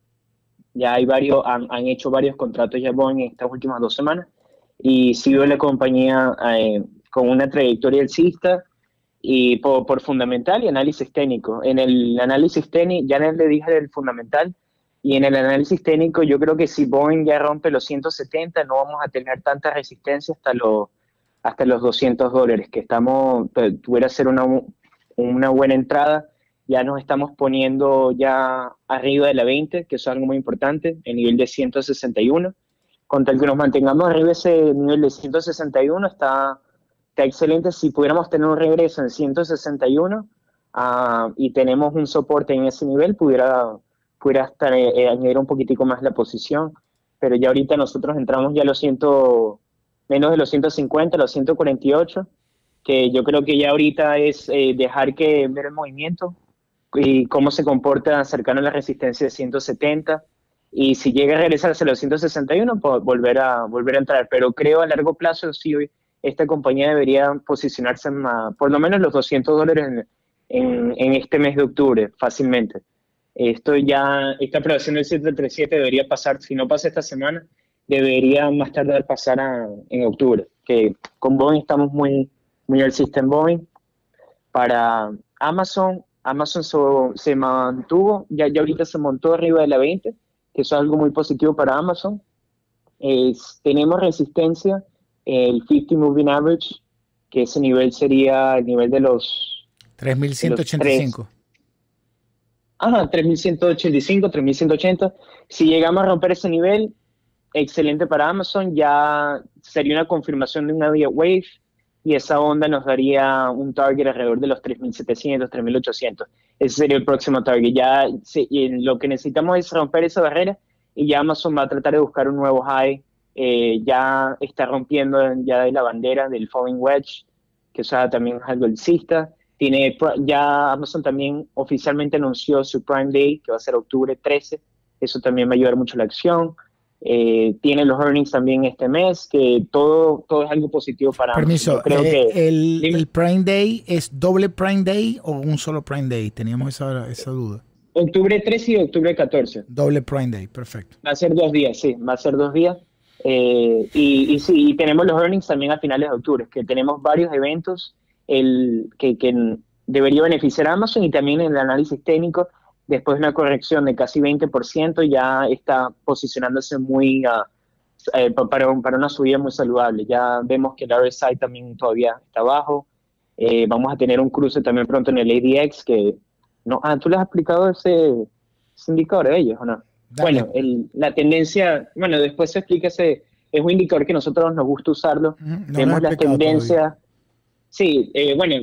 ya hay varios, han, hecho varios contratos ya Boeing en estas últimas dos semanas, y sigue la compañía eh, con una trayectoria alcista y por, fundamental y análisis técnico. En el análisis técnico, ya en le dije del fundamental, y en el análisis técnico, yo creo que si Boeing ya rompe los 170, no vamos a tener tanta resistencia hasta los hasta los 200 dólares, que estamos, tuviera ser una, una buena entrada, ya nos estamos poniendo ya arriba de la 20, que es algo muy importante, el nivel de 161. Con tal que nos mantengamos arriba de ese nivel de 161, está, está excelente. Si pudiéramos tener un regreso en 161 ah, y tenemos un soporte en ese nivel, pudiera pudiera hasta, eh, eh, añadir un poquitico más la posición, pero ya ahorita nosotros entramos ya a los menos de los 150, los 148, que yo creo que ya ahorita es eh, dejar que ver el movimiento y cómo se comporta cercano a la resistencia de 170 y si llega a regresarse a los 161, pues volver a, volver a entrar. Pero creo a largo plazo sí esta compañía debería posicionarse más, ah, por lo menos los 200 dólares en, en este mes de octubre fácilmente. Esto ya, esta aprobación del 737 debería pasar, si no pasa esta semana, debería más tarde pasar en octubre, que con Boeing estamos muy, muy al sistema Boeing. Para Amazon, Amazon se mantuvo, ya, ya ahorita se montó arriba de la 20, que es algo muy positivo para Amazon. tenemos resistencia, el 50 Moving Average, que ese nivel sería el nivel de los... 3.185. Ah, 3185, 3180. Si llegamos a romper ese nivel, excelente para Amazon, ya sería una confirmación de una vía wave y esa onda nos daría un target alrededor de los 3700, 3800. Ese sería el próximo target. Ya lo que necesitamos es romper esa barrera y ya Amazon va a tratar de buscar un nuevo high. Eh, ya está rompiendo ya la bandera del falling wedge, que o también es algo alcista. Tiene, ya Amazon también oficialmente anunció su Prime Day, que va a ser octubre 13. Eso también va a ayudar mucho la acción. Eh, tiene los earnings también este mes, que todo, todo es algo positivo para Permiso, creo eh, que, el, Prime Day es doble Prime Day o un solo Prime Day? Teníamos esa, esa duda. Octubre 13 y octubre 14. Doble Prime Day, perfecto. Va a ser dos días, sí, va a ser dos días. Eh, y, y sí, y tenemos los earnings también a finales de octubre, que tenemos varios eventos el, que, que debería beneficiar a Amazon y también en el análisis técnico, después de una corrección de casi 20%, ya está posicionándose muy eh, para, para, una subida muy saludable. Ya vemos que el RSI también todavía está bajo. Eh, vamos a tener un cruce también pronto en el ADX que... No, ah, ¿tú le has explicado ese, indicador ellos o no? Bueno, la tendencia, bueno, después se explica ese, es un indicador que nosotros nos gusta usarlo. Vemos la tendencia Sí, eh, bueno,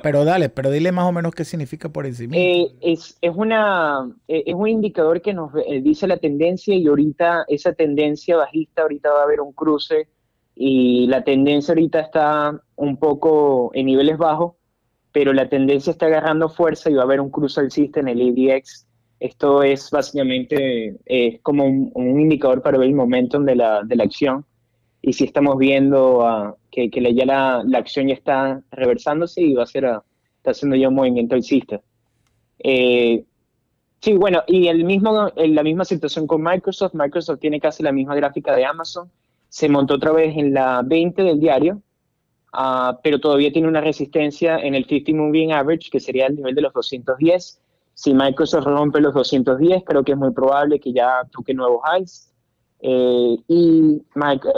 pero dale, pero dile más o menos qué significa por encima. Eh, es, es, una, e, es un indicador que nos eh, dice la tendencia y ahorita esa tendencia bajista, ahorita va a haber un cruce y la tendencia ahorita está un poco en niveles bajos, pero la tendencia está agarrando fuerza y va a haber un cruce alcista en el IDX. Esto es básicamente es como un, un indicador para ver el momentum de la, de la acción y si estamos viendo ah, que, que, ya la, la, acción ya está reversándose y va a ser ah, está haciendo ya un movimiento alcista. Eh, sí, bueno, y el mismo, la misma situación con Microsoft. Microsoft tiene casi la misma gráfica de Amazon. Se montó otra vez en la 20 del diario, ah, pero todavía tiene una resistencia en el 50 Moving Average, que sería el nivel de los 210. Si Microsoft rompe los 210, creo que es muy probable que ya toque nuevos highs eh, y eh,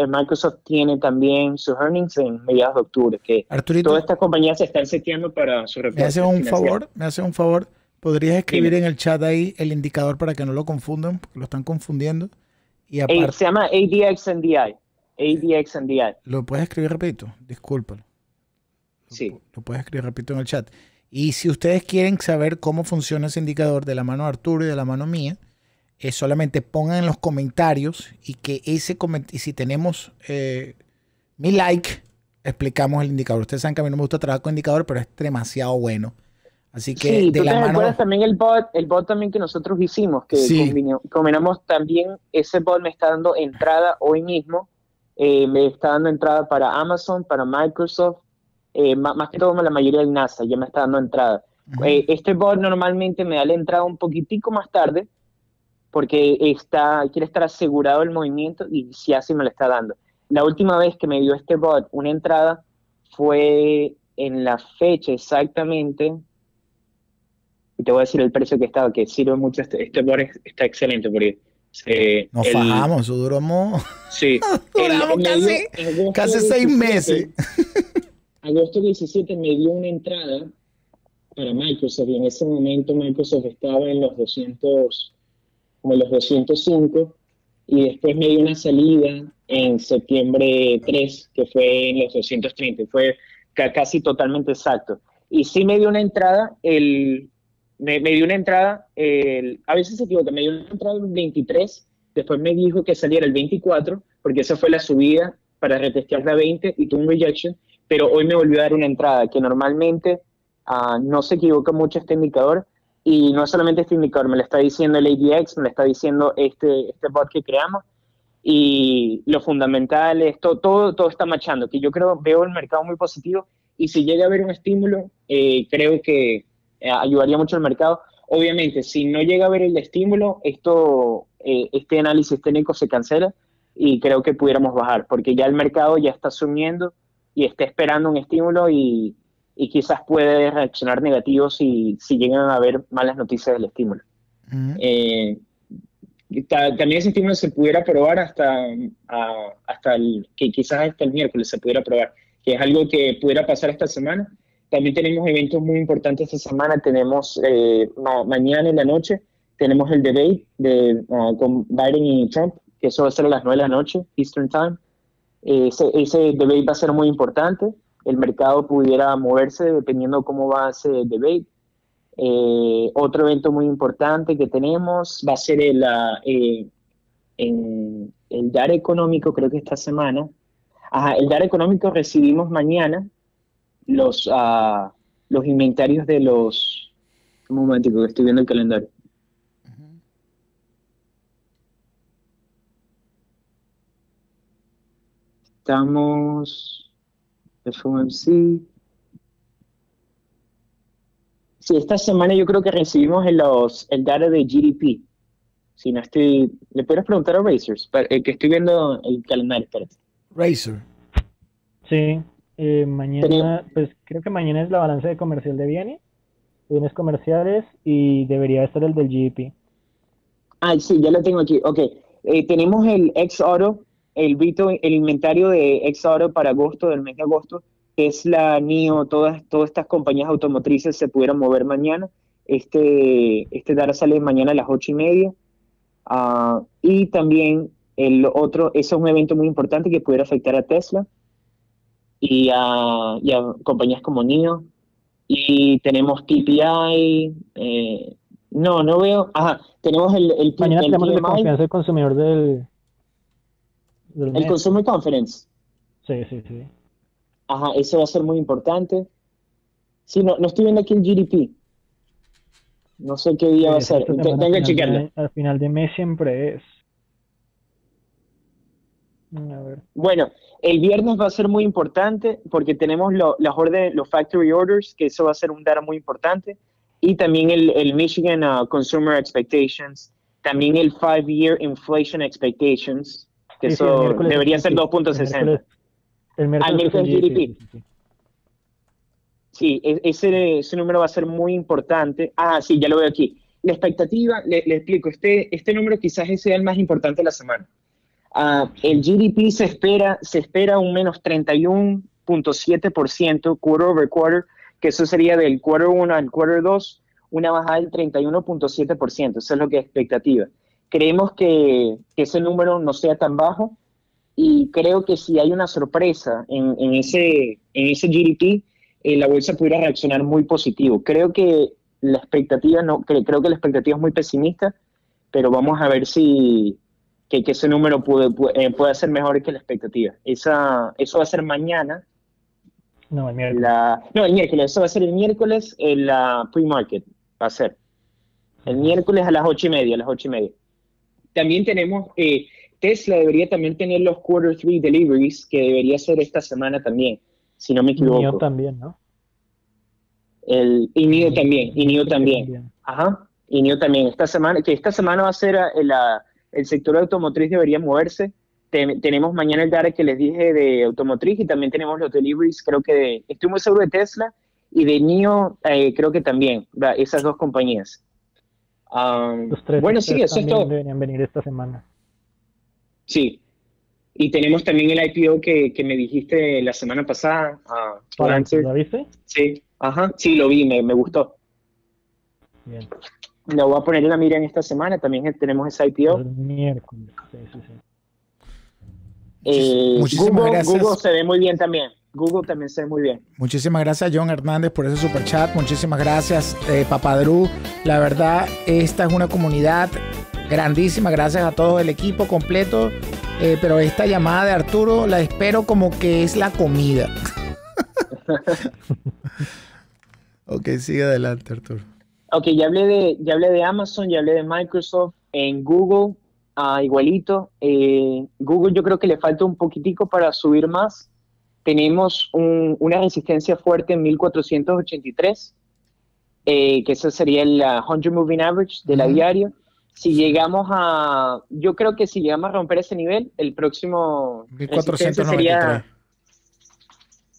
Microsoft tiene también sus earnings en mediados de octubre, que todas estas compañías se están seteando para su reporte. Me hace un favor, me hace un favor. ¿Podrías escribir en el chat ahí el indicador para que no lo confundan? Porque lo están confundiendo. Y aparte, se llama ADX NDI. ADX Lo puedes escribir, repito, disculpa sí. Lo puedes escribir, repito, en el chat. Y si ustedes quieren saber cómo funciona ese indicador de la mano de Arturo y de la mano mía, solamente pongan en los comentarios y que ese y si tenemos eh, mi like, explicamos el indicador. Ustedes saben que a mí no me gusta trabajar con indicador, pero es demasiado bueno. Así que de mano... también el bot, el bot también que nosotros hicimos, que también, ese bot me está dando entrada hoy mismo, eh, me está dando entrada para Amazon, para Microsoft, eh, más, que todo la mayoría del NASA ya me está dando entrada. este bot normalmente me da la entrada un poquitico más tarde, porque está, quiere estar asegurado el movimiento y si así me lo está dando. La última vez que me dio este bot una entrada fue en la fecha exactamente, y te voy a decir el precio que estaba, que sirve mucho, este, este bot está excelente porque... se Nos el, fajamos, eso Sí. casi, casi seis meses. agosto 17 me dio una entrada para Microsoft y en ese momento Microsoft estaba en los 200 como los 205, y después me dio una salida en septiembre 3, que fue en los 230, fue casi totalmente exacto. Y sí me dio una entrada, el, me, dio una entrada, el, a veces se equivoca, me dio una entrada el 23, después me dijo que saliera el 24, porque esa fue la subida para retestear la 20 y tuvo un rejection, pero hoy me volvió a dar una entrada, que normalmente ah, no se equivoca mucho este indicador, y no solamente este indicador, me lo está diciendo el ADX, me lo está diciendo este, este bot que creamos. Y lo fundamental es todo, todo, todo está machando, que yo creo, veo el mercado muy positivo. Y si llega a haber un estímulo, eh, creo que eh, ayudaría mucho al mercado. Obviamente, si no llega a haber el estímulo, esto, eh, este análisis técnico se cancela y creo que pudiéramos bajar, porque ya el mercado ya está sumiendo y está esperando un estímulo y y quizás puede reaccionar negativo si, si llegan a ver malas noticias del estímulo. Eh, también ese estímulo se pudiera probar hasta, a, hasta el, que quizás hasta el miércoles se pudiera probar, que es algo que pudiera pasar esta semana. También tenemos eventos muy importantes esta semana, tenemos eh, mañana en la noche, tenemos el debate de, ah, con Biden y Trump, que eso va a ser a las 9 de la noche, Eastern Time. Ese, ese debate va a ser muy importante el mercado pudiera moverse dependiendo cómo va ese debate. Eh, otro evento muy importante que tenemos va a ser el, eh, el DAR económico, creo que esta semana. Ajá, el DAR económico recibimos mañana los, ah, los inventarios de los... Un momento, que estoy viendo el calendario. Estamos... FOMC. Sí, esta semana yo creo que recibimos el, los, el de GDP. Si no estoy. ¿Le puedes preguntar a Racers? Eh, que estoy viendo el calendario, espérate. Racer. Sí. Eh, mañana, pues creo que mañana es la balanza de comercial de bienes, bienes comerciales y debería estar el del GDP. Ah, sí, ya lo tengo aquí. Ok. Eh, tenemos el ex oro el el inventario de Exauro para agosto, del mes de agosto, Tesla, NIO, todas, todas estas compañías automotrices se pudieron mover mañana. Este, este DARA sale mañana a las ocho y media. Ah, y también el otro, eso es un evento muy importante que pudiera afectar a Tesla y a, compañías como NIO. Y tenemos TPI, eh, no, no veo. Ajá, tenemos el, el, mañana tenemos confianza del consumidor del, el Consumer Conference. Sí, sí, sí. Ajá, eso va a ser muy importante. Sí, no, no estoy viendo aquí el GDP. No sé qué día va a ser. Tengo que chequearlo. al final de mes siempre es. Mm, a ver. Bueno, el viernes va a ser muy importante porque tenemos las orden, los factory orders, que eso va a ser un dato muy importante. Y también el, Michigan uh, Consumer Expectations. También el Five Year Inflation Expectations eso debería ser 2.60. al miércoles, GDP. Sí, e-, ese, número va a ser muy importante. Ah, sí, ya lo veo aquí. La expectativa, le, explico, este, este número quizás sea el más importante de la semana. Ah, el GDP se espera, se espera un menos 31.7% quarter over quarter, que eso sería del quarter 1 al quarter 2, una bajada del 31.7%, eso es lo que es expectativa creemos que, ese número no sea tan bajo y creo que si hay una sorpresa en, ese, en ese GDP, eh, la bolsa pudiera reaccionar muy positivo. Creo que la expectativa no creo que la expectativa es muy pesimista, pero vamos a ver si que, ese número puede, eh, puede, ser mejor que la expectativa. Esa, eso va a ser mañana. No, el miércoles. no, el miércoles. Eso va a ser el miércoles en la pre-market. Va a ser. El miércoles a las ocho y media, a las ocho y media. También tenemos, eh, Tesla debería también tener los quarter three deliveries, que debería ser esta semana también, si no me equivoco. Y NIO también, ¿no? El, y NIO también, y NIO también. Ajá, y NIO también. Esta semana, que esta semana va a ser eh, el sector automotriz debería moverse. tenemos mañana el DARE que les dije de automotriz y también tenemos los deliveries, creo que de, estoy muy seguro de Tesla y de NIO, eh, creo que también, esas dos compañías. Los tres bueno, sí, eso es todo. Deberían venir esta semana. Sí. Y tenemos también el IPO que, que me dijiste la semana pasada. Ah, ¿Lo viste? Sí, ajá, sí, lo vi, me, me gustó. Bien. Lo voy a poner en la mira en esta semana, también tenemos ese IPO. El miércoles, sí, sí, sí. Eh, Google se ve muy bien también. Google también sé muy bien. Muchísimas gracias, John Hernández, por ese super chat. Muchísimas gracias, eh, Papadru. La verdad, esta es una comunidad grandísima. Gracias a todo el equipo completo. Eh, pero esta llamada de Arturo la espero como que es la comida. ok, sigue adelante, Arturo. Ok, ya hablé de, ya hablé de Amazon, ya hablé de Microsoft, en Google, ah, igualito. Eh, Google yo creo que le falta un poquitico para subir más tenemos una resistencia fuerte en 1483, eh, que ese sería el 100 Moving Average de la diario. Si llegamos a, yo creo que si llegamos a romper ese nivel, el próximo 1493. sería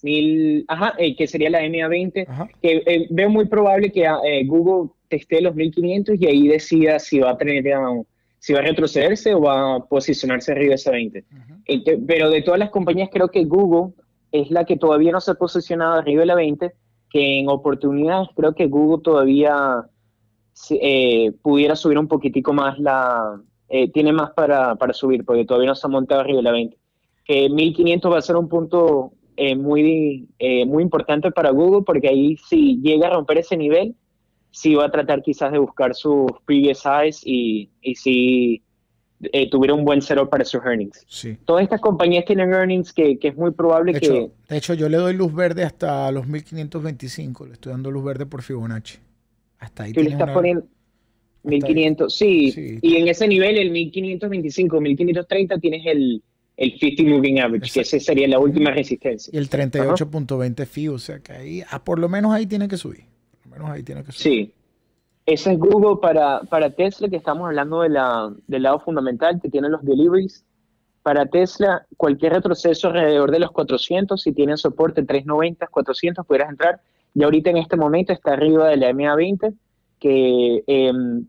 mil, ajá, eh, que sería la MA20, que eh, veo muy probable que ah, Google teste los 1500 y ahí decida si va a tener ah, si va a retrocederse o va a posicionarse arriba de esa 20. pero de todas las compañías, creo que Google es la que todavía no se ha posicionado arriba de la 20, que en oportunidades creo que Google todavía eh, pudiera subir un poquitico más la... Eh, tiene más para, subir, porque todavía no se ha montado arriba de la 20. Que 1500 va a ser un punto eh, muy, muy importante para Google, porque ahí si llega a romper ese nivel, sí va a tratar quizás de buscar sus previous highs y, y sí eh, tuviera un buen cero para sus earnings. Todas estas compañías tienen earnings que, es muy probable que... de hecho, yo le doy luz verde hasta los 1525, le estoy dando luz verde por Fibonacci. Hasta ahí. Tú le estás poniendo 1500, sí, Y en ese nivel, el 1525, 1530, tienes el, el 50 Moving Average, que esa sería la última resistencia. Y el 38.20 FI, o sea que ahí, ah, por lo menos ahí tiene que subir. Por lo menos ahí tiene que subir. Sí. Ese es Google para, para Tesla, que estamos hablando del lado fundamental que tienen los deliveries. Para Tesla, cualquier retroceso alrededor de los 400, si tienen soporte 390, 400, pudieras entrar. Y ahorita en este momento está arriba de la MA20, que em,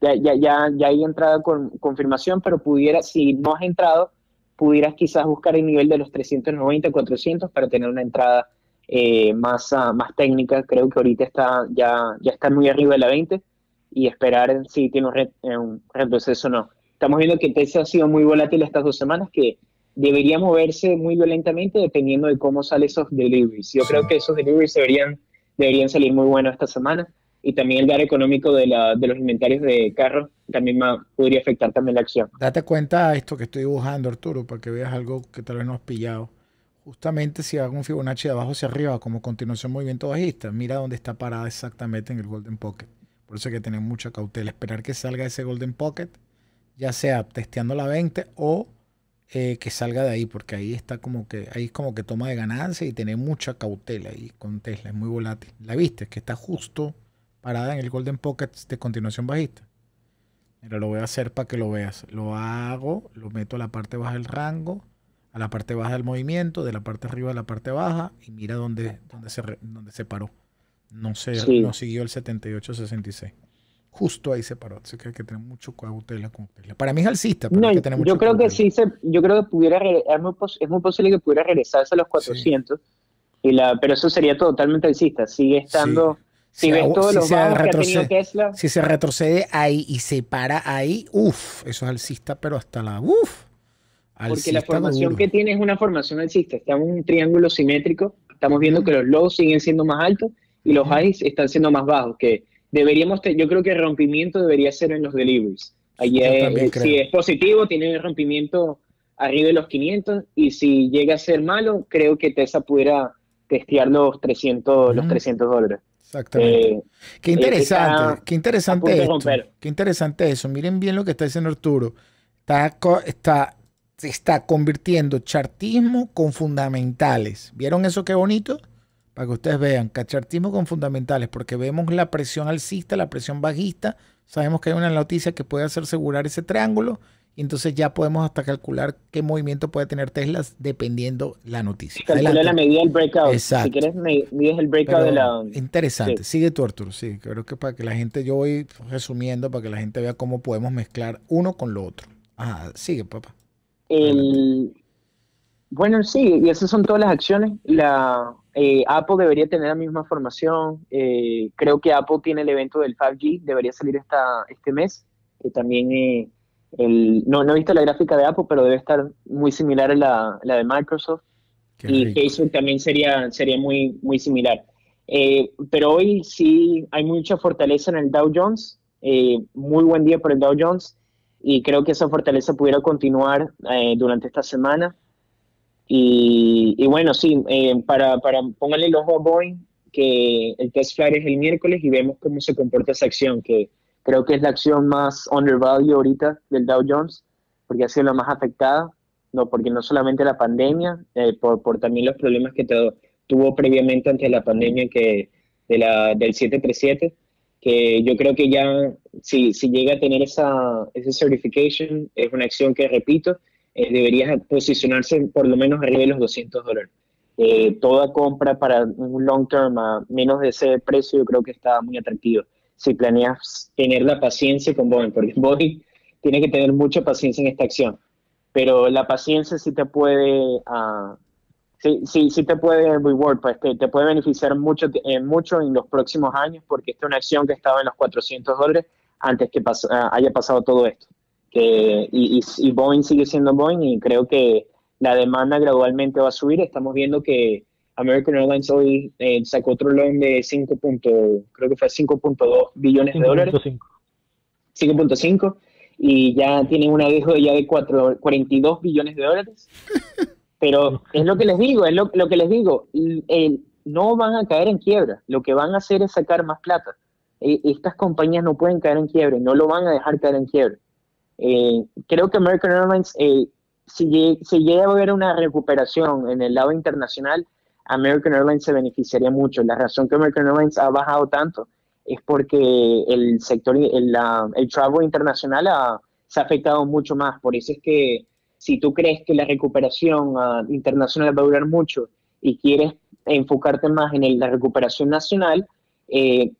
ya, ya, ya, ya, hay entrada con confirmación, pero pudiera, si no has entrado, pudieras quizás buscar el nivel de los 390, 400 para tener una entrada eh, más, ah, más técnica. Creo que ahorita está ya, ya está muy arriba de la 20 y esperar si tiene un, eh, un retroceso o no. Estamos viendo que Tesla ha sido muy volátil estas dos semanas, que debería moverse muy violentamente dependiendo de cómo salen esos deliveries. Yo creo que esos deliveries deberían, deberían salir muy buenos esta semana y también el dar económico de, la, de los inventarios de carros también podría afectar también la acción. Date cuenta de esto que estoy dibujando, Arturo, para que veas algo que tal vez no has pillado justamente si hago un Fibonacci de abajo hacia arriba como continuación movimiento bajista, mira dónde está parada exactamente en el Golden Pocket. Por eso hay que tener mucha cautela, esperar que salga ese Golden Pocket, ya sea testeando la 20 o eh, que salga de ahí, porque ahí está como que, ahí es como que toma de ganancia y tener mucha cautela ahí con Tesla, es muy volátil. La viste, que está justo parada en el Golden Pocket de continuación bajista. Pero lo voy a hacer para que lo veas. Lo hago, lo meto a la parte baja del rango a la parte baja del movimiento, de la parte arriba a la parte baja, y mira dónde, dónde, se, se paró. No, sé no siguió el 78-66. Justo ahí se paró. Así que hay que tener mucho cautela con Para mí es alcista, pero hay que Yo creo que sí, se, yo creo que pudiera, es muy, posible que pudiera regresarse a los 400, y la, pero eso sería totalmente alcista. Sigue estando... Si, ves todo si se retrocede, que ha Si se retrocede ahí y se para ahí, uff, eso es alcista, pero hasta la uff. Porque la formación que tiene es una formación alcista. Está en un triángulo simétrico. Estamos viendo que los lows siguen siendo más altos y los highs están siendo más bajos. Que deberíamos, yo creo que el rompimiento debería ser en los deliveries. Allí si es positivo, tiene el rompimiento arriba de los 500 y si llega a ser malo, creo que Tesla pudiera testear los 300, los 300 dólares. Exactamente. Eh, qué eh, interesante, qué interesante esto. Qué interesante eso. Miren bien lo que está diciendo Arturo. Está, está se está convirtiendo chartismo con fundamentales. ¿Vieron eso qué bonito? Para que ustedes vean, cachartismo con fundamentales, porque vemos la presión alcista, la presión bajista, sabemos que hay una noticia que puede hacer asegurar ese triángulo, y entonces ya podemos hasta calcular qué movimiento puede tener Tesla dependiendo la noticia. Calcula la medida del breakout. Exacto. Si quieres, mides el breakout de la... Interesante. Sigue tú, Arturo. Sí, creo que para que la gente, yo voy resumiendo para que la gente vea cómo podemos mezclar uno con lo otro. Ajá, sigue, papá. El, bueno, sí, y esas son todas las acciones. La eh, Apple debería tener la misma formación. Eh, creo que Apple tiene el evento del 5G, debería salir esta, este mes. Que eh, también, el, no, no he visto la gráfica de Apple, pero debe estar muy similar a la, la de Microsoft. y Facebook también sería, sería muy, muy similar. pero hoy sí hay mucha fortaleza en el Dow Jones. muy buen día por el Dow Jones y creo que esa fortaleza pudiera continuar eh, durante esta semana. Y, bueno, sí, eh, para, para el ojo a Boeing, que el test flight es el miércoles y vemos cómo se comporta esa acción, que creo que es la acción más undervalued ahorita del Dow Jones, porque ha sido la más afectada, no porque no solamente la pandemia, eh, por, también los problemas que tuvo previamente ante la pandemia que del 737 yo creo que ya si, si llega a tener esa, esa certification, es una acción que, repito, eh, debería posicionarse por lo menos arriba de los 200 dólares. Eh, toda compra para un long term a menos de ese precio yo creo que está muy atractivo. Si planeas tener la paciencia con Boeing, porque Boeing tiene que tener mucha paciencia en esta acción, pero la paciencia sí te puede ah, Sí, sí, sí te puede reward, pues te, puede beneficiar mucho, eh, mucho en los próximos años porque esta es una acción que estaba en los 400 dólares antes que ah, haya pasado todo esto. Que, y, Boeing sigue siendo Boeing y creo que la demanda gradualmente va a subir. Estamos viendo que American Airlines hoy eh, sacó otro loan de 5. creo que fue 5.2 billones de dólares. 5.5 y ya tienen una deuda ya de 42 billones de dólares. Pero es lo que les digo, es lo, que les digo, el, no van a caer en quiebra, lo que van a hacer es sacar más plata. E, estas compañías no pueden caer en quiebra, no lo van a dejar caer en quiebra. Eh, creo que American Airlines, eh, si, llega a haber una recuperación en el lado internacional, American Airlines se beneficiaría mucho. La razón que American Airlines ha bajado tanto es porque el sector, el, el travel internacional se ha afectado mucho más. Por eso es que si tú crees que la recuperación ah, internacional va a durar mucho y quieres enfocarte más en la recuperación nacional, eh,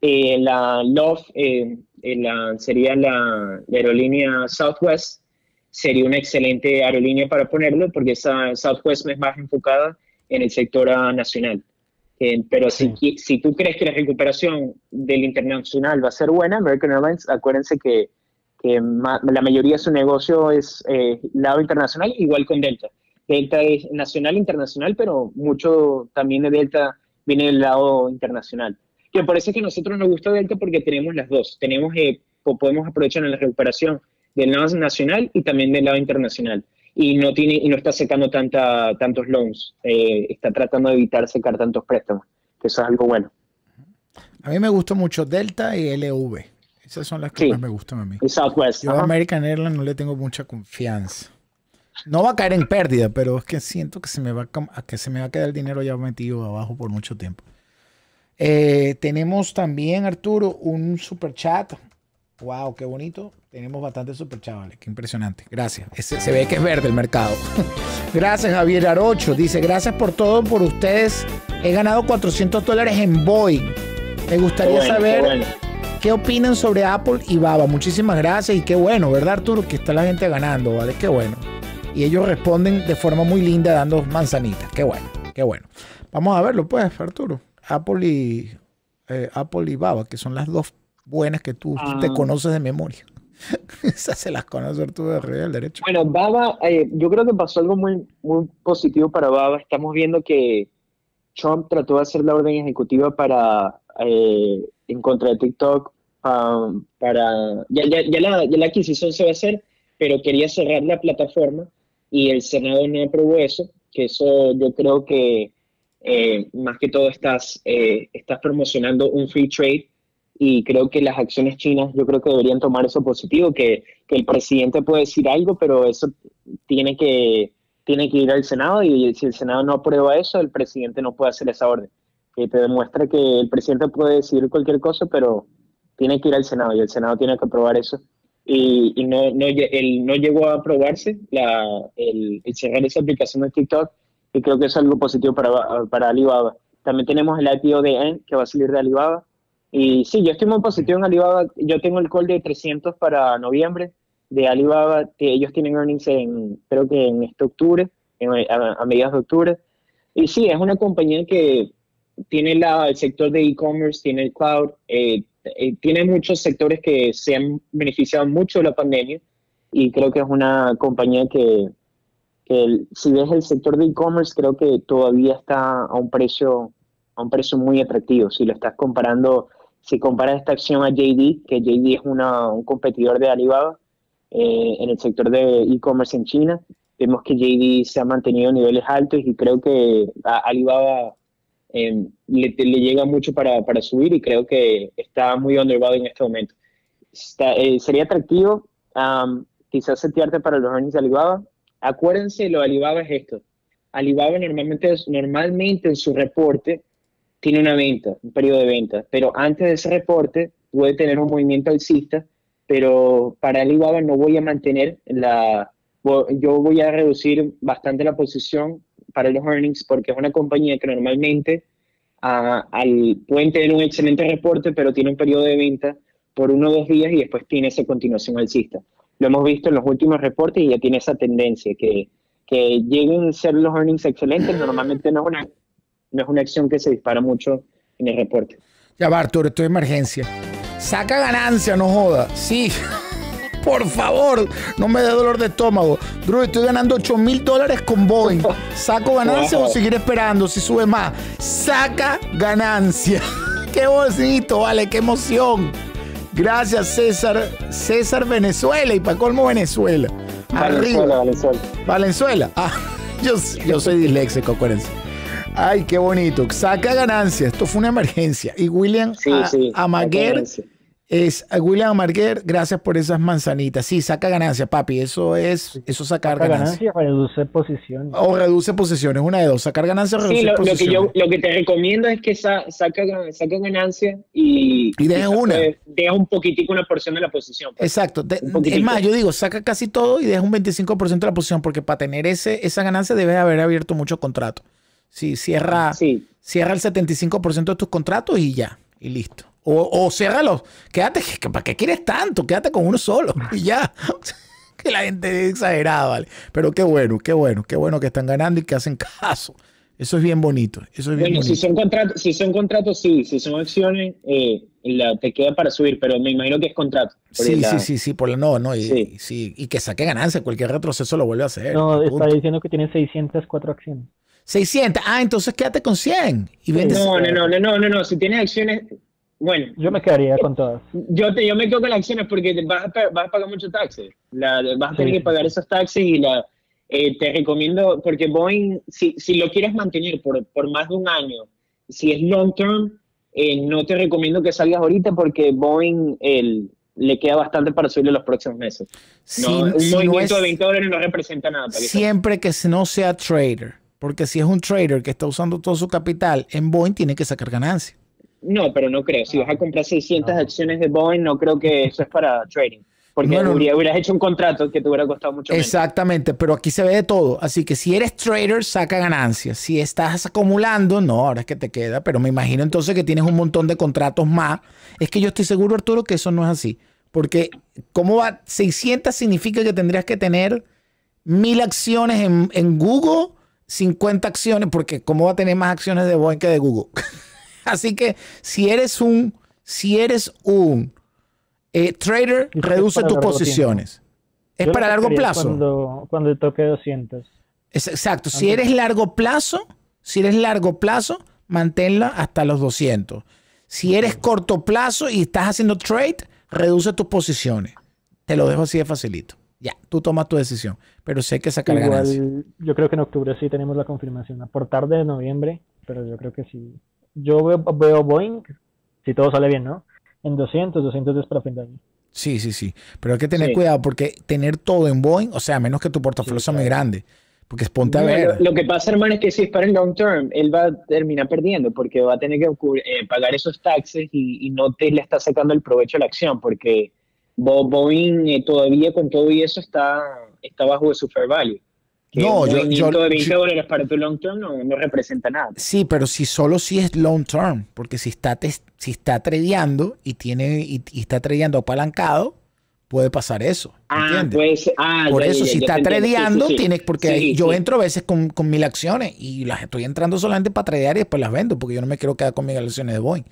eh, la LOF eh, la, sería la, aerolínea Southwest, sería una excelente aerolínea para ponerlo porque esa Southwest es más enfocada en el sector ah, nacional. pero si, si tú crees que la recuperación del internacional va a ser buena, American Airlines, acuérdense que que la mayoría de su negocio es eh, lado internacional, igual con Delta. Delta es nacional, internacional, pero mucho también de Delta viene del lado internacional. Que parece que a nosotros nos gusta Delta porque tenemos las dos. Tenemos, eh, podemos aprovechar en la recuperación del lado nacional y también del lado internacional. Y no, tiene, y no está secando tanta, tantos loans, eh, está tratando de evitar secar tantos préstamos, que eso es algo bueno. A mí me gustó mucho Delta y LV. Esas son las que más me gustan a mí. Yo a American Airlines no le tengo mucha confianza. No va a caer en pérdida, pero es que siento que se me va a, que se me va a quedar el dinero ya metido abajo por mucho tiempo. Eh, tenemos también, Arturo, un super chat. Wow, qué bonito. Tenemos bastante super vale. Qué impresionante. Gracias. se ve que es verde el mercado. gracias, Javier Arocho. Dice, gracias por todo, por ustedes. He ganado 400 dólares en Boeing. Me gustaría saber... ¿Qué opinan sobre Apple y Baba? Muchísimas gracias y qué bueno, ¿verdad Arturo? Que está la gente ganando, ¿vale? Qué bueno. Y ellos responden de forma muy linda dando manzanitas. Qué bueno, qué bueno. Vamos a verlo pues, Arturo. Apple y, eh, Apple y Baba, que son las dos buenas que tú ah. te conoces de memoria. Esas se las conoce Arturo de Real Derecho. Bueno, Baba, eh, yo creo que pasó algo muy, muy positivo para Baba. Estamos viendo que Trump trató de hacer la orden ejecutiva para eh, en contra de TikTok ah, para... Ya, la, adquisición se va a hacer, pero quería cerrar la plataforma y el Senado no aprobó eso, que eso yo creo que eh, más que todo estás, eh, estás promocionando un free trade y creo que las acciones chinas yo creo que deberían tomar eso positivo, que, que el presidente puede decir algo, pero eso tiene que, tiene que ir al Senado y si el Senado no aprueba eso, el presidente no puede hacer esa orden que te demuestra que el presidente puede decidir cualquier cosa, pero tiene que ir al Senado y el Senado tiene que aprobar eso. Y, no, no, no llegó a aprobarse la, el, cerrar esa aplicación de TikTok y creo que es algo positivo para, para Alibaba. También tenemos el IPO de EN, que va a salir de Alibaba. Y sí, yo estoy muy positivo en Alibaba. Yo tengo el call de 300 para noviembre de Alibaba. Que ellos tienen earnings en, creo que en este octubre, a, a mediados de octubre. Y sí, es una compañía que tiene la, el sector de e-commerce, tiene el cloud, eh, eh, tiene muchos sectores que se han beneficiado mucho de la pandemia y creo que es una compañía que, si ves el sector de e-commerce, creo que todavía está a un precio a un precio muy atractivo. Si lo estás comparando, si comparas esta acción a JD, que JD es una, un competidor de Alibaba eh, en el sector de e-commerce en China, vemos que JD se ha mantenido a niveles altos y creo que Alibaba eh, le, llega mucho para, subir y creo que está muy undervalued en este momento. Eh, sería atractivo um, quizás setearte para los earnings de Alibaba. Acuérdense, lo de Alibaba es esto. Alibaba normalmente, normalmente en su reporte tiene una venta, un periodo de venta, pero antes de ese reporte puede tener un movimiento alcista, pero para Alibaba no voy a mantener la, yo voy a reducir bastante la posición para los earnings porque es una compañía que normalmente al, pueden tener un excelente reporte, pero tiene un periodo de venta por uno o dos días y después tiene esa continuación alcista. Lo hemos visto en los últimos reportes y ya tiene esa tendencia que, que lleguen a ser los earnings excelentes, normalmente no es una, no es una acción que se dispara mucho en el reporte. Ya va, Arturo, estoy emergencia. Saca ganancia, no joda. Sí por favor, no me dé dolor de estómago. Drew, estoy ganando 8 mil dólares con Boeing. ¿Saco ganancia o seguiré esperando? Si sube más, saca ganancia. qué bonito, vale, qué emoción. Gracias, César. César Venezuela y para colmo Venezuela. Arriba. Valenzuela, Valenzuela. Ah, yo, soy disléxico, acuérdense. Ay, qué bonito. Saca ganancia. Esto fue una emergencia. Y William a, sí, es eh, William Marguer, gracias por esas manzanitas. Sí, saca ganancias, papi. Eso es, eso sacar ganancias. Ganancia, reduce posiciones. O reduce posiciones, una de dos. Sacar ganancias o lo, posiciones. que, yo, lo que te recomiendo es que sa, saca, ganancias y, y una. Deja un poquitico una porción de la posición. Exacto. es más, yo digo, saca casi todo y deja un 25% de la posición, porque para tener ese, esa ganancia debes haber abierto muchos contratos. Sí, cierra, sí. cierra el 75% de tus contratos y ya, y listo. O, o Quédate, ¿para qué quieres tanto? Quédate con uno solo y ya. que la gente es exagerada, ¿vale? Pero qué bueno, qué bueno, qué bueno que están ganando y que hacen caso. Eso es bien bonito. Eso bien bueno, Si, son contratos, si son contratos, sí. Si son acciones, eh, la, te queda para subir, pero me imagino que es contrato. Sí, sí, sí, sí, por la, no, no. Y, que saque ganancia. Cualquier retroceso lo vuelve a hacer. No, está diciendo que tiene 604 acciones. 600. Ah, entonces quédate con 100. No, no, no, no, no, no, no. Si tienes acciones, bueno. Yo me quedaría con eh, todas. Yo, yo me quedo con las acciones porque vas, a, vas a, pagar mucho taxes. La, vas a tener que pagar esos taxes y la, eh, te recomiendo, porque Boeing, si, si lo quieres mantener por, por, más de un año, si es long term, eh, no te recomiendo que salgas ahorita porque Boeing el, le queda bastante para subirle los próximos meses. no, un movimiento de 20 dólares no representa nada. siempre que no sea trader, porque si es un trader que está usando todo su capital en Boeing, tiene que sacar ganancias. No, pero no creo. Si vas a comprar 600 ah. acciones de Boeing, no creo que eso es para trading. Porque hubieras hecho un contrato que te hubiera costado mucho menos. Exactamente, pero aquí se ve de todo. Así que si eres trader, saca ganancias. Si estás acumulando, no, ahora es que te queda, pero me imagino entonces que tienes un montón de contratos más. Es que yo estoy seguro, Arturo, que eso no es así. Porque, ¿cómo va? 600 significa que tendrías que tener mil acciones en, en Google, 50 acciones, porque ¿cómo va a tener más acciones de Boeing que de Google? Así que si eres un, si eres un eh, trader, reduce tus posiciones. Es para largo plazo. Cuando, toque 200. Es, exacto. si eres largo plazo, si eres largo plazo, manténla hasta los 200. Si eres corto plazo y estás haciendo trade, reduce tus posiciones. Te lo dejo así de facilito. Ya, tú tomas tu decisión, pero sé que sacar ganancia. Yo creo que en octubre sí tenemos la confirmación, por tarde de noviembre, pero yo creo que sí yo veo, Boeing, si todo sale bien, ¿no? En 200, es para fin de año. Sí, sí, sí. Pero hay que tener cuidado porque tener todo en Boeing, o sea, menos que tu portafolio sea muy grande. Porque es ponte a ver. Lo, que pasa, hermano, es que si es para el long term, él va a terminar perdiendo porque va a tener que eh, pagar esos taxes y, no te le está sacando el provecho a la acción porque Boeing eh, todavía con todo y eso está, está bajo de su fair value no, yo, yo, de 20 dólares para tu long term no, representa nada. Sí, pero si solo si es long term, porque si está, si está tradeando y, tiene, y, está tradeando apalancado, puede pasar eso. Ah, ah Por eso, si está tradeando, tienes, porque yo entro a veces con, mil acciones y las estoy entrando solamente para tradear y después las vendo, porque yo no me quiero quedar con mil acciones de Boeing.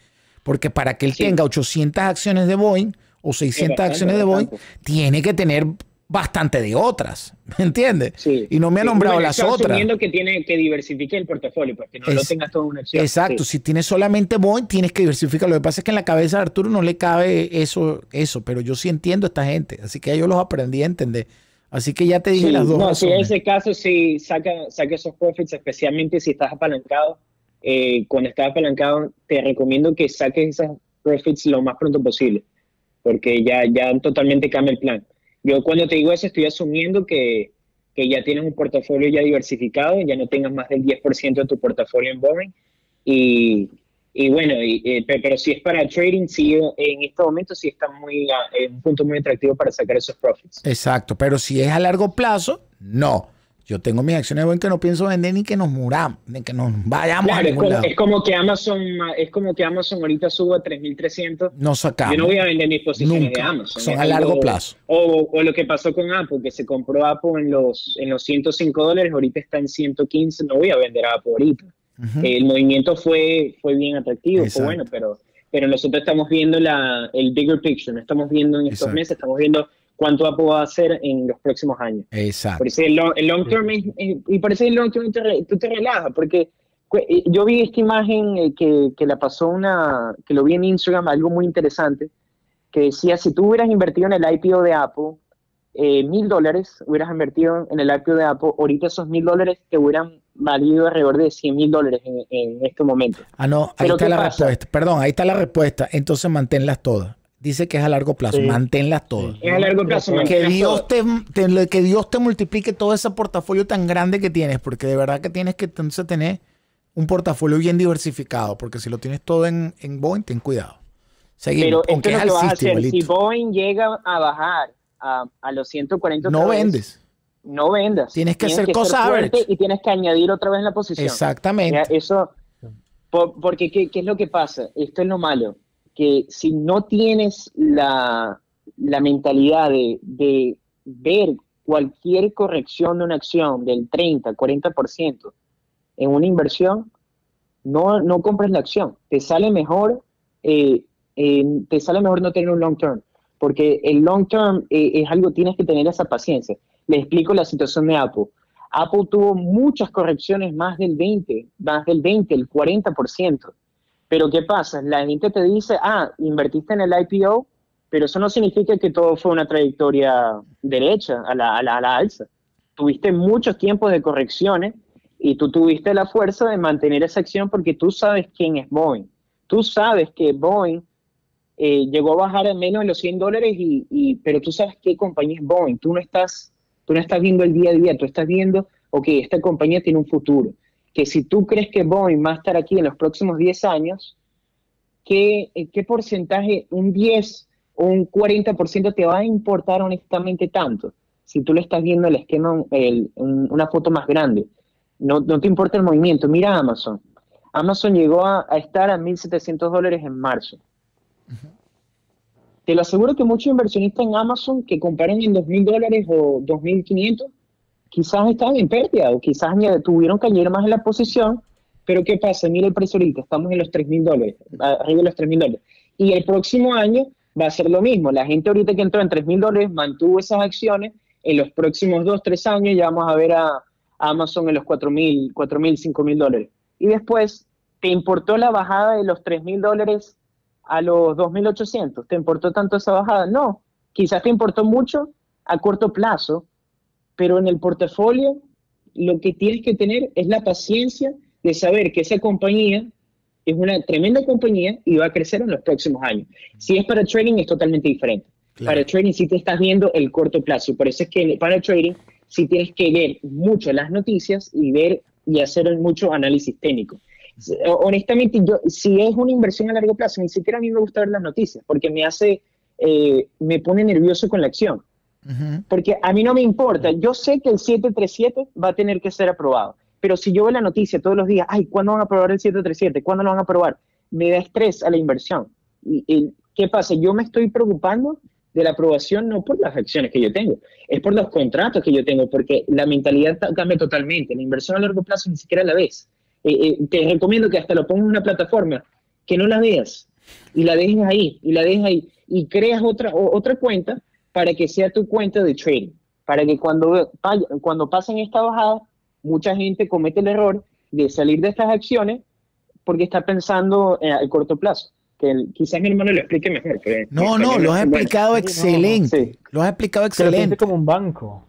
Porque para que él tenga 800 acciones de Boeing o 600 acciones de Boeing, tiene que tener bastante de otras, ¿me entiendes? Y no me ha nombrado las otras. Asumiendo que tiene que diversifique el portafolio, porque pues, no lo tengas todo en una acción. Exacto, si tienes solamente Boeing, tienes que diversificar. Lo que pasa es que en la cabeza de Arturo no le cabe eso, eso, pero yo sí entiendo a esta gente, así que yo los aprendí a entender. Así que ya te dije las dos. No, si en ese caso si saca, saque esos profits, especialmente si estás apalancado. Eh, cuando estás apalancado, te recomiendo que saques esos profits lo más pronto posible, porque ya, ya totalmente cambia el plan yo cuando te digo eso estoy asumiendo que, que ya tienes un portafolio ya diversificado, ya no tengas más del 10% de tu portafolio en Boring. Y, bueno, y, eh, pero si es para trading, sí, en este momento sí está muy, ah, es un punto muy atractivo para sacar esos profits. Exacto, pero si es a largo plazo, no. Yo tengo mis acciones de que no pienso vender ni que nos muramos, ni que nos vayamos a ningún es, como, que Amazon, es como que Amazon ahorita suba 3300. No sacamos. Yo no voy a vender mis posiciones de Amazon. Son a largo plazo. O, lo que pasó con Apple, que se compró Apple en los, en los 105 dólares, ahorita está en 115. No voy a vender a Apple ahorita. El movimiento fue, fue bien atractivo, fue bueno, pero, pero nosotros estamos viendo la, el bigger picture, no estamos viendo en estos meses, estamos viendo cuánto va a hacer en los próximos años. Exacto. Por eso el, long, term eh, y por el long term tú te relajas, porque eh, yo vi esta imagen eh, que, que, la pasó una, que lo vi en Instagram, algo muy interesante, que decía, si tú hubieras invertido en el IPO de Apple, mil dólares hubieras invertido en el IPO de Apple, ahorita esos mil dólares te hubieran valido alrededor de 100 mil dólares en, en, este momento. Ah, no, ahí está la respuesta. Perdón, ahí está la respuesta. Entonces manténlas todas dice que es a largo plazo. Manténlas todas. Es a largo plazo. Que Dios te, que Dios te multiplique todo ese portafolio tan grande que tienes, porque de verdad que tienes que entonces tener un portafolio bien diversificado, porque si lo tienes todo en, Boeing, ten cuidado. Pero esto es lo que vas a hacer. Si Boeing llega a bajar a, a los 140 No vendes. No vendas. Tienes que hacer cosas Y tienes que añadir otra vez la posición. Exactamente. eso, porque ¿qué es lo que pasa? Esto es lo malo que si no tienes la, mentalidad de, ver cualquier corrección de una acción del 30, 40% en una inversión, no, no compres la acción. Te sale mejor, eh, te sale mejor no tener un long term, porque el long term eh, es algo, tienes que tener esa paciencia. Le explico la situación de Apple. Apple tuvo muchas correcciones, más del 20, más del 20, el 40%. Pero ¿qué pasa? La gente te dice, ah, invertiste en el IPO, pero eso no significa que todo fue una trayectoria derecha a la, alza. Tuviste muchos tiempos de correcciones y tú tuviste la fuerza de mantener esa acción porque tú sabes quién es Boeing. Tú sabes que Boeing eh, llegó a bajar al menos de los 100 dólares, y, pero tú sabes qué compañía es Boeing. Tú no, estás, tú no estás viendo el día a día, tú estás viendo, que esta compañía tiene un futuro que si tú crees que Boeing va a estar aquí en los próximos 10 años, ¿qué, eh, qué porcentaje, un 10 o un 40% te va a importar honestamente tanto? Si tú le estás viendo el esquema, una foto más grande, no, te importa el movimiento. Mira Amazon. Amazon llegó a, estar a 1.700 dólares en marzo. Te lo aseguro que muchos inversionistas en Amazon que compraron en 2.000 dólares o 2.500 quizás están en pérdida o quizás tuvieron que añadir más en la posición, pero ¿qué pasa? Mira el precio ahorita, estamos en los 3 mil dólares, arriba de los 3 mil dólares. Y el próximo año va a ser lo mismo. La gente ahorita que entró en 3 mil dólares mantuvo esas acciones. En los próximos 2, 3 años ya vamos a ver a, Amazon en los 4 mil, 4 mil, 5 mil dólares. Y después, ¿te importó la bajada de los 3 mil dólares a los 2.800? ¿Te importó tanto esa bajada? No. Quizás te importó mucho a corto plazo, pero en el portafolio lo que tienes que tener es la paciencia de saber que esa compañía es una tremenda compañía y va a crecer en los próximos años. Si es para trading es totalmente diferente. Para trading sí te estás viendo el corto plazo. Por eso es que para trading sí tienes que leer mucho las noticias y ver y hacer mucho análisis técnico. Eh, honestamente, yo si es una inversión a largo plazo, ni siquiera a mí me gusta ver las noticias porque me hace, eh, me pone nervioso con la acción. Porque a mí no me importa. Yo sé que el 737 va a tener que ser aprobado. Pero si yo veo la noticia todos los días, ay, ¿cuándo van a aprobar el 737? ¿Cuándo lo van a aprobar? Me da estrés a la inversión. Y, ¿Qué pasa? Yo me estoy preocupando de la aprobación no por las acciones que yo tengo, es por los contratos que yo tengo, porque la mentalidad cambia totalmente. La inversión a largo plazo ni siquiera la ves. Eh, eh, te recomiendo que hasta lo pongas en una plataforma, que no la veas y la dejes ahí, y la dejes ahí, y creas otra, otra cuenta para que sea tu cuenta de trading, para que cuando, cuando pasen esta bajada, mucha gente comete el error de salir de estas acciones porque está pensando en eh, el corto plazo. Que quizás mi hermano lo explique mejor. no, no, lo has explicado excelente. Lo has explicado excelente. como un banco.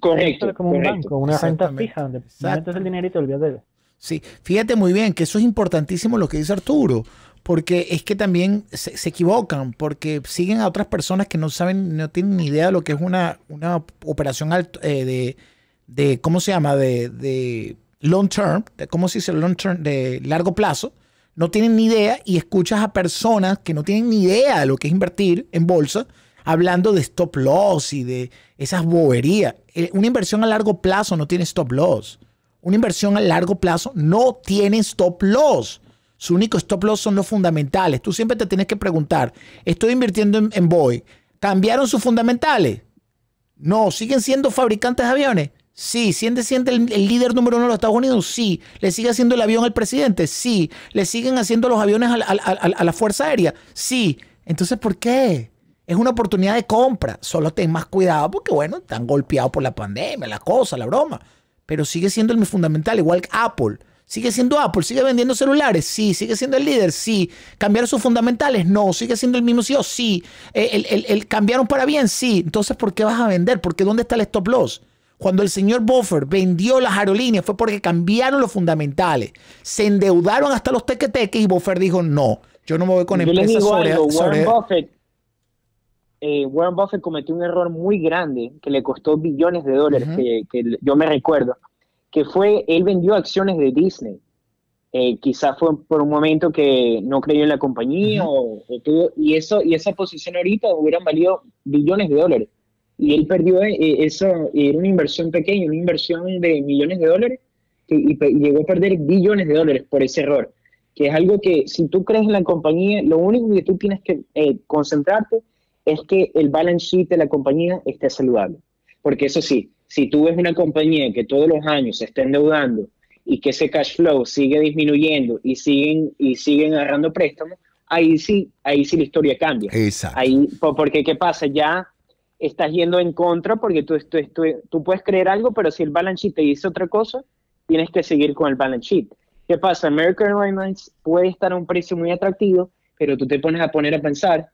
Correcto. como un banco, una renta fija, donde metes el dinero y él. Sí, fíjate muy bien que eso es importantísimo lo que dice Arturo, porque es que también se, equivocan, porque siguen a otras personas que no saben, no tienen ni idea de lo que es una, operación eh, de, ¿cómo se llama? De, long term, ¿cómo se dice long term? De largo plazo. No tienen ni idea y escuchas a personas que no tienen ni idea de lo que es invertir en bolsa, hablando de stop loss y de esas boberías. Eh, una inversión a largo plazo no tiene stop loss. Una inversión a largo plazo no tiene stop loss. Su único stop loss son los fundamentales. Tú siempre te tienes que preguntar, estoy invirtiendo en, Boeing. ¿Cambiaron sus fundamentales? No, ¿siguen siendo fabricantes de aviones? Sí, ¿siguen siendo el, líder número uno de los Estados Unidos? Sí. ¿Le sigue haciendo el avión al presidente? Sí. ¿Le siguen haciendo los aviones a, la Fuerza Aérea? Sí. Entonces, ¿por qué? Es una oportunidad de compra. Solo ten más cuidado porque, bueno, están golpeados por la pandemia, la cosa, la broma. Pero sigue siendo el fundamental, igual que Apple. ¿Sigue siendo Apple? ¿Sigue vendiendo celulares? Sí. ¿Sigue siendo el líder? Sí. ¿Cambiaron sus fundamentales? No. ¿Sigue siendo el mismo CEO? Sí. Eh, cambiaron para bien? Sí. Entonces, ¿por qué vas a vender? ¿Por qué dónde está el stop loss? Cuando el señor Buffer vendió las aerolíneas fue porque cambiaron los fundamentales. Se endeudaron hasta los teques y Buffer dijo, no, yo no me voy con empresas sobre, Warren, Buffett, eh, Warren Buffett cometió un error muy grande que le costó billones de dólares, que yo me recuerdo que fue, él vendió acciones de Disney. Eh, quizás fue por un momento que no creyó en la compañía o, y eso y esa posición ahorita hubieran valido billones de dólares y él perdió eh, eh, eso era una inversión pequeña una inversión de millones de dólares que, y, llegó a perder billones de dólares por ese error que es algo que si tú crees en la compañía lo único que tú tienes que concentrarte es que el balance sheet de la compañía esté saludable porque eso sí si tú ves una compañía que todos los años se está endeudando y que ese cash flow sigue disminuyendo y siguen, y siguen agarrando préstamos, ahí sí, ahí sí la historia cambia. Exacto. Ahí, porque ¿qué pasa? Ya estás yendo en contra porque tú, tú, tú, tú puedes creer algo, pero si el balance sheet te dice otra cosa, tienes que seguir con el balance sheet. ¿Qué pasa? American Airlines puede estar a un precio muy atractivo, pero tú te pones a poner a pensar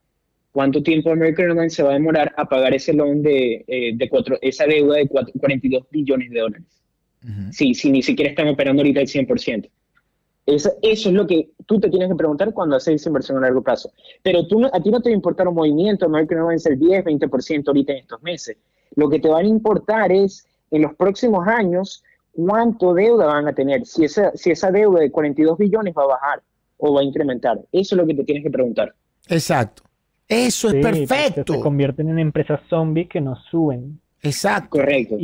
cuánto tiempo American se va a demorar a pagar ese loan de, eh, de cuatro, esa deuda de 42 billones de dólares. si, ni siquiera están operando ahorita el 100%. Eso, eso es lo que tú te tienes que preguntar cuando haces inversión a largo plazo. Pero tú, a ti no te va a importar un movimiento American es el 10, 20% ahorita en estos meses. Lo que te van a importar es en los próximos años cuánto deuda van a tener, si esa, si esa deuda de 42 billones va a bajar o va a incrementar. Eso es lo que te tienes que preguntar. Exacto. Eso es perfecto. Se convierten en empresas zombie que no suben. Exacto. Correcto.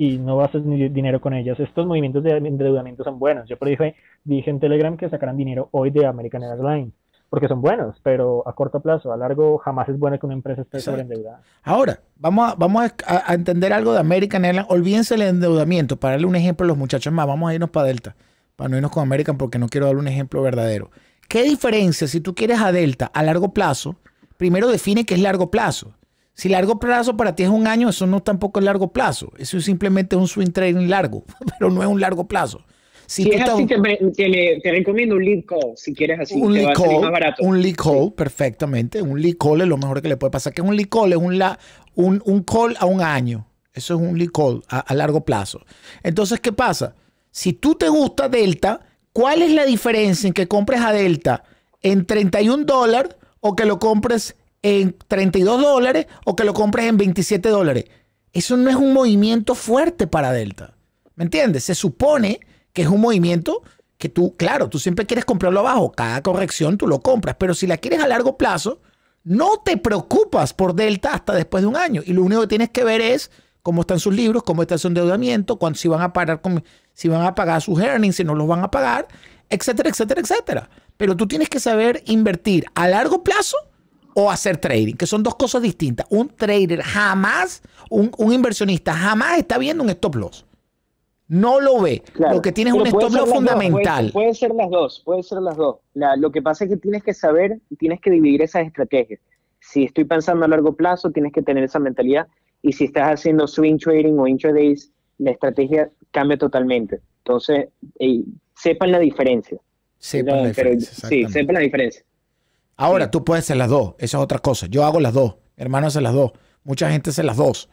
Y, no vas a ni dinero con ellas. Estos movimientos de endeudamiento son buenos. Yo dije, dije en Telegram que sacarán dinero hoy de American Airlines. Porque son buenos, pero a corto plazo, a largo jamás es bueno que una empresa esté sobreendeudada. Ahora, vamos, a, a entender algo de American Airlines. Olvídense el endeudamiento. Para darle un ejemplo a los muchachos más, vamos a irnos para Delta. Para no irnos con American porque no quiero darle un ejemplo verdadero. ¿Qué diferencia si tú quieres a Delta a largo plazo? Primero define qué es largo plazo. Si largo plazo para ti es un año, eso no tampoco es largo plazo. Eso es simplemente un swing trading largo, pero no es un largo plazo. Si, es así, te, recomiendo un lead call, si quieres así, un lead call, Un call, perfectamente. Un lead call es lo mejor que le puede pasar. Que un lead call es un, la, un, un call a un año. Eso es un lead call a largo plazo. Entonces, ¿qué pasa? Si tú te gusta Delta, ¿Cuál es la diferencia en que compres a Delta en 31 dólares o que lo compres en 32 dólares o que lo compres en 27 dólares? Eso no es un movimiento fuerte para Delta. ¿Me entiendes? Se supone que es un movimiento que tú, claro, tú siempre quieres comprarlo abajo. Cada corrección tú lo compras. Pero si la quieres a largo plazo, no te preocupas por Delta hasta después de un año. Y lo único que tienes que ver es cómo están sus libros, cómo está su endeudamiento, cuándo se van a parar con si van a pagar sus earnings, si no los van a pagar, etcétera, etcétera, etcétera. Pero tú tienes que saber invertir a largo plazo o hacer trading, que son dos cosas distintas. Un trader jamás, un, inversionista jamás está viendo un stop loss. No lo ve. lo que tienes un stop loss fundamental. Pueden puede, ser las dos, puede ser las dos. lo que pasa es que tienes que saber, tienes que dividir esas estrategias. Si estoy pensando a largo plazo, tienes que tener esa mentalidad. Y si estás haciendo swing trading o intradays, la estrategia cambia totalmente. Entonces, sepan la diferencia. Sepan la, diferencia. sí, la diferencia. Ahora, tú puedes hacer las dos, eso es otra cosa. Yo hago las dos, hermano hace las dos, mucha gente hace las dos.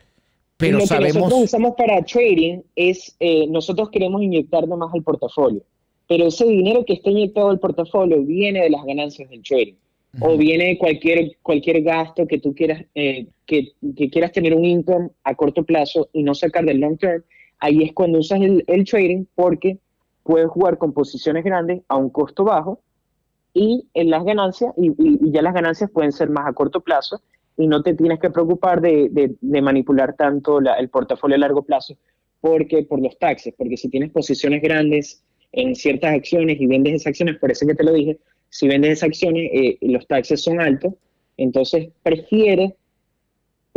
Pero lo sabemos... que nosotros usamos para trading es, eh, nosotros queremos inyectar más al portafolio, pero ese dinero que está inyectado al portafolio viene de las ganancias del trading o viene de cualquier, cualquier gasto que tú quieras, eh, que, que, quieras tener un income a corto plazo y no sacar del long term ahí es cuando usas el, trading porque puedes jugar con posiciones grandes a un costo bajo y en las ganancias, y, ya las ganancias pueden ser más a corto plazo y no te tienes que preocupar de, manipular tanto el portafolio a largo plazo porque por los taxes, porque si tienes posiciones grandes en ciertas acciones y vendes esas acciones, por eso que te lo dije, si vendes esas acciones eh, los taxes son altos, entonces prefieres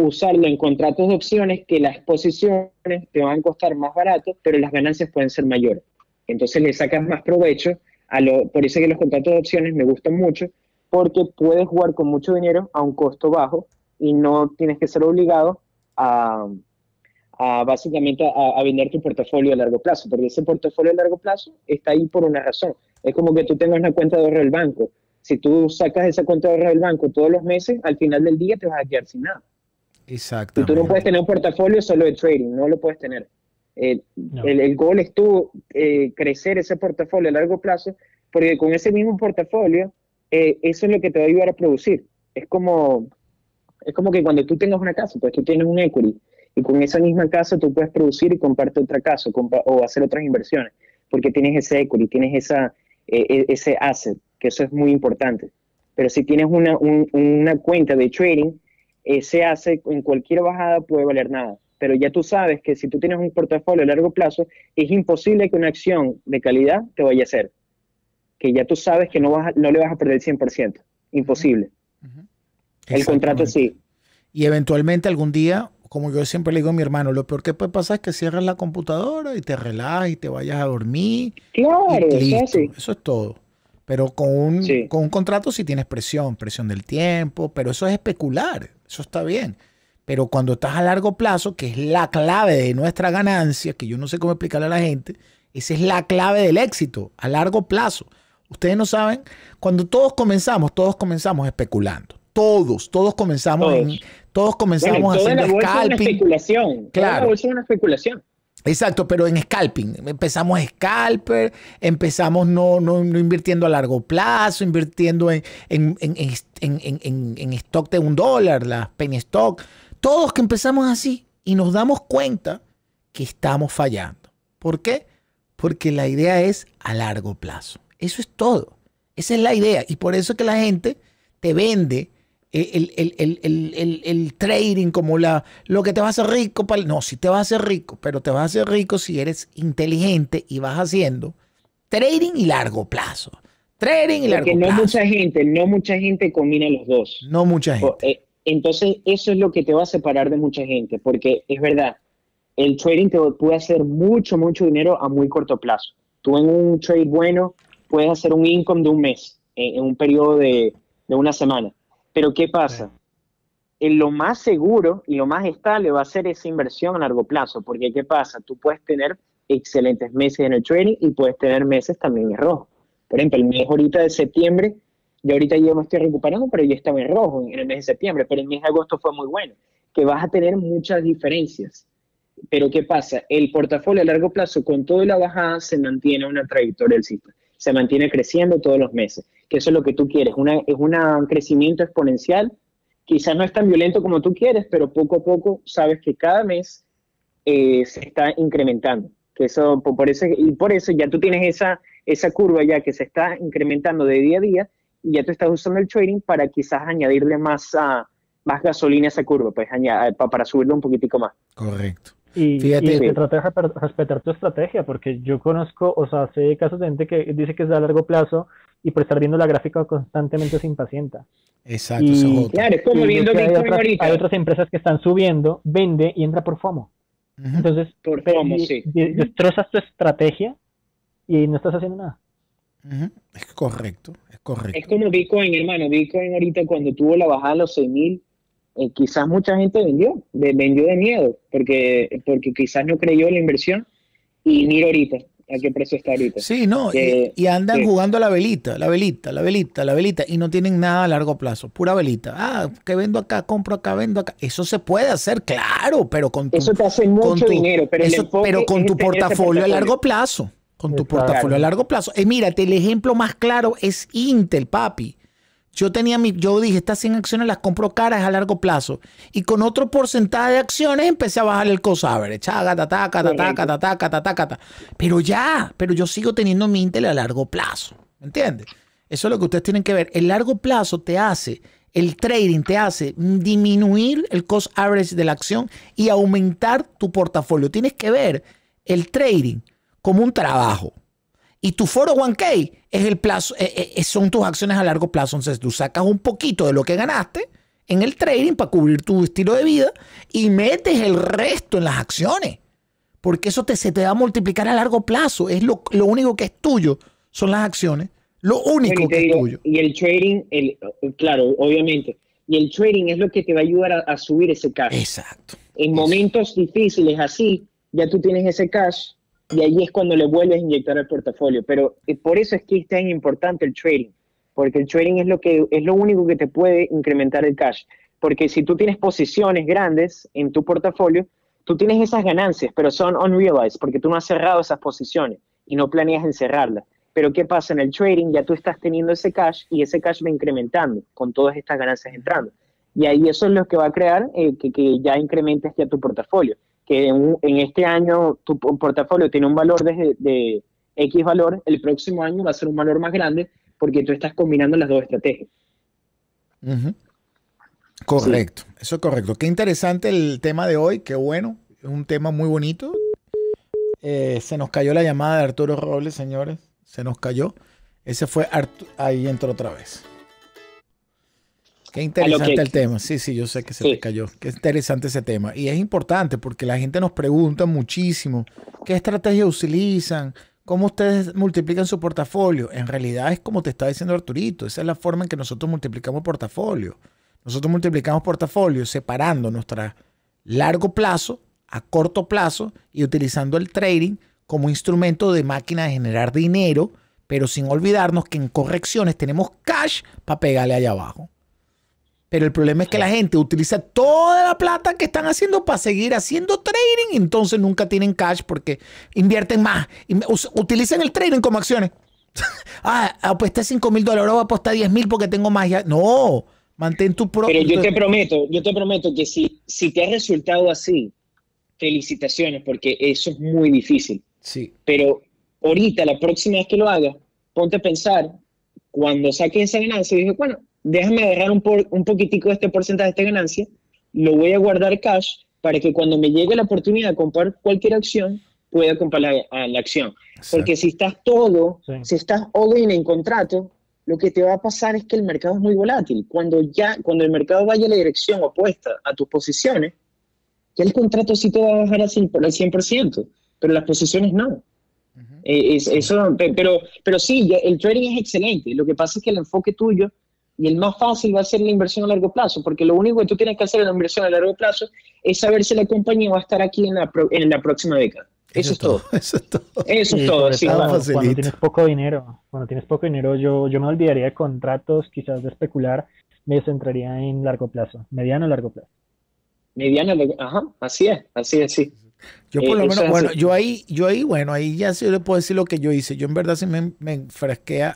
usarlo en contratos de opciones que las exposiciones te van a costar más barato, pero las ganancias pueden ser mayores. Entonces le sacas más provecho. A lo, por eso es que los contratos de opciones me gustan mucho, porque puedes jugar con mucho dinero a un costo bajo y no tienes que ser obligado a, básicamente a, a, vender tu portafolio a largo plazo, porque ese portafolio a largo plazo está ahí por una razón. Es como que tú tengas una cuenta de ahorro del banco. Si tú sacas esa cuenta de ahorro del banco todos los meses, al final del día te vas a quedar sin nada. Exacto. Tú no puedes tener un portafolio solo de trading, no lo puedes tener. Eh, el, el, goal es tú eh, crecer ese portafolio a largo plazo, porque con ese mismo portafolio, eh, eso es lo que te va a ayudar a producir. Es como, es como que cuando tú tengas una casa, pues tú tienes un equity, y con esa misma casa tú puedes producir y comparte otra casa o hacer otras inversiones, porque tienes ese equity, tienes esa, eh, e-, ese asset, que eso es muy importante. Pero si tienes una, una cuenta de trading, eh, se hace en cualquier bajada puede valer nada. Pero ya tú sabes que si tú tienes un portafolio a largo plazo, es imposible que una acción de calidad te vaya a hacer. Que ya tú sabes que no, vas, no le vas a perder 100%. Imposible. El contrato sí. Y eventualmente algún día, como yo siempre le digo a mi hermano, lo peor que puede pasar es que cierres la computadora y te relajes y te vayas a dormir. Claro, Eso es todo. Pero con un, contrato sí tienes presión, presión del tiempo, pero eso es especular, eso está bien. Pero cuando estás a largo plazo, que es la clave de nuestra ganancia, que yo no sé cómo explicarle a la gente, esa es la clave del éxito, a largo plazo. Ustedes no saben, cuando todos comenzamos, todos comenzamos especulando. Todos, todos comenzamos todos. En, todos comenzamos una especulación. Claro. es una especulación. Exacto, pero en scalping. Empezamos scalper, empezamos no, invirtiendo a largo plazo, invirtiendo en, stock de un dólar, las penny stock. Todos que empezamos así y nos damos cuenta que estamos fallando. ¿Por qué? Porque la idea es a largo plazo. Eso es todo. Esa es la idea. Y por eso es que la gente te vende el, el, trading como la, lo que te va a hacer rico. no, si te va a hacer rico, pero te va a hacer rico si eres inteligente y vas haciendo trading y largo plazo. Trading y largo no mucha gente, no mucha gente combina los dos. No mucha gente. Eh, entonces, eso es lo que te va a separar de mucha gente, porque es verdad, el trading te puede hacer mucho, mucho dinero a muy corto plazo. Tú en un trade bueno puedes hacer un income de un mes, en, un periodo de, de una semana. Pero ¿qué pasa? En lo más seguro y lo más estable va a ser esa inversión a largo plazo, porque ¿qué pasa? Tú puedes tener excelentes meses en el trading y puedes tener meses también en rojo. Por ejemplo, el mes ahorita de septiembre, yo ahorita ya me estoy recuperando, pero yo estaba en rojo en el mes de septiembre, pero el mes de agosto fue muy bueno, que vas a tener muchas diferencias. Pero ¿qué pasa? El portafolio a largo plazo con toda la bajada se mantiene una trayectoria sistema se mantiene creciendo todos los meses, que eso es lo que tú quieres, una, es un crecimiento exponencial, quizás no es tan violento como tú quieres, pero poco a poco sabes que cada mes eh, se está incrementando, que eso, por eso, y por eso ya tú tienes esa, esa curva ya que se está incrementando de día a día, y ya tú estás usando el trading para quizás añadirle más, a, más gasolina a esa curva, pues para subirlo un poquitico más. Correcto. Y, Fíjate. de respetar tu estrategia, porque yo conozco, o sea, sé casos de gente que dice que es a largo plazo y por estar viendo la gráfica constantemente se impacienta. Exacto, y, claro, es como viendo Bitcoin hay otras, Hay otras empresas que están subiendo, vende y entra por FOMO. Entonces, por FOMO, destrozas tu estrategia y no estás haciendo nada. Es correcto, es correcto. Es como Bitcoin, hermano. Bitcoin ahorita cuando tuvo la bajada a los 6.000, eh, quizás mucha gente vendió, vendió de miedo, porque, porque quizás no creyó en la inversión y mira ahorita a qué precio está ahorita. Sí, no, y, eh, andan jugando a la velita, la velita, la velita, la velita, y no tienen nada a largo plazo, pura velita. Ah, que vendo acá, compro acá, vendo acá. Eso se puede hacer, claro, pero con tu, Eso te hace mucho dinero, pero, con tu este, portafolio, a largo plazo. Con tu portafolio a largo plazo. Eh, mírate, el ejemplo más claro es Intel, papi. Yo tenía mi, yo dije, estas 100 acciones las compro caras a largo plazo. Y con otro porcentaje de acciones empecé a bajar el cost average. Pero ya, pero yo sigo teniendo mi Intel a largo plazo. ¿Me entiendes? Eso es lo que ustedes tienen que ver. El largo plazo te hace, el trading te hace disminuir el cost average de la acción y aumentar tu portafolio. Tienes que ver el trading como un trabajo. Y tu foro 1K es el plazo, eh, eh, eh, son tus acciones a largo plazo. Entonces tú sacas un poquito de lo que ganaste en el trading para cubrir tu estilo de vida y metes el resto en las acciones. Porque eso se te va a multiplicar a largo plazo. Es lo, único que es tuyo, son las acciones. Lo único que es tuyo. Y el trading, el, claro, obviamente. Y el trading es lo que te va a ayudar a, a subir ese cash. Exacto. En momentos difíciles así, ya tú tienes ese cash y ahí es cuando le vuelves a inyectar al portafolio. Pero eh, por eso es que es tan importante el trading, porque el trading es lo, que, es lo único que te puede incrementar el cash. Porque si tú tienes posiciones grandes en tu portafolio, tú tienes esas ganancias, pero son unrealized, porque tú no has cerrado esas posiciones y no planeas encerrarlas. Pero ¿qué pasa en el trading? Ya tú estás teniendo ese cash y ese cash va incrementando con todas estas ganancias entrando. Y ahí eso es lo que va a crear eh, que, que ya incrementes ya tu portafolio que en, este año tu portafolio tiene un valor de, X valor, el próximo año va a ser un valor más grande porque tú estás combinando las dos estrategias. Correcto, eso es correcto. Qué interesante el tema de hoy, qué bueno, un tema muy bonito. Eh, se nos cayó la llamada de Arturo Robles, señores, se nos cayó. Ese fue ahí entró otra vez. Qué interesante el tema. Sí, sí, yo sé que se te cayó. Qué interesante ese tema. Y es importante porque la gente nos pregunta muchísimo qué estrategia utilizan, cómo ustedes multiplican su portafolio. En realidad es como te está diciendo Arturito, esa es la forma en que nosotros multiplicamos portafolio. Nosotros multiplicamos portafolio separando nuestra largo plazo a corto plazo y utilizando el trading como instrumento de máquina de generar dinero, pero sin olvidarnos que en correcciones tenemos cash para pegarle allá abajo. Pero el problema es que la gente utiliza toda la plata que están haciendo para seguir haciendo trading, y entonces nunca tienen cash porque invierten más. Utilizan el trading como acciones. ah, aposté 5 mil dólares, ahora a apostar 10 mil porque tengo más. Ya. No, mantén tu propio. Pero yo te prometo, yo te prometo que si, si te ha resultado así, felicitaciones, porque eso es muy difícil. Sí. Pero ahorita, la próxima vez que lo haga, ponte a pensar, cuando saques esa ganancia, dije, bueno, déjame agarrar un, poquitico de este porcentaje de esta ganancia, lo voy a guardar cash para que cuando me llegue la oportunidad de comprar cualquier acción, pueda comprar la, la acción. Porque si estás todo, si estás all in en contrato, lo que te va a pasar es que el mercado es muy volátil. Cuando ya, cuando el mercado vaya a la dirección opuesta a tus posiciones, ya el contrato sí te va a bajar al 100%, pero las posiciones no. Eh, es, eso, pero, pero sí, el trading es excelente. Lo que pasa es que el enfoque tuyo y el más fácil va a ser la inversión a largo plazo, porque lo único que tú tienes que hacer en la inversión a largo plazo es saber si la compañía va a estar aquí en la, en la próxima década. Eso, es todo. Eso es todo. Eso es todo. cuando tienes poco dinero, cuando tienes poco dinero, yo, yo me olvidaría de contratos, quizás de especular, me centraría en largo plazo, mediano o largo plazo. Mediano, ajá, así es, así es, sí. Yo por eh, lo menos, bueno, yo ahí, yo ahí, bueno, ahí ya sí le puedo decir lo que yo hice. Yo en verdad sí me, me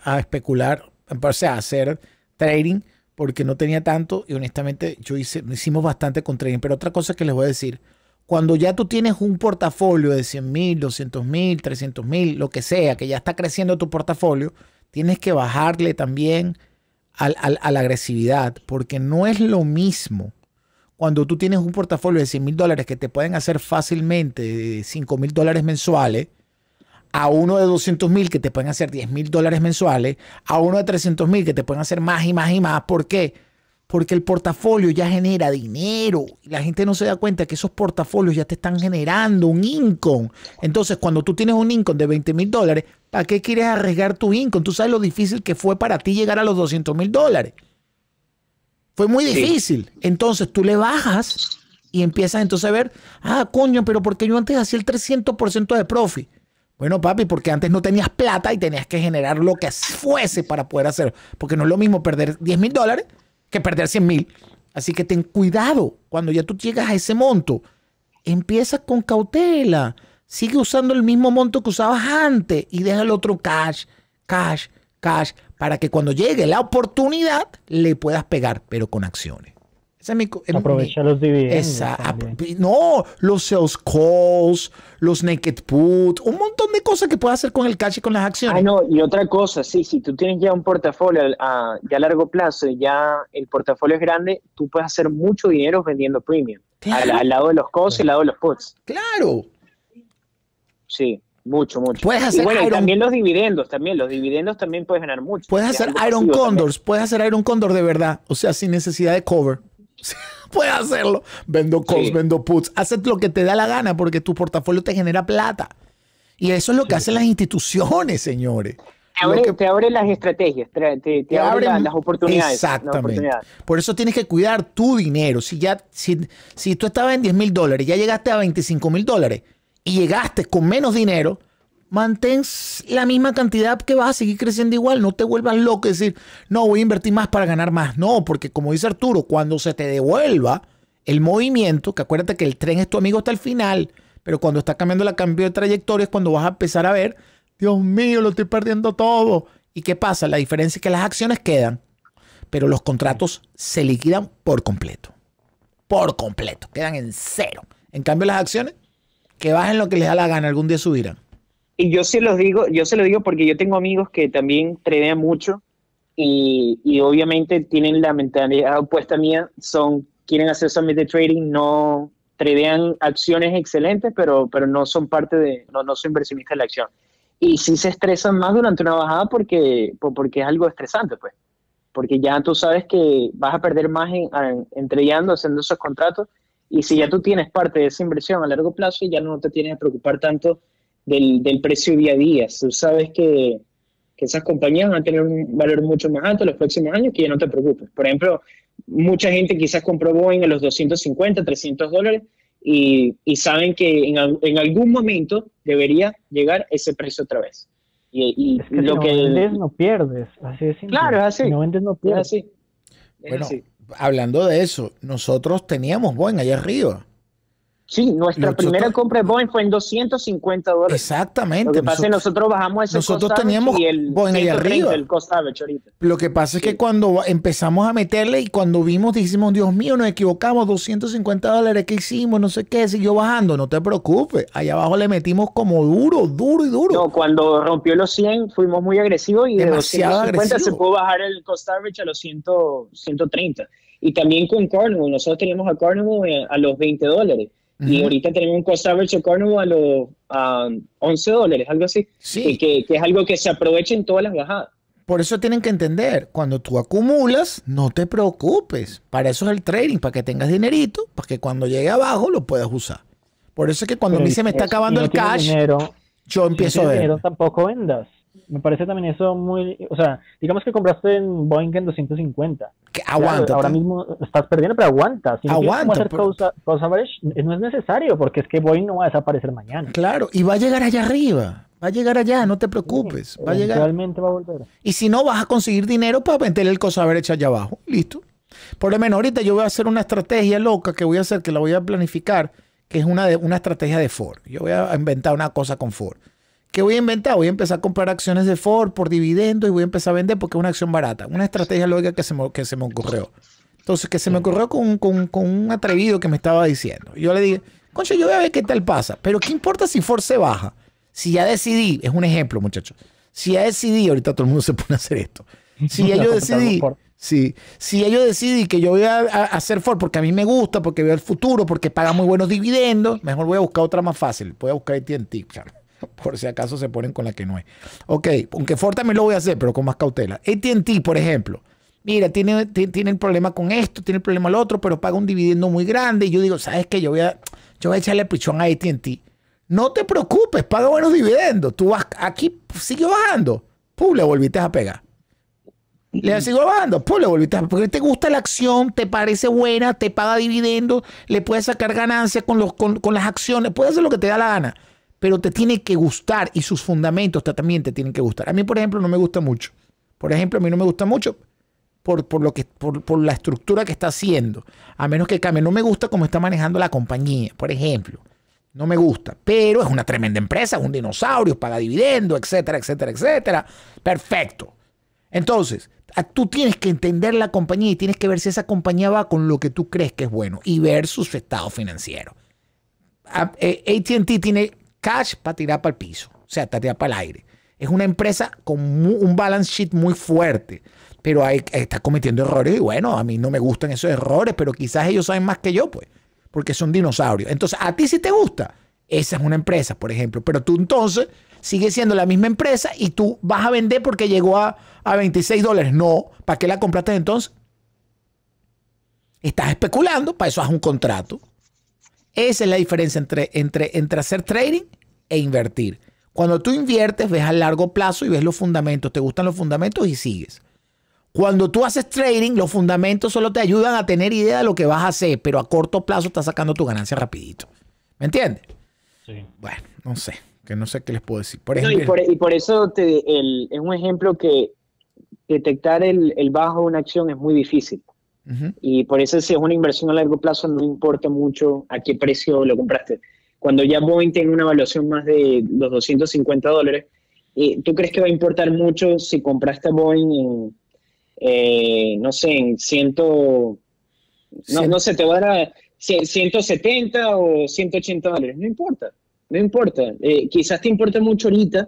a, especular, o sea, a hacer trading porque no tenía tanto y honestamente yo hice, hicimos bastante con trading. Pero otra cosa que les voy a decir, cuando ya tú tienes un portafolio de 100 mil, 200 mil, 300 mil, lo que sea, que ya está creciendo tu portafolio, tienes que bajarle también a la agresividad, porque no es lo mismo cuando tú tienes un portafolio de 100 mil dólares que te pueden hacer fácilmente 5 mil dólares mensuales a uno de 200 mil que te pueden hacer 10 mil dólares mensuales, a uno de 300 mil que te pueden hacer más y más y más. ¿Por qué? Porque el portafolio ya genera dinero y la gente no se da cuenta que esos portafolios ya te están generando un income. Entonces, cuando tú tienes un income de 20 mil dólares, ¿para qué quieres arriesgar tu income? Tú sabes lo difícil que fue para ti llegar a los 200 mil dólares. Fue muy difícil. Entonces, tú le bajas y empiezas entonces a ver, ah, coño, pero porque yo antes hacía el 300% de profit bueno, papi, porque antes no tenías plata y tenías que generar lo que fuese para poder hacerlo. Porque no es lo mismo perder 10 mil dólares que perder 100 mil. Así que ten cuidado cuando ya tú llegas a ese monto. Empieza con cautela. Sigue usando el mismo monto que usabas antes y deja el otro cash, cash, cash, para que cuando llegue la oportunidad le puedas pegar, pero con acciones. Aprovechar Aprovecha los dividendos. no, los sales calls, los naked put, un montón de cosas que puedes hacer con el cash y con las acciones. Ah, no, y otra cosa, sí, si tú tienes ya un portafolio a, ya a largo plazo y ya el portafolio es grande, tú puedes hacer mucho dinero vendiendo premium. Al, lado de los calls y al lado de los puts. Claro. Sí. Mucho, mucho. Puedes hacer también los dividendos, también los dividendos también puedes ganar mucho. Puedes hacer Iron Condors, puedes hacer Iron Condor de verdad, o sea, sin necesidad de cover. Puedes hacerlo. Vendo calls, vendo puts. haces lo que te da la gana porque tu portafolio te genera plata. Y eso es lo que hacen las instituciones, señores. Te abren las estrategias, te, te, las oportunidades. Exactamente. Por eso tienes que cuidar tu dinero. Si, ya, si, si tú estabas en 10 mil dólares, ya llegaste a 25 mil dólares y llegaste con menos dinero, mantén la misma cantidad que vas a seguir creciendo igual, no te vuelvas loco y decir, no, voy a invertir más para ganar más. No, porque como dice Arturo, cuando se te devuelva el movimiento, que acuérdate que el tren es tu amigo hasta el final, pero cuando está cambiando la cambio de trayectoria es cuando vas a empezar a ver, Dios mío, lo estoy perdiendo todo. ¿Y qué pasa? La diferencia es que las acciones quedan, pero los contratos se liquidan por completo. Por completo, quedan en cero. En cambio las acciones, que bajen lo que les da la gana, algún día subirán y yo se los digo, yo se lo digo porque yo tengo amigos que también tradean mucho y, y, obviamente tienen la mentalidad opuesta mía, son quieren hacer de trading, no tradean acciones excelentes, pero pero no son parte de no, no son inversionistas de la acción. Y sí se estresan más durante una bajada porque porque es algo estresante, pues. Porque ya tú sabes que vas a perder más en, haciendo esos contratos y si ya tú tienes parte de esa inversión a largo plazo, ya no te tienes que preocupar tanto del, del precio día a día. Tú sabes que, que, esas compañías van a tener un valor mucho más alto los próximos años, que ya no te preocupes. Por ejemplo, mucha gente quizás compró Boeing a los 250, 300 dólares y, y saben que en, en, algún momento debería llegar ese precio otra vez. Y, y que no vendes, no pierdes. Así es. Claro, así. no vendes, no pierdes. bueno, hablando de eso, nosotros teníamos Boeing allá arriba. Sí, nuestra primera compra de Boeing fue en 250 dólares. Exactamente. Lo que pasa es que nosotros bajamos ese Nosotros teníamos y el Boeing ahí arriba. ahorita. Lo que pasa es que cuando empezamos a meterle y cuando vimos, dijimos, Dios mío, nos equivocamos, 250 dólares, ¿qué hicimos? No sé qué, siguió bajando. No te preocupes, allá abajo le metimos como duro, duro y duro. No, cuando rompió los 100 fuimos muy agresivos y Demasiado de se pudo bajar el cost average a los 100, 130. Y también con Carnival, nosotros teníamos a Carnival eh, a los 20 dólares y ahorita tenemos un cost average economy a los a 11 dólares, algo así. Sí. Que, que es algo que se aprovecha en todas las bajadas. Por eso tienen que entender, cuando tú acumulas, no te preocupes. Para eso es el trading, para que tengas dinerito, para que cuando llegue abajo lo puedas usar. Por eso es que cuando a mí se me está acabando el cash, yo empiezo a ver. dinero tampoco vendas me parece también eso muy, o sea, digamos que compraste en Boeing en 250. Que aguanta. ahora pues. mismo estás perdiendo, pero aguanta. Si no aguanta. Hacer no es necesario porque es que Boeing no va a desaparecer mañana. Claro, y va a llegar allá arriba. Va a llegar allá, no te preocupes. va a llegar. Realmente va a volver. Y si no, vas a conseguir dinero para vender el cosa average allá abajo. Listo. Por lo menos ahorita yo voy a hacer una estrategia loca que voy a hacer, que la voy a planificar, que es una, una estrategia de Ford. Yo voy a inventar una cosa con Ford que voy a inventar? Voy a empezar a comprar acciones de Ford por dividendo y voy a empezar a vender porque es una acción barata. Una estrategia lógica que se me, que se me ocurrió. Entonces, que se me ocurrió con, con, un atrevido que me estaba diciendo. Yo le dije, concha, yo voy a ver qué tal pasa. Pero ¿qué importa si Ford se baja? Si ya decidí, es un ejemplo, muchachos. Si ya decidí, ahorita todo el mundo se pone a hacer esto. Si ya yo decidí, si, si yo decidí que yo voy a, hacer Ford porque a mí me gusta, porque veo el futuro, porque paga muy buenos dividendos, mejor voy a buscar otra más fácil. Voy a buscar ATT, claro. por si acaso se ponen con la que no es. Ok, aunque Ford también lo voy a hacer, pero con más cautela. ATT, por ejemplo. Mira, tiene, tiene el problema con esto, tiene el problema el otro, pero paga un dividendo muy grande. Y yo digo, ¿sabes qué? Yo voy a, yo echarle el pichón a ATT. No te preocupes, paga buenos dividendos. Tú vas aquí, pues, sigue bajando. Pum, le volviste a pegar. Le sigo bajando, pues le volviste a porque te gusta la acción, te parece buena, te paga dividendos, le puedes sacar ganancias con, con las acciones, puedes hacer lo que te da la gana pero te tiene que gustar y sus fundamentos también te tienen que gustar. A mí, por ejemplo, no me gusta mucho. Por ejemplo, a mí no me gusta mucho por, lo que, la estructura que está haciendo. A menos que cambie. No me gusta cómo está manejando la compañía, por ejemplo. No me gusta. Pero es una tremenda empresa, es un dinosaurio, paga dividendos, etcétera, etcétera, etcétera. Perfecto. Entonces, tú tienes que entender la compañía y tienes que ver si esa compañía va con lo que tú crees que es bueno y ver sus estados financieros. ATT eh, tiene cash para tirar para el piso, o sea, para tirar para el aire. Es una empresa con un balance sheet muy fuerte, pero hay, está cometiendo errores y bueno, a mí no me gustan esos errores, pero quizás ellos saben más que yo, pues, porque son dinosaurios. Entonces, a ti sí te gusta, esa es una empresa, por ejemplo, pero tú entonces sigues siendo la misma empresa y tú vas a vender porque llegó a, a 26 dólares. No, ¿para qué la compraste entonces? Estás especulando, para eso haz un contrato. Esa es la diferencia entre, entre, entre hacer trading e invertir. Cuando tú inviertes, ves a largo plazo y ves los fundamentos. Te gustan los fundamentos y sigues. Cuando tú haces trading, los fundamentos solo te ayudan a tener idea de lo que vas a hacer, pero a corto plazo estás sacando tu ganancia rapidito. ¿Me entiendes? Sí. Bueno, no sé, que no sé qué les puedo decir. Por y, por, e, y, por, eso es un ejemplo que detectar el bajo de una acción es muy difícil. Y por eso si es una inversión a largo plazo no importa mucho a qué precio lo compraste. Cuando ya Boeing tiene una evaluación más de los 250 dólares, eh, ¿tú crees que va a importar mucho si compraste a Boeing en, eh, no sé, en ciento, no, no sé, te va a dar 170 eh, o 180 dólares, no importa, no importa. quizás te importa mucho ahorita,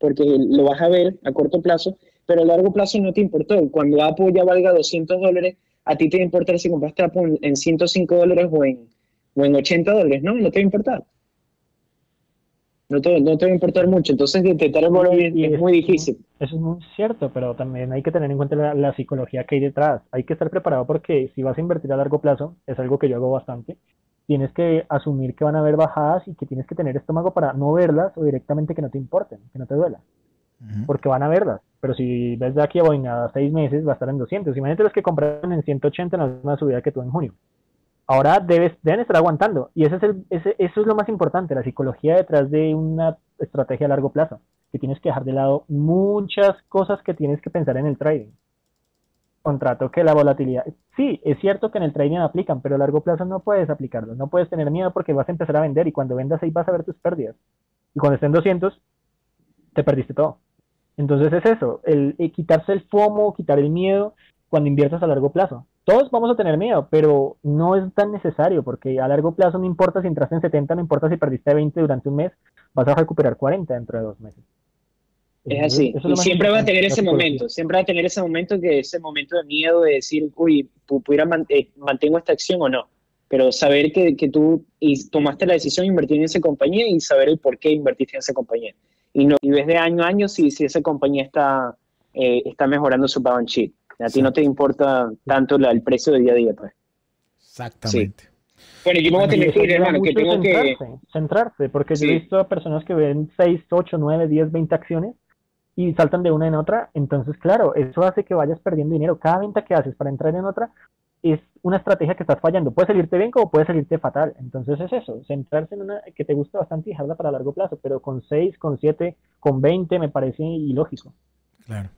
porque lo vas a ver a corto plazo, pero a largo plazo no te importó. Cuando Apple ya valga 200 dólares, a ti te va a importar si compras trapo en 105 dólares o en, o en 80 dólares, ¿no? No te va a importar. No te, no te va a importar mucho. Entonces, intentar el es, muy difícil. Eso es muy cierto, pero también hay que tener en cuenta la, la, psicología que hay detrás. Hay que estar preparado porque si vas a invertir a largo plazo, es algo que yo hago bastante, tienes que asumir que van a haber bajadas y que tienes que tener estómago para no verlas o directamente que no te importen, que no te duela porque van a verlas. Pero si ves de aquí a, hoy, seis meses, va a estar en 200. Imagínate los que compraron en 180 en la misma subida que tú en junio. Ahora debes, deben estar aguantando. Y ese es el, ese, eso es lo más importante, la psicología detrás de una estrategia a largo plazo, que tienes que dejar de lado muchas cosas que tienes que pensar en el trading. Contrato que la volatilidad. Sí, es cierto que en el trading aplican, pero a largo plazo no puedes aplicarlo. No puedes tener miedo porque vas a empezar a vender y cuando vendas ahí vas a ver tus pérdidas. Y cuando estén 200, te perdiste todo. Entonces es eso, el, eh, quitarse el FOMO, quitar el miedo cuando inviertas a largo plazo. Todos vamos a tener miedo, pero no es tan necesario porque a largo plazo no importa si entraste en 70, no importa si perdiste 20 durante un mes, vas a recuperar 40 dentro de dos meses. Es así. siempre va a tener ese momento, siempre va a tener ese momento que ese momento de miedo de decir, uy, pudiera eh, mantengo esta acción o no. Pero saber que, tú tomaste la decisión de invertir en esa compañía y saber el por qué invertiste en esa compañía y, no, y ves de año a año si, si esa compañía está, eh, está mejorando su balance sheet. A ti no te importa tanto el precio de día a día, pues. Exactamente. Bueno, yo me a tener que centrarse, Centrarse, porque yo he visto personas que ven 6, 8, 9, 10, 20 acciones y saltan de una en otra, entonces claro, eso hace que vayas perdiendo dinero. Cada venta que haces para entrar en otra es una estrategia que estás fallando. Puede salirte bien como puede salirte fatal. Entonces es eso, centrarse en una que te gusta bastante y dejarla para largo plazo, pero con 6, con 7, con 20 me parece ilógico. Claro.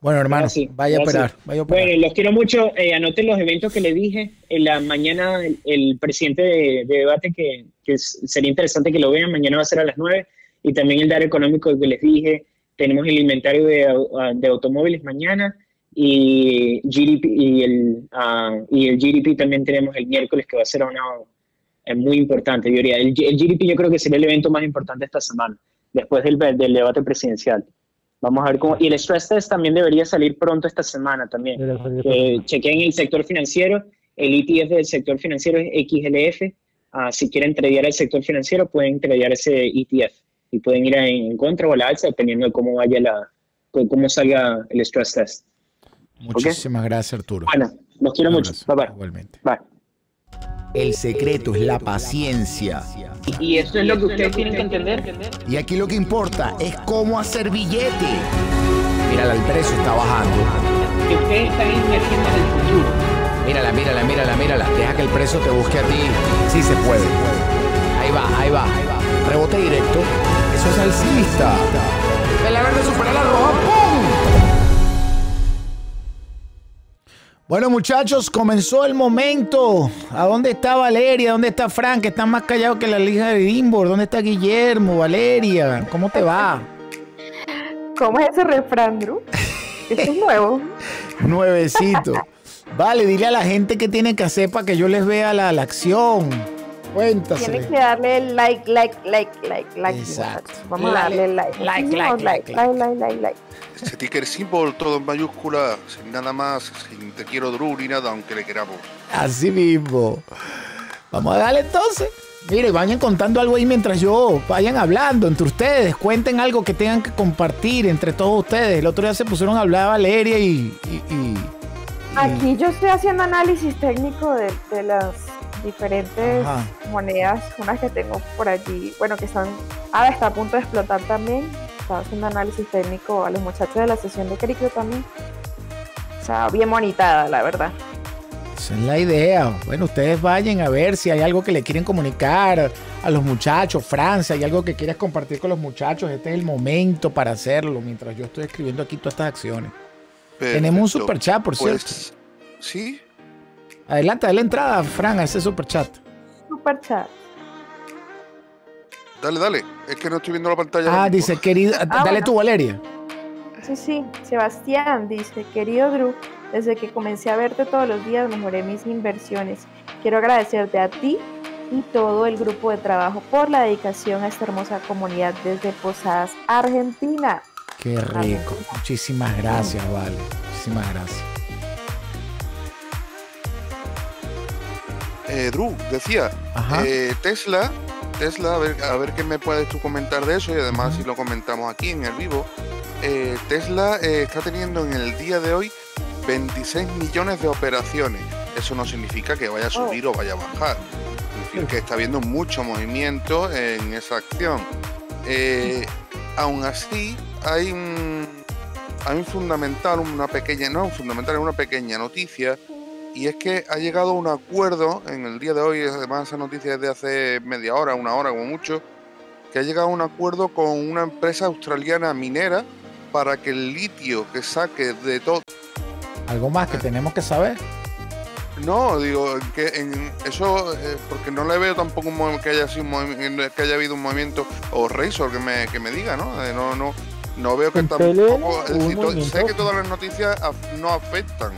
Bueno, hermano, vaya, a operar, a Bueno, los quiero mucho. Eh, anoten los eventos que le dije. En la mañana, el, presidente de, debate, que, que, sería interesante que lo vean, mañana va a ser a las 9. Y también el dar económico que les dije. Tenemos el inventario de, de automóviles mañana y, y, el, ah, y el GDP también tenemos el miércoles que va a ser una, es muy importante. Yo diría, el, GDP yo creo que sería el evento más importante esta semana, después del, del, debate presidencial. Vamos a ver cómo... Y el stress test también debería salir pronto esta semana también. Eh, en el sector financiero, el ETF del sector financiero es XLF. Ah, si quieren tradear el sector financiero, pueden tradear ese ETF y pueden ir en, contra o a la alza dependiendo de cómo vaya la, cómo salga el stress test. Muchísimas gracias, Arturo. Bueno, los quiero mucho. Bye, Igualmente. Bye. El secreto es la paciencia. Y eso es lo que ustedes tienen que entender. Y aquí lo que importa es cómo hacer billete. Mírala, el precio está bajando. Que ustedes están invirtiendo en el futuro. Mírala, mírala, mírala, mírala. Deja que el precio te busque a ti. Sí se puede. Ahí va, ahí va. Rebote directo. Eso es alcista. El verde supera la ropa Bueno, muchachos, comenzó el momento. ¿A dónde está Valeria? ¿Dónde está Frank? Que están más callados que la lija de Dimbor. ¿Dónde está Guillermo? Valeria, ¿cómo te va? ¿Cómo es ese refrán, Drew? es nuevo. Nuevecito. Vale, dile a la gente qué tiene que hacer para que yo les vea la acción. Tienes Tienen que darle like, like, like, like, like. Exacto. Vamos a darle like. Like, like, like, like, like, like, Ese ticker symbol todo en mayúscula, sin nada más, sin te quiero Drew ni nada, aunque le queramos. Así mismo. Vamos a darle entonces. Mire, vayan contando algo ahí mientras yo vayan hablando entre ustedes. Cuenten algo que tengan que compartir entre todos ustedes. El otro día se pusieron a hablar Valeria y. Aquí yo estoy haciendo análisis técnico de las diferentes monedas, unas que tengo por allí, bueno, que están, ah, está a punto de explotar también, estaba haciendo análisis técnico a los muchachos de la sesión de crítico también, o sea, bien monitada, la verdad. Esa es la idea. Bueno, ustedes vayan a ver si hay algo que le quieren comunicar a los muchachos, Francia, hay algo que quieras compartir con los muchachos. Este es el momento para hacerlo mientras yo estoy escribiendo aquí todas estas acciones. Tenemos un super chat, por pues, cierto. Sí, Adelante, dale entrada, Fran, a ese super chat. Super chat. Dale, dale. Es que no estoy viendo la pantalla. Ah, dice, querida. Ah, dale tú, Valeria. Sí, sí. Sebastián dice, querido Drew, desde que comencé a verte todos los días mejoré mis inversiones. Quiero agradecerte a ti y todo el grupo de trabajo por la dedicación a esta hermosa comunidad desde Posadas, Argentina. Qué rico. Muchísimas gracias, Vale. Muchísimas gracias. Eh, Drew decía, eh, Tesla, Tesla, a ver, qué me puedes tú comentar de eso y además si lo comentamos aquí en el vivo, eh, Tesla está teniendo en el día de hoy 26 millones de operaciones. Eso no significa que vaya a oh. subir o vaya a bajar. decir, que está habiendo mucho movimiento en esa acción. aún así, hay fundamental, una pequeña, no un fundamental, una pequeña noticia y es que ha llegado un acuerdo en el día de hoy, además esa noticia es de hace media hora, una hora como mucho, que ha llegado un acuerdo con una empresa australiana minera para que el litio que saque de todo... ¿Algo más que tenemos que saber? No, digo, eso, eh, porque no le veo tampoco un que haya, sido un que haya habido un movimiento, o Razor que me, que me diga, ¿no? Eh, no, no, no veo que tampoco... Eh, sé que todas las noticias no afectan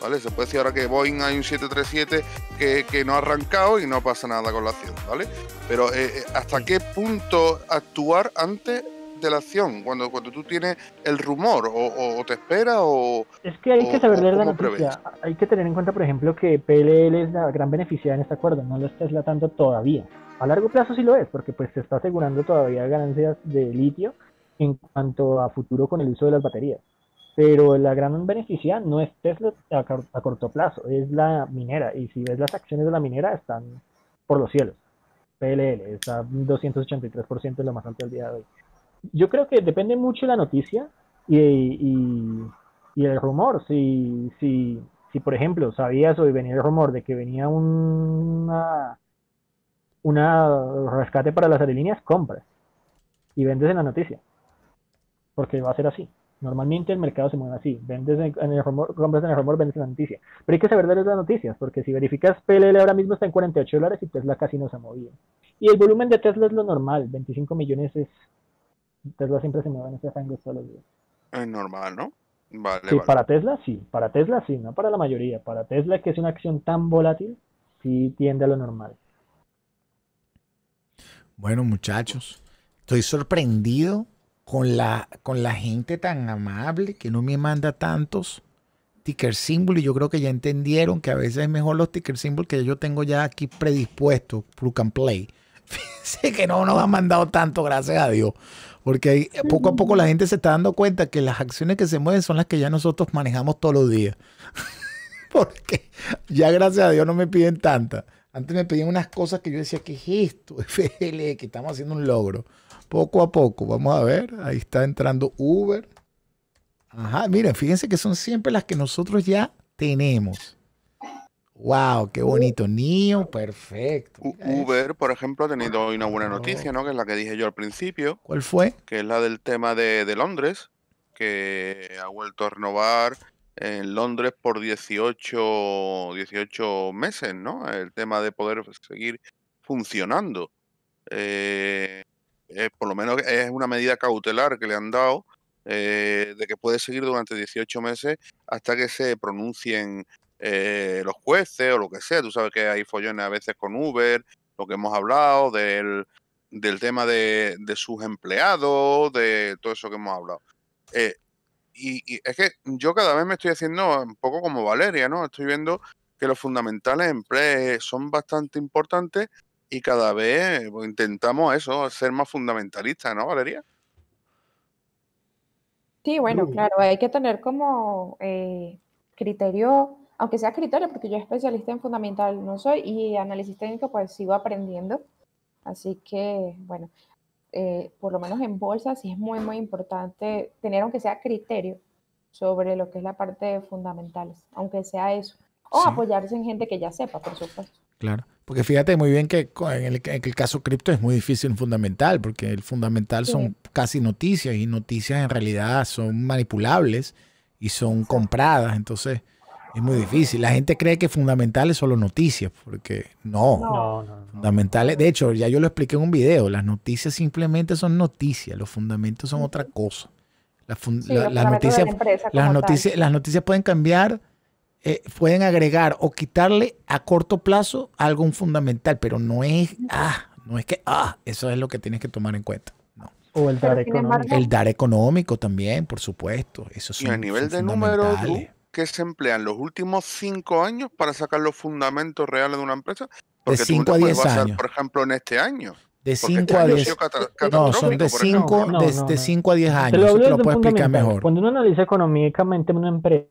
¿vale? Se puede decir ahora que Boeing hay un 737 que, que no ha arrancado y no pasa nada con la acción, ¿vale? Pero eh, eh, ¿hasta qué punto actuar antes de la acción? Cuando, cuando tú tienes el rumor o, te espera o... Es que hay que saber leer la noticia. Hay que tener en cuenta, por ejemplo, que PLL es la gran beneficiada en este acuerdo, no lo está latando todavía. A largo plazo sí lo es, porque pues se está asegurando todavía ganancias de litio en cuanto a futuro con el uso de las baterías pero la gran beneficiada no es Tesla a, corto plazo, es la minera. Y si ves las acciones de la minera, están por los cielos. PLL está 283% es lo más alto del día de hoy. Yo creo que depende mucho la noticia y, el rumor. Si, si, por ejemplo, sabías hoy venía el rumor de que venía un una rescate para las aerolíneas, compras y vendes en la noticia. Porque va a ser así. Normalmente el mercado se mueve así, vendes en, el rumor, compras en el rumor, vendes en la noticia. Pero hay que saber de las noticias, porque si verificas PLL ahora mismo está en 48 dólares y Tesla casi no se ha movido. Y el volumen de Tesla es lo normal, 25 millones es... Tesla siempre se mueve en ese rango todos los días. Es normal, ¿no? para Tesla sí, para Tesla sí, no para la mayoría. Para Tesla, que es una acción tan volátil, sí tiende a lo normal. Bueno, muchachos, estoy sorprendido con la, con la gente tan amable que no me manda tantos ticker symbols y yo creo que ya entendieron que a veces es mejor los ticker symbols que yo tengo ya aquí predispuestos, plug and play. Fíjense que no nos han mandado tanto, gracias a Dios, porque eh, poco a poco la gente se está dando cuenta que las acciones que se mueven son las que ya nosotros manejamos todos los días. porque ya gracias a Dios no me piden tantas. Antes me pedían unas cosas que yo decía, que es esto? que estamos haciendo un logro. Poco a poco, vamos a ver. Ahí está entrando Uber. Ajá, miren, fíjense que son siempre las que nosotros ya tenemos. Wow, qué bonito. niño. perfecto. Uber, por ejemplo, ha tenido hoy una buena oh. noticia, ¿no? Que es la que dije yo al principio. ¿Cuál fue? Que es la del tema de, Londres, que ha vuelto a renovar en Londres por 18, 18 meses, ¿no? El tema de poder seguir funcionando. Eh, eh, por lo menos es una medida cautelar que le han dado, eh, de que puede seguir durante 18 meses hasta que se pronuncien eh, los jueces o lo que sea. Tú sabes que hay follones a veces con Uber, lo que hemos hablado, del, tema de, sus empleados, de todo eso que hemos hablado. Y, es que yo cada vez me estoy haciendo un poco como Valeria, ¿no? Estoy viendo que los fundamentales en pre son bastante importantes y cada vez pues, intentamos eso, ser más fundamentalistas, ¿no, Valeria? Sí, bueno, mm. claro, hay que tener como eh, criterio, aunque sea criterio, porque yo especialista en fundamental no soy y análisis técnico pues sigo aprendiendo. Así que, bueno, eh, por lo menos en bolsa sí es muy, muy importante tener, aunque sea criterio, sobre lo que es la parte de fundamentales, aunque sea eso. O apoyarse en gente que ya sepa, por supuesto. Claro. Porque fíjate muy bien que en el, caso cripto es muy difícil el fundamental, porque el fundamental son casi noticias y noticias en realidad son manipulables y son compradas, entonces es muy difícil. La gente cree que fundamentales son solo noticias, porque no. No, Fundamentales, de hecho, ya yo lo expliqué en un video, las noticias simplemente son noticias, los fundamentos son otra cosa. las las, noticias las noticias pueden cambiar eh, pueden agregar o quitarle a corto plazo algo fundamental, pero no es, ah, no es que, ah, eso es lo que tienes que tomar en cuenta. No. O el dar económico. El dar económico también, por supuesto. Eso son, y a nivel de números, ¿qué se emplean? ¿Los últimos cinco años para sacar los fundamentos reales de una empresa? de cinco a diez años. por ejemplo, en este año. De 5 este a diez No, son de cinco a diez años. explicar mejor. Cuando uno analiza económicamente una empresa,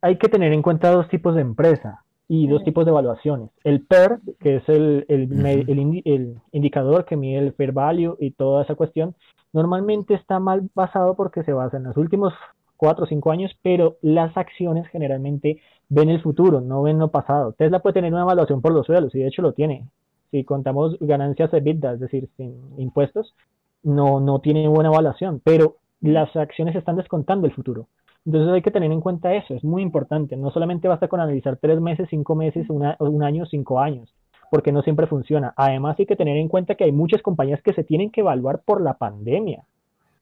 hay que tener en cuenta dos tipos de empresa y dos mm. tipos de evaluaciones. El PER, que es el, indicador que mide el fair value y toda esa cuestión, normalmente está mal basado porque se basa en los últimos cuatro o cinco años, pero las acciones generalmente ven el futuro, no ven lo pasado. Tesla puede tener una evaluación por los suelos y de hecho lo tiene. Si contamos ganancias vida es decir, sin impuestos, no, no tiene buena evaluación, pero las acciones están descontando el futuro. Entonces hay que tener en cuenta eso, es muy importante. No solamente basta con analizar tres meses, cinco meses, un año, cinco años, porque no siempre funciona. Además hay que tener en cuenta que hay muchas compañías que se tienen que evaluar por la pandemia.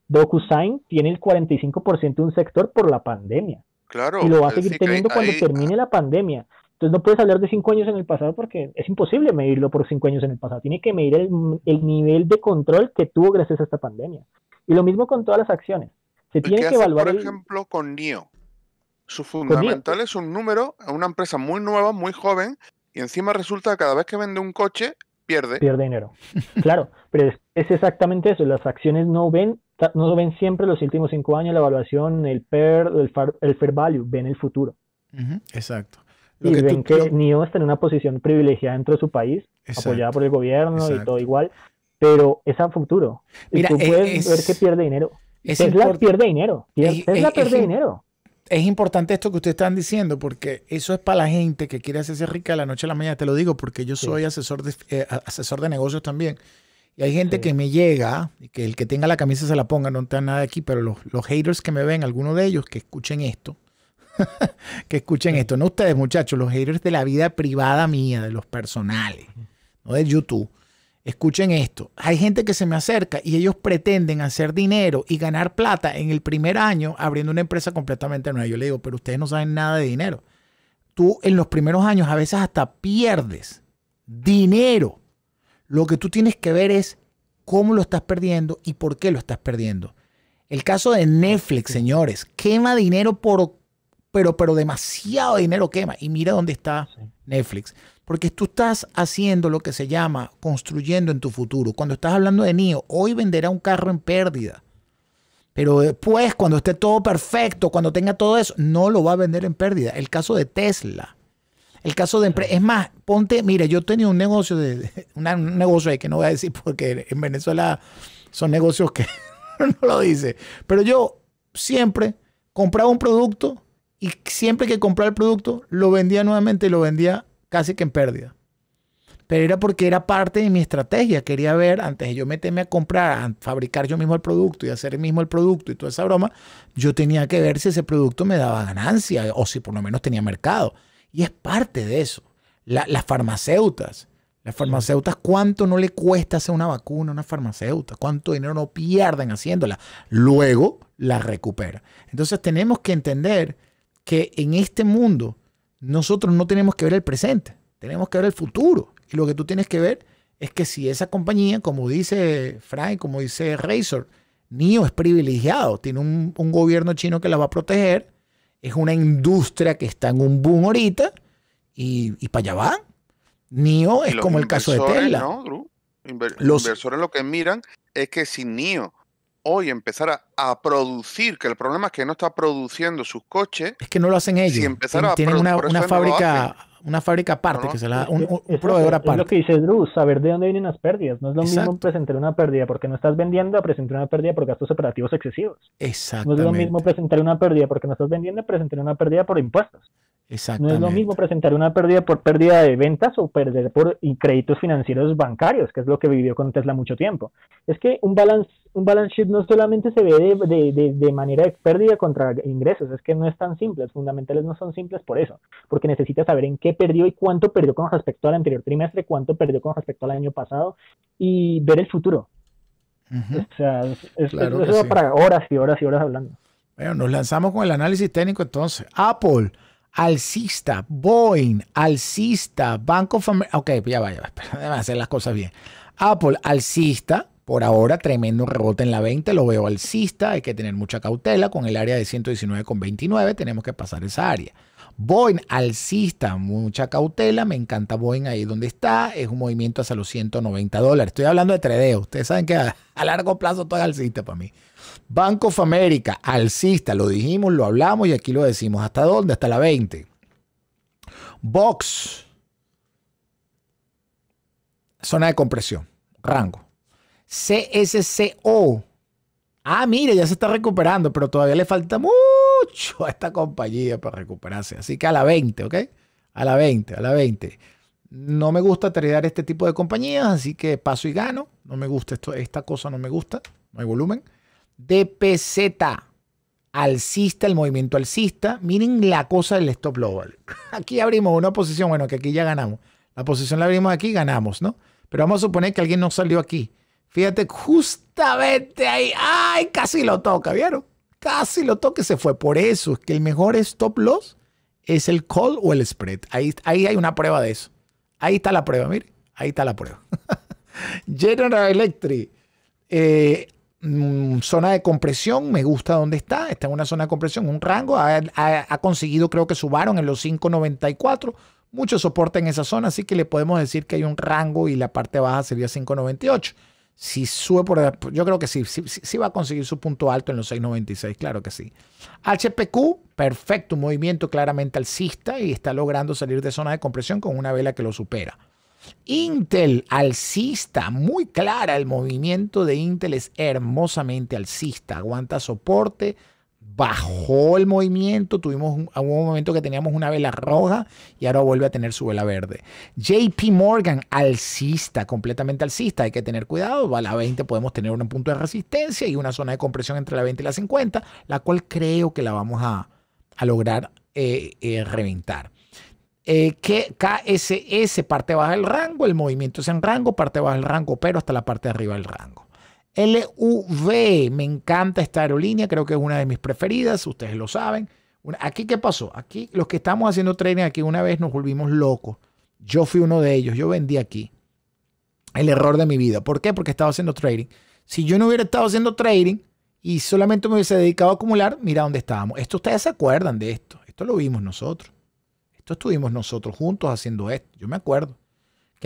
DocuSign tiene el 45% de un sector por la pandemia. Claro. Y lo va a seguir teniendo cuando termine la pandemia. Entonces no puedes hablar de cinco años en el pasado porque es imposible medirlo por cinco años en el pasado. Tiene que medir el, nivel de control que tuvo gracias a esta pandemia. Y lo mismo con todas las acciones. Se tiene que evaluar. Por ejemplo, con NIO. Su fundamental es un número a una empresa muy nueva, muy joven, y encima resulta que cada vez que vende un coche, pierde. Pierde dinero. claro, pero es, exactamente eso. Las acciones no ven, no ven siempre los últimos cinco años la evaluación, el PER, el, fair value, ven el futuro. Exacto y ven que está en una posición privilegiada dentro de su país, apoyada por el gobierno y todo igual, pero es a futuro. y e- es, ver que pierde dinero. Es la pierde dinero. Tesla es, pierde dinero. Es importante esto que ustedes están diciendo, porque eso es para la gente que quiere hacerse rica de la noche a la mañana. Te lo digo porque yo soy asesor, de, eh, asesor de negocios también. Y hay gente que me llega, y que el que tenga la camisa se la ponga, no tenga nada aquí, pero los, los haters que me ven, algunos de ellos que escuchen esto, que escuchen esto. No ustedes, muchachos, los haters de la vida privada mía, de los personales, no de YouTube. Escuchen esto. Hay gente que se me acerca y ellos pretenden hacer dinero y ganar plata en el primer año abriendo una empresa completamente nueva. Yo le digo, pero ustedes no saben nada de dinero. Tú en los primeros años a veces hasta pierdes dinero. Lo que tú tienes que ver es cómo lo estás perdiendo y por qué lo estás perdiendo. El caso de Netflix, señores, quema dinero por pero, demasiado dinero quema. Y mira dónde está Netflix. Porque tú estás haciendo lo que se llama construyendo en tu futuro. Cuando estás hablando de NIO, hoy venderá un carro en pérdida. Pero después, cuando esté todo perfecto, cuando tenga todo eso, no lo va a vender en pérdida. El caso de Tesla. El caso de empresa Es más, ponte, mire, yo tenía un negocio de, un negocio ahí que no voy a decir porque en Venezuela son negocios que no lo dice. Pero yo siempre compraba un producto y siempre que compraba el producto lo vendía nuevamente y lo vendía casi que en pérdida. Pero era porque era parte de mi estrategia. Quería ver, antes de yo meterme a comprar, a fabricar yo mismo el producto y hacer mismo el producto y toda esa broma, yo tenía que ver si ese producto me daba ganancia o si por lo menos tenía mercado. Y es parte de eso. las farmacéutas. Las farmacéutas, ¿cuánto no le cuesta hacer una vacuna a una farmacéuta? ¿Cuánto dinero no pierden haciéndola? Luego la recupera. Entonces tenemos que entender que en este mundo nosotros no tenemos que ver el presente, tenemos que ver el futuro. Y lo que tú tienes que ver es que si esa compañía, como dice Frank, como dice Razor, NIO es privilegiado, tiene un, gobierno chino que la va a proteger, es una industria que está en un boom ahorita y, y para allá va. NIO es como el caso de Tesla. los inversores lo que miran es que sin NIO hoy empezar a, producir, que el problema es que no está produciendo sus coches. Es que no lo hacen ellos. Tienen una, una fábrica, una fábrica aparte, que se la, un, proveedor aparte. Es lo que dice Drew, saber de dónde vienen las pérdidas. No es lo mismo presentar una pérdida porque no estás vendiendo a presentar una pérdida por gastos operativos excesivos. Exacto. No es lo mismo presentar una pérdida porque no estás vendiendo a presentar una pérdida por impuestos. No es lo mismo presentar pues, una pérdida por pérdida de ventas o perder por créditos financieros bancarios, que es lo que vivió con Tesla mucho tiempo. Es que un balance un balance sheet no solamente se ve de, manera de pérdida contra ingresos, es que no es tan simple, fundamentales no son simples por eso, porque necesitas saber en qué perdió y cuánto perdió con respecto al anterior trimestre, cuánto perdió con respecto al año pasado y ver el futuro. O sea, es, eso para horas y horas y horas hablando. Bueno, nos lanzamos con el análisis técnico entonces. Apple, alcista, Boeing, alcista, Banco of Ok, ya va, ya va, hacer las cosas bien. Apple, alcista, por ahora, tremendo rebote en la 20, lo veo alcista, hay que tener mucha cautela con el área de 119,29, tenemos que pasar esa área. Boeing alcista, mucha cautela, me encanta Boeing ahí donde está, es un movimiento hacia los 190 dólares. Estoy hablando de 3D, ustedes saben que a, largo plazo todo es alcista para mí. Bank of America, alcista, lo dijimos, lo hablamos y aquí lo decimos. ¿Hasta dónde? Hasta la 20. Box, zona de compresión, rango. CSCO. Ah, mire, ya se está recuperando, pero todavía le falta mucho a esta compañía para recuperarse. Así que a la 20, ¿ok? A la 20, a la 20. No me gusta tradear este tipo de compañías, así que paso y gano. No me gusta esto, esta cosa no me gusta, no hay volumen. DPZ, alcista, el movimiento alcista. Miren la cosa del stop global. Aquí abrimos una posición, bueno, que aquí ya ganamos. La posición la abrimos aquí, ganamos, ¿no? Pero vamos a suponer que alguien no salió aquí. Fíjate, justamente ahí, ay, casi lo toca, ¿vieron? Casi lo toca y se fue. Por eso es que el mejor stop loss es el call o el spread. Ahí, ahí hay una prueba de eso. Ahí está la prueba, mire. Ahí está la prueba. General Electric. Eh, mm, zona de compresión, me gusta dónde está, está en una zona de compresión, un rango, ha, ha, ha conseguido, creo que subaron en los 5.94, mucho soporte en esa zona, así que le podemos decir que hay un rango y la parte baja sería 5.98. Si sube por. Yo creo que sí, sí, va a conseguir su punto alto en los 6.96, claro que sí. HPQ, perfecto, un movimiento claramente alcista y está logrando salir de zona de compresión con una vela que lo supera. Intel alcista, muy clara el movimiento de Intel es hermosamente alcista, aguanta soporte, bajó el movimiento, tuvimos un, momento que teníamos una vela roja y ahora vuelve a tener su vela verde. JP Morgan, alcista, completamente alcista, hay que tener cuidado, a la 20 podemos tener un punto de resistencia y una zona de compresión entre la 20 y la 50, la cual creo que la vamos a, lograr eh, eh, reventar. Eh, que KSS, parte baja del rango, el movimiento es en rango, parte baja del rango, pero hasta la parte de arriba del rango. LV, me encanta esta aerolínea, creo que es una de mis preferidas, ustedes lo saben. Aquí, ¿qué pasó? Aquí, los que estamos haciendo trading aquí una vez nos volvimos locos. Yo fui uno de ellos, yo vendí aquí. El error de mi vida. ¿Por qué? Porque estaba haciendo trading. Si yo no hubiera estado haciendo trading y solamente me hubiese dedicado a acumular, mira dónde estábamos. Esto ustedes se acuerdan de esto. Esto lo vimos nosotros. Esto estuvimos nosotros juntos haciendo esto. Yo me acuerdo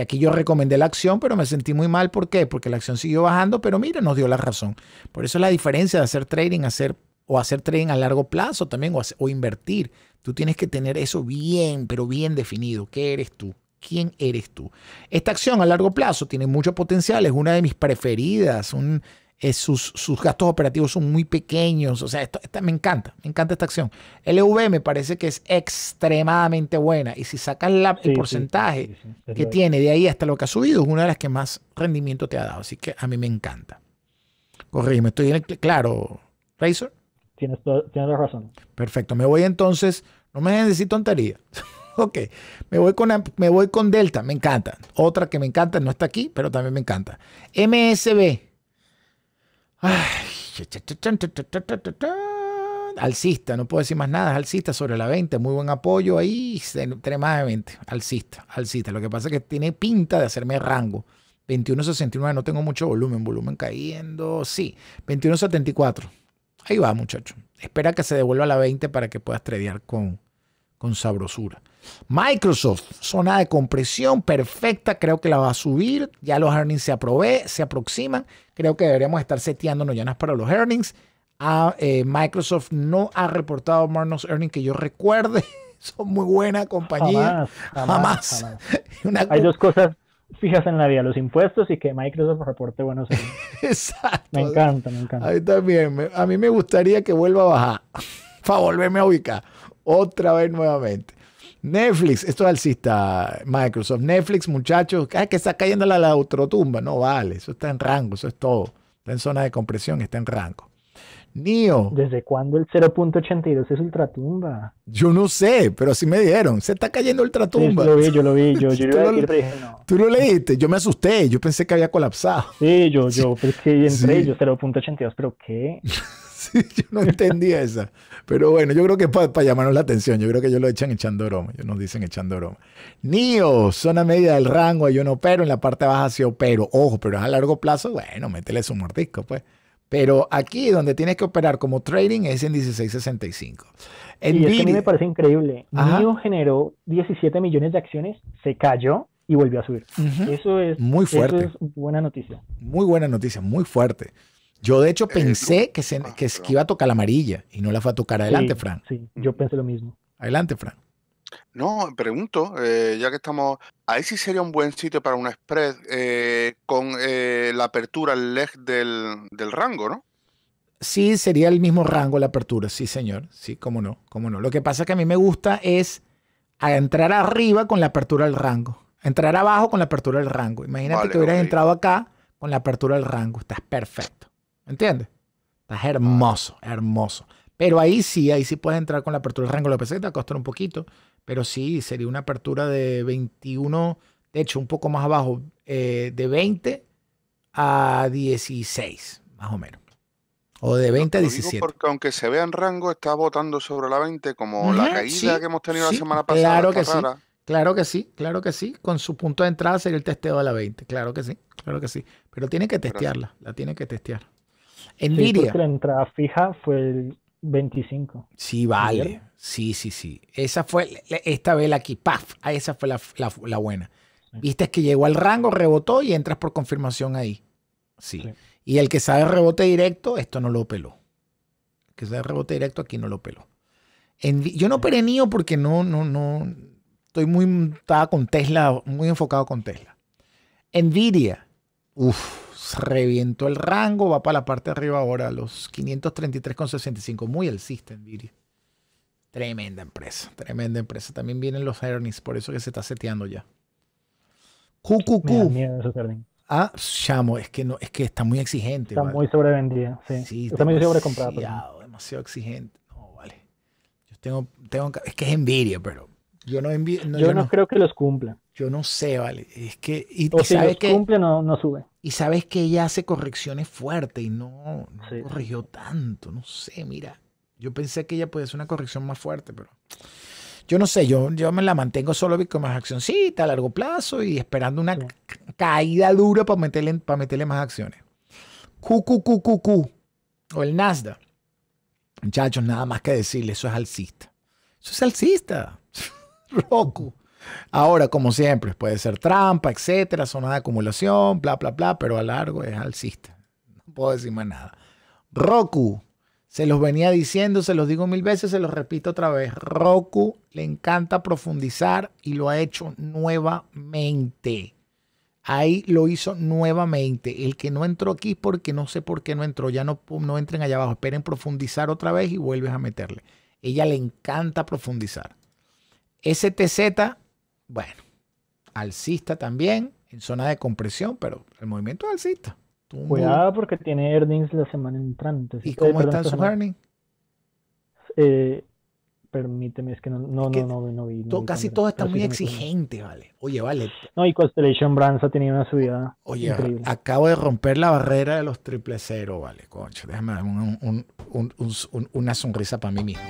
aquí yo recomendé la acción, pero me sentí muy mal. ¿Por qué? Porque la acción siguió bajando, pero mira, nos dio la razón. Por eso es la diferencia de hacer trading hacer, o hacer trading a largo plazo también o, o invertir. Tú tienes que tener eso bien, pero bien definido. ¿Qué eres tú? ¿Quién eres tú? Esta acción a largo plazo tiene mucho potencial, es una de mis preferidas, un, eh, sus, gastos operativos son muy pequeños. O sea, esto, me encanta, me encanta esta acción. LV me parece que es extremadamente buena. Y si sacas la, el porcentaje que tiene de ahí hasta lo que ha subido, es una de las que más rendimiento te ha dado. Así que a mí me encanta. Corrígeme, estoy en el, claro, Razor. Tienes, razón. Perfecto, me voy entonces. No me necesito decir tontería. ok, me voy, con, me voy con Delta, me encanta. Otra que me encanta, no está aquí, pero también me encanta. MSB alcista, no puedo decir más nada, alcista sobre la 20, muy buen apoyo ahí, extremadamente, alcista, alcista. Lo que pasa es que tiene pinta de hacerme rango. 21.69, no tengo mucho volumen, volumen cayendo, sí, 21.74. Ahí va, muchacho. Espera que se devuelva la 20 para que puedas tradear con, con sabrosura. Microsoft, zona de compresión perfecta, creo que la va a subir. Ya los earnings se, aprobé, se aproximan. Creo que deberíamos estar seteándonos ya para los earnings. Ah, eh, Microsoft no ha reportado Marnos earnings que yo recuerde. Son muy buena compañía. Jamás. Hay dos cosas fijas en la vida, los impuestos y que Microsoft reporte buenos earnings. Exacto. Me encanta, me encanta. también. A mí me gustaría que vuelva a bajar para volverme a ubicar otra vez nuevamente. Netflix, esto es alcista, Microsoft. Netflix, muchachos, ah, que está cayendo la, la autotumba. No vale, eso está en rango, eso es todo. Está en zona de compresión, está en rango. Nio. ¿Desde cuándo el 0.82 es ultratumba? Yo no sé, pero así me dieron. Se está cayendo ultratumba. yo lo vi, yo lo vi. Yo, ¿Tú, lo, tú lo leíste. Yo me asusté. Yo pensé que había colapsado. Sí, yo, yo. Sí. que entre ellos 0.82, ¿pero qué? yo no entendía esa. Pero bueno, yo creo que es para llamarnos la atención. Yo creo que ellos lo echan echando broma. Ellos nos dicen echando broma. NIO, zona media del rango, yo no opero. En la parte baja sí opero. Ojo, pero es a largo plazo, bueno, métele su mordisco, pues. Pero aquí donde tienes que operar como trading es en 1665. En y a mí me parece increíble. NIO generó 17 millones de acciones, se cayó y volvió a subir. Eso es muy fuerte. Eso es buena noticia. Muy buena noticia, muy fuerte. Yo de hecho eh, pensé que, se, ah, que, iba a tocar la amarilla y no la fue a tocar. Adelante, Frank. Sí, yo pensé lo mismo. Adelante, Frank. No, pregunto, eh, ya que estamos, ahí sí sería un buen sitio para una spread eh, con la apertura, el leg del, rango, ¿no? Sí, sería el mismo rango la apertura, sí, señor. Sí, cómo no, cómo no. Lo que pasa es que a mí me gusta es entrar arriba con la apertura del rango. Entrar abajo con la apertura del rango. Imagínate que hubieras entrado acá con la apertura del rango. Estás perfecto. ¿Entiendes? Estás hermoso, hermoso. Pero ahí sí, ahí sí puedes entrar con la apertura del rango de la peseta, costar un poquito, pero sí, sería una apertura de 21, de hecho un poco más abajo, eh, de 20 a 16, más o menos. O de 20 a 17. porque aunque se vea en rango, está votando sobre la 20, como la caída que hemos tenido la semana pasada. Claro que sí. Claro que sí, claro que sí. Con su punto de entrada sería el testeo de la 20. Claro que sí, claro que sí. Pero tiene que testearla, la tiene que testear. Envidia. la entrada fija fue el 25. Sí, vale. Sí, sí, sí. Esa fue, esta vela aquí, paf, esa fue la, buena. Viste que llegó al rango, rebotó y entras por confirmación ahí. Sí. Y el que sabe rebote directo, esto no lo peló. El que sabe rebote directo aquí no lo peló. En, yo no perenío porque no, no, no. Estoy muy, estaba con Tesla, muy enfocado con Tesla. Nvidia, Uf revientó el rango, va para la parte de arriba ahora, los 533,65. Muy alcista, Nvidia. Tremenda empresa, tremenda empresa. También vienen los earnings, por eso que se está seteando ya. QQQ. Ah, chamo, es que no, es que está muy exigente. Está muy sobrevendida, sí. está muy sobrecomprada. Demasiado, exigente. No, vale. Yo tengo, tengo, es que es envidia, pero yo no envidio. yo, no, creo que los cumpla. Yo no sé, vale. Es que. Y, si sabes que, cumple, no, no, sube. Y sabes que ella hace correcciones fuertes y no, corrigió tanto. No sé, mira. Yo pensé que ella podía hacer una corrección más fuerte, pero. Yo no sé, yo, yo me la mantengo solo con más accioncita a largo plazo y esperando una caída dura para meterle, para meterle más acciones. cu o el Nasdaq. Muchachos, nada más que decirle, eso es alcista. Eso es alcista. Roku. Ahora, como siempre, puede ser trampa, etcétera, zona de acumulación, bla, bla, bla, pero a largo es alcista. No puedo decir más nada. Roku, se los venía diciendo, se los digo mil veces, se los repito otra vez. Roku le encanta profundizar y lo ha hecho nuevamente. Ahí lo hizo nuevamente. El que no entró aquí porque no sé por qué no entró. Ya no, no entren allá abajo. Esperen profundizar otra vez y vuelves a meterle. Ella le encanta profundizar. STZ bueno, alcista también, en zona de compresión, pero el movimiento es alcista. Cuidado porque tiene earnings la semana entrante. ¿Y cómo están sus earnings? Eh, permíteme, es que no, no, no, vi. casi todo está muy exigente, vale. Oye, vale. No, y Constellation Brands ha tenido una subida. Oye, acabo de romper la barrera de los triple cero, vale, concha, Déjame un, una sonrisa para mí mismo.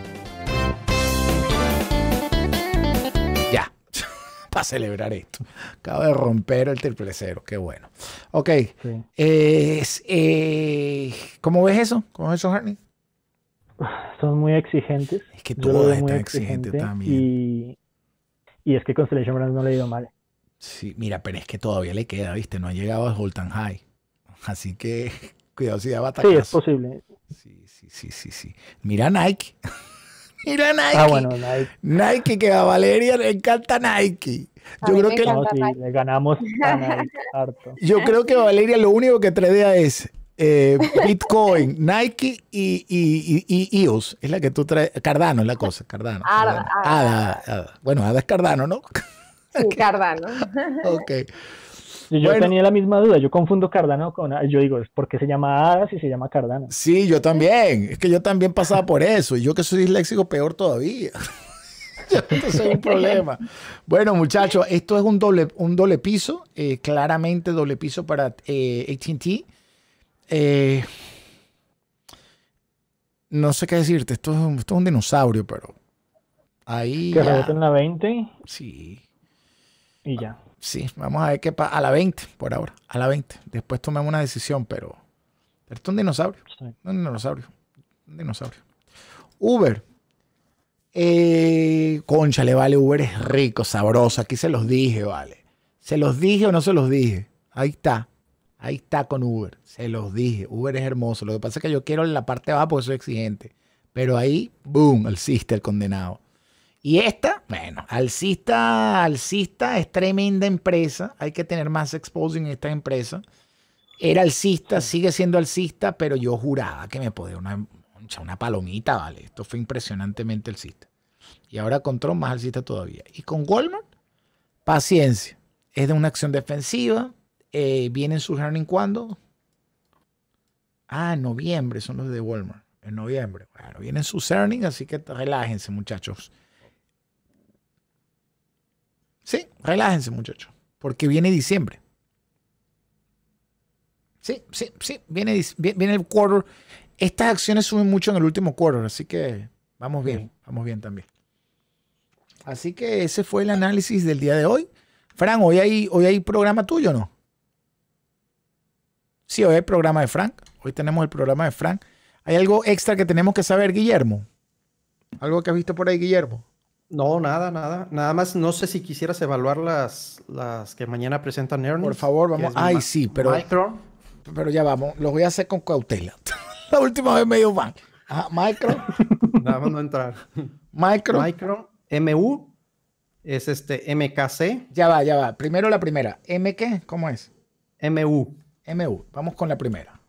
para celebrar esto. Acabo de romper el triple cero, qué bueno. Ok. Eh, ¿Cómo ves eso? ¿Cómo ves eso, Harney? Son muy exigentes. Es que todo es muy exigente, también. Y, es que Constellation Brands no le ha ido mal. Sí, mira, pero es que todavía le queda, ¿viste? No ha llegado a Holton High. Así que cuidado si da batalla. Sí, es posible. Sí, sí, sí, sí, sí. Mira Nike. Mira Nike. Ah, bueno, Nike. Nike, que a Valeria le encanta Nike. Yo creo que ganamos a harto. Yo creo que Valeria lo único que tradea es eh, Bitcoin, Nike y, y, EOS. Es la que tú traes. Cardano es la cosa, Cardano. Ada, Bueno, Ada es Cardano, ¿no? Cardano. ok. Yo tenía la misma duda, yo confundo Cardano con, yo digo, ¿por qué se llama Ada si se llama Cardano? Sí, yo también, es que yo también pasaba por eso, y yo que soy disléxico peor todavía. Entonces es un problema. Bueno, muchachos, esto es un doble, un doble piso, eh, claramente doble piso para eh, ATT. Eh, no sé qué decirte, esto es un, dinosaurio, pero ahí. Que en la 20. Sí. Y ya sí, vamos a ver qué pasa. A la 20, por ahora, a la 20. Después tomemos una decisión, pero. Esto es un dinosaurio. Un dinosaurio. Un dinosaurio. Uber. Eh, concha, le vale, Uber es rico, sabroso. Aquí se los dije, vale. ¿Se los dije o no se los dije? Ahí está. Ahí está con Uber. Se los dije. Uber es hermoso. Lo que pasa es que yo quiero la parte abajo, porque soy exigente. Pero ahí, boom, el sister, condenado. Y esta, bueno, Alcista, Alcista es tremenda empresa. Hay que tener más exposing en esta empresa. Era alcista, sigue siendo alcista, pero yo juraba que me podía una, una palomita, ¿vale? Esto fue impresionantemente alcista. Y ahora control, más alcista todavía. Y con Walmart, paciencia. Es de una acción defensiva. Eh, ¿Vienen sus earnings cuando? Ah, en noviembre son los de Walmart. En noviembre. Bueno, vienen sus earnings, así que relájense, muchachos. Sí, relájense muchachos, porque viene diciembre. Sí, sí, sí, viene, viene el quarter. Estas acciones suben mucho en el último quarter, así que vamos bien, vamos bien también. Así que ese fue el análisis del día de hoy. Fran, hoy hay, hoy hay programa tuyo, ¿no? Sí, hoy hay programa de Frank. Hoy tenemos el programa de Frank. ¿Hay algo extra que tenemos que saber, Guillermo? ¿Algo que has visto por ahí, Guillermo? No, nada, nada. Nada más, no sé si quisieras evaluar las, las que mañana presentan Ernie. Por favor, vamos. Ay, sí, pero. Pero ya vamos. Lo voy a hacer con cautela. La última vez me dio Ah, micro. Vamos a entrar. Micro. Micro. MU. Es este MKC. Ya va, ya va. Primero la primera. ¿M qué? ¿Cómo es? MU. MU. Vamos con la primera.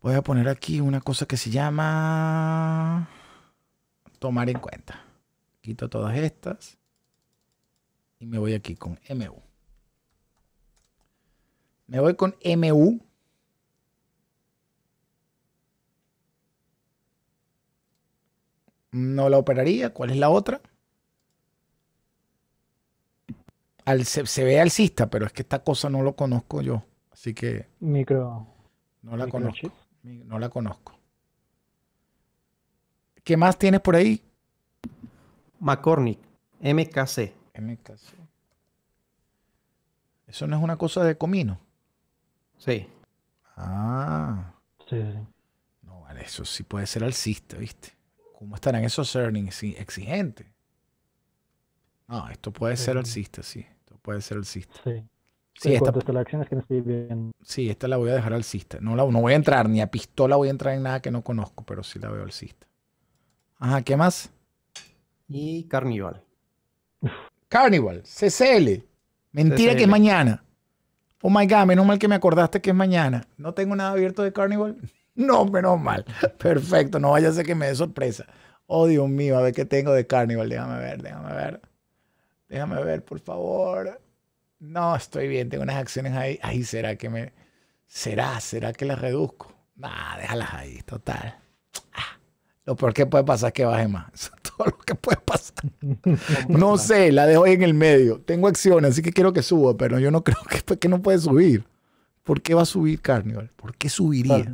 Voy a poner aquí una cosa que se llama tomar en cuenta. Quito todas estas y me voy aquí con MU. Me voy con MU. No la operaría. ¿Cuál es la otra? Al, se, ve alcista, pero es que esta cosa no lo conozco yo. Así que. Micro. No la conozco. No la conozco. ¿Qué más tienes por ahí? McCormick, MKC. MKC. ¿Eso no es una cosa de comino? Sí. Ah. Sí. No, vale, eso sí puede ser alcista, ¿viste? ¿Cómo estarán esos earnings exigentes? No, esto puede ser alcista, sí. Esto puede ser alcista. Sí. Sí, esta, la que no estoy sí, esta la voy a dejar alcista. No, la, no voy a entrar ni a pistola, voy a entrar en nada que no conozco, pero sí la veo alcista. Ajá, ¿qué más? Y Carnival. Carnival, CCL. Mentira que es mañana. Oh my God, menos mal que me acordaste que es mañana. No tengo nada abierto de Carnival. No, menos mal. Perfecto, no vaya a que me dé sorpresa. Oh, Dios mío, a ver qué tengo de Carnival. Déjame ver, déjame ver. Déjame ver, por favor. No, estoy bien, tengo unas acciones ahí. Ahí será que me. ¿Será? ¿Será que las reduzco? Nah, déjalas ahí, total. Lo peor que puede pasar es que baje más. todo lo que puede pasar. No sé, la dejo ahí en el medio. Tengo acciones, así que quiero que suba, pero yo no creo que, pues, que no puede subir. ¿Por qué va a subir Carnival? ¿Por qué subiría?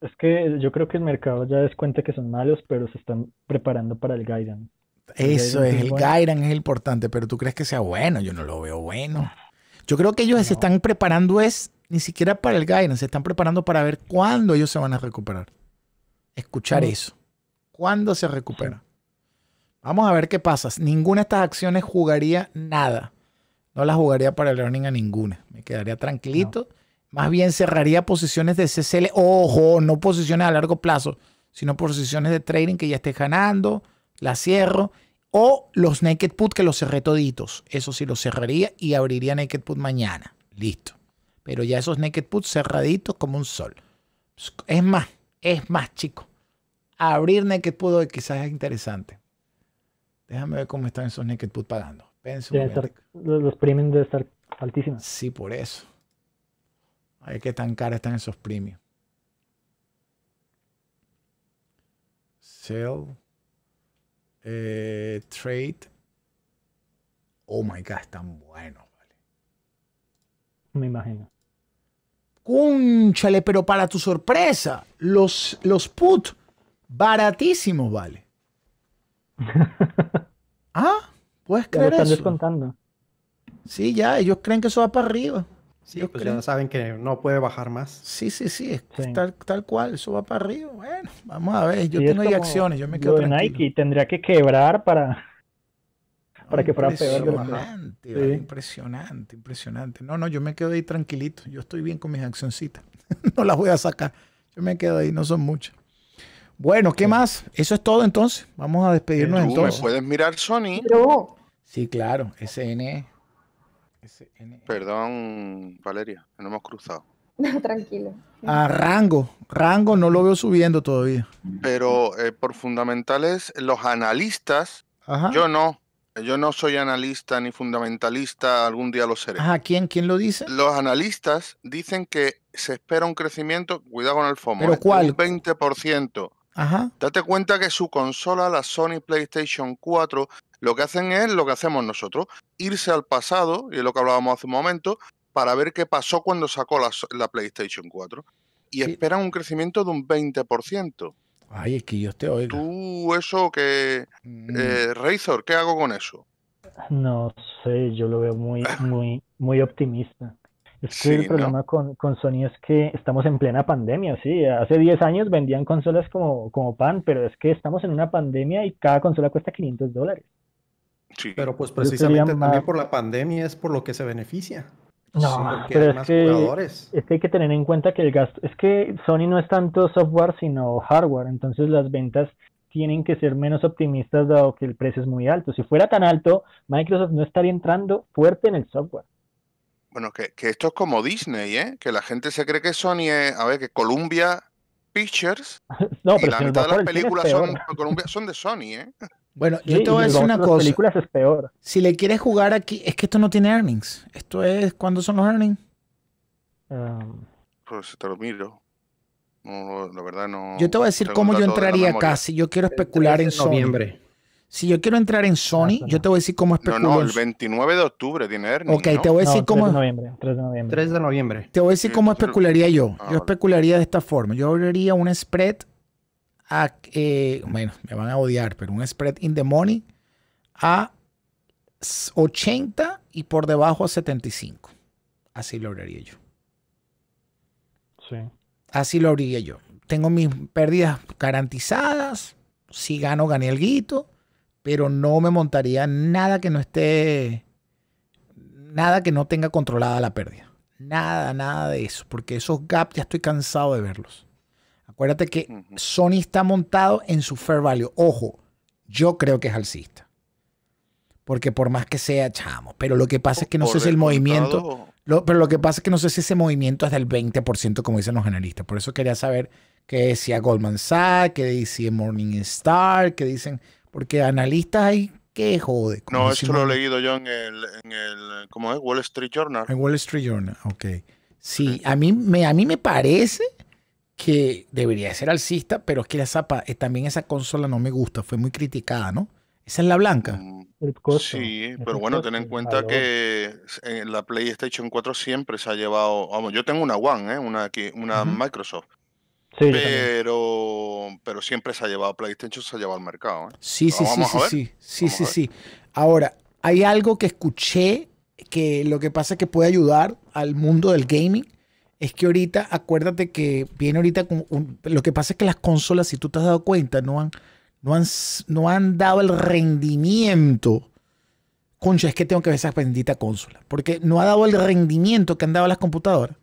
Es que yo creo que el mercado ya descuenta que son malos, pero se están preparando para el guidance. Eso es, el bueno. es importante, pero tú crees que sea bueno, yo no lo veo bueno. Yo creo que ellos se están preparando es ni siquiera para el guidance, se están preparando para ver cuándo ellos se van a recuperar. Escuchar eso. ¿Cuándo se recupera? Vamos a ver qué pasa. Ninguna de estas acciones jugaría nada. No las jugaría para el earning a ninguna. Me quedaría tranquilito. Más bien cerraría posiciones de CCL. Ojo, no posiciones a largo plazo, sino posiciones de trading que ya esté ganando. La cierro. O los Naked Put que los cerré toditos. Eso sí, los cerraría y abriría Naked Put mañana. Listo. Pero ya esos Naked Put cerraditos como un sol. Es más, es más, chico abrir Naked Put hoy quizás es interesante. Déjame ver cómo están esos Naked Put pagando. Estar, los premiums deben estar altísimos. Sí, por eso. Ay, qué tan caros están esos premios. Sell. Eh, trade. Oh my god, están buenos, Me imagino. Cúnchale, pero para tu sorpresa, los, los put baratísimo vale. ah, puedes creer están descontando. Sí, ya, ellos creen que eso va para arriba. Sí, pues saben que no puede bajar más. Sí, sí, sí, Tal, cual, eso va para arriba. Bueno, vamos a ver, yo tengo ahí acciones, yo me quedo en Nike tendría que quebrar para para que fuera peor. Impresionante, impresionante, impresionante. No, no, yo me quedo ahí tranquilito. Yo estoy bien con mis accioncitas. no las voy a sacar. Yo me quedo ahí, no son muchas. Bueno, ¿qué más? Eso es todo entonces. Vamos a despedirnos entonces. puedes mirar, Sony? Sí, claro. SN. E. E. Perdón, Valeria, no hemos cruzado. tranquilo. Ah, rango. Rango no lo veo subiendo todavía. Pero eh, por fundamentales, los analistas, yo no. Yo no soy analista ni fundamentalista, algún día lo seré. Ah, ¿quién, ¿quién lo dice? Los analistas dicen que se espera un crecimiento, cuidado con el FOMO, ¿Pero eh, cuál? un 20%. Ajá. Date cuenta que su consola, la Sony PlayStation 4, lo que hacen es lo que hacemos nosotros, irse al pasado, y es lo que hablábamos hace un momento, para ver qué pasó cuando sacó la, PlayStation 4. Y esperan un crecimiento de un 20%. Ay, es que yo te oigo. Tú, eso que. Mm. Eh, Razor, ¿qué hago con eso? No sé, yo lo veo muy, muy optimista. Es que el problema con, Sony es que estamos en plena pandemia, sí. Hace 10 años vendían consolas como, como pan, pero es que estamos en una pandemia y cada consola cuesta 500 dólares. Sí. Pero pues precisamente también por la pandemia es por lo que se beneficia. No, más jugadores. es que hay que tener en cuenta que el gasto, es que Sony no es tanto software sino hardware, entonces las ventas tienen que ser menos optimistas dado que el precio es muy alto. Si fuera tan alto, Microsoft no estaría entrando fuerte en el software. Bueno, que, esto es como Disney, ¿eh? Que la gente se cree que Sony es, a ver, que Columbia Pictures no, pero y la mitad de las películas son, Columbia, son de Sony, ¿eh? Bueno, yo te voy a decir una cosa. peor. Si le quieres jugar aquí, es que esto no tiene earnings. Esto es, ¿cuándo son los earnings? Em, pues te lo miro. la verdad no. Yo te voy a decir cómo yo entraría acá casi. Yo quiero especular en Sony. noviembre. Si yo quiero entrar en Sony, yo te voy a decir cómo especulo. No, no, el 29 de octubre tiene que Ok, te voy a decir cómo. 3 de, noviembre, 3 de noviembre. Te voy a decir cómo especularía yo. Ah, yo especularía de esta forma. Yo abriría un spread a. Eh, bueno, me van a odiar, pero un spread in the money a 80 y por debajo a 75. Así lo abriría yo. Sí. Así lo abriría yo. Tengo mis pérdidas garantizadas. Si gano, gané el guito pero no me montaría nada que no esté, nada que no tenga controlada la pérdida. Nada, nada de eso, porque esos gaps ya estoy cansado de verlos. Acuérdate que Sony está montado en su fair value. Ojo, yo creo que es alcista. Porque por más que sea, chamo, pero lo que pasa es que no sé si el movimiento, pero lo que pasa es que no sé si ese movimiento es del 20%, como dicen los analistas. Por eso quería saber qué decía Goldman Sachs, qué decía Morningstar, qué dicen porque analistas hay que jode. No, esto lo he leído yo en el, en el ¿cómo es? Wall Street Journal. En Wall Street Journal, ok. Sí, a mí me, a mí me parece que debería ser alcista, pero es que la zapa, eh, también esa consola no me gusta, fue muy criticada, ¿no? Esa es la blanca. Mm, sí, pero bueno, ten en cuenta que en eh, la PlayStation 4 siempre se ha llevado, vamos, yo tengo una One, ¿eh? una, una Microsoft, pero, pero siempre se ha llevado, PlayStation se ha llevado al mercado. ¿eh? Sí, sí, sí, sí, sí, sí, sí. Ahora, hay algo que escuché que lo que pasa es que puede ayudar al mundo del gaming. Es que ahorita, acuérdate que viene ahorita, con lo que pasa es que las consolas, si tú te has dado cuenta, no han, no han, no han dado el rendimiento. Concha, es que tengo que ver esa bendita consola, porque no ha dado el rendimiento que han dado las computadoras.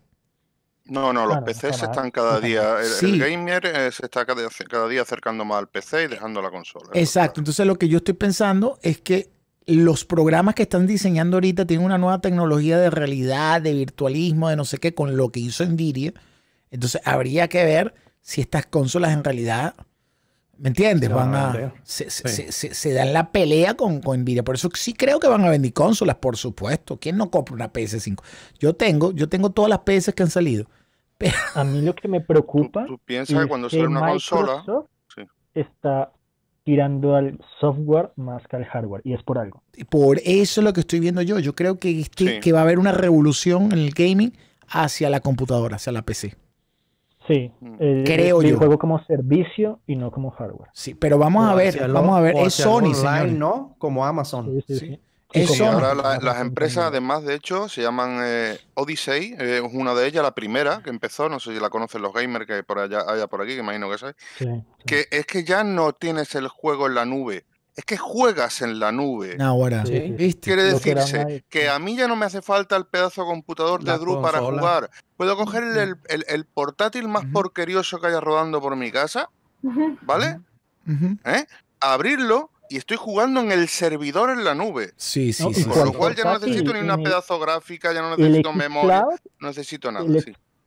No, no, los PCs están cada día. El, gamer eh, se está cada, día acercando más al PC y dejando la consola. Exacto. Entonces, lo que yo estoy pensando es que los programas que están diseñando ahorita tienen una nueva tecnología de realidad, de virtualismo, de no sé qué, con lo que hizo Nvidia. Entonces, habría que ver si estas consolas en realidad. ¿Me entiendes? Van a, se, dan la pelea con, con Nvidia. Por eso sí creo que van a vender consolas, por supuesto. ¿Quién no compra una PS5? Yo tengo, yo tengo todas las PS que han salido. A mí lo que me preocupa. Tú, piensas que cuando sale una Está tirando al software más que al hardware, y es por algo. Por eso es lo que estoy viendo yo. Yo creo que, va a haber una revolución en el gaming hacia la computadora, hacia la PC. Sí, mm. el, eh, creo el, juego como servicio y no como hardware. Sí, pero vamos a ver, vamos a ver, es Sony, ¿no? Como Amazon. sí ahora las empresas, además, de hecho, se llaman eh, Odyssey, eh, es una de ellas, la primera que empezó, no sé si la conocen los gamers que por allá haya por aquí, que imagino que sabes, que es que ya no tienes el juego en la nube, es que juegas en la nube. Ah, Quiere decirse que, a mí ya no me hace falta el pedazo de computador de Drew para jugar. Puedo coger el, portátil más porqueroso que haya rodando por mi casa, ¿vale? ¿Eh? Abrirlo y estoy jugando en el servidor en la nube. Sí, sí, sí. Con lo cual ya no necesito ni una eh, pedazo gráfica, ya no necesito memoria, no necesito nada.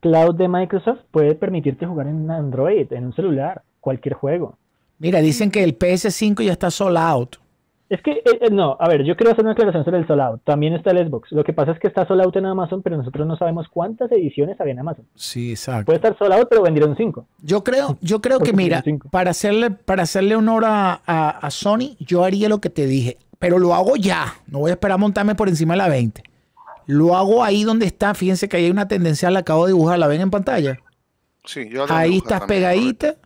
cloud de Microsoft puede permitirte jugar en Android, en un celular, cualquier juego. Mira, dicen que el PS5 ya está sold out. Es que, eh, eh, no, a ver, yo quiero hacer una aclaración sobre el solado, También está el Xbox. Lo que pasa es que está Solo en Amazon, pero nosotros no sabemos cuántas ediciones había en Amazon. Sí, exacto. Puede estar solo pero vendieron cinco. Yo creo, yo creo que, mira, para hacerle, para hacerle honor a, Sony, yo haría lo que te dije, pero lo hago ya. No voy a esperar montarme por encima de la 20. Lo hago ahí donde está. Fíjense que ahí hay una tendencia, la acabo de dibujar, ¿la ven en pantalla? Sí, yo Ahí estás pegadita,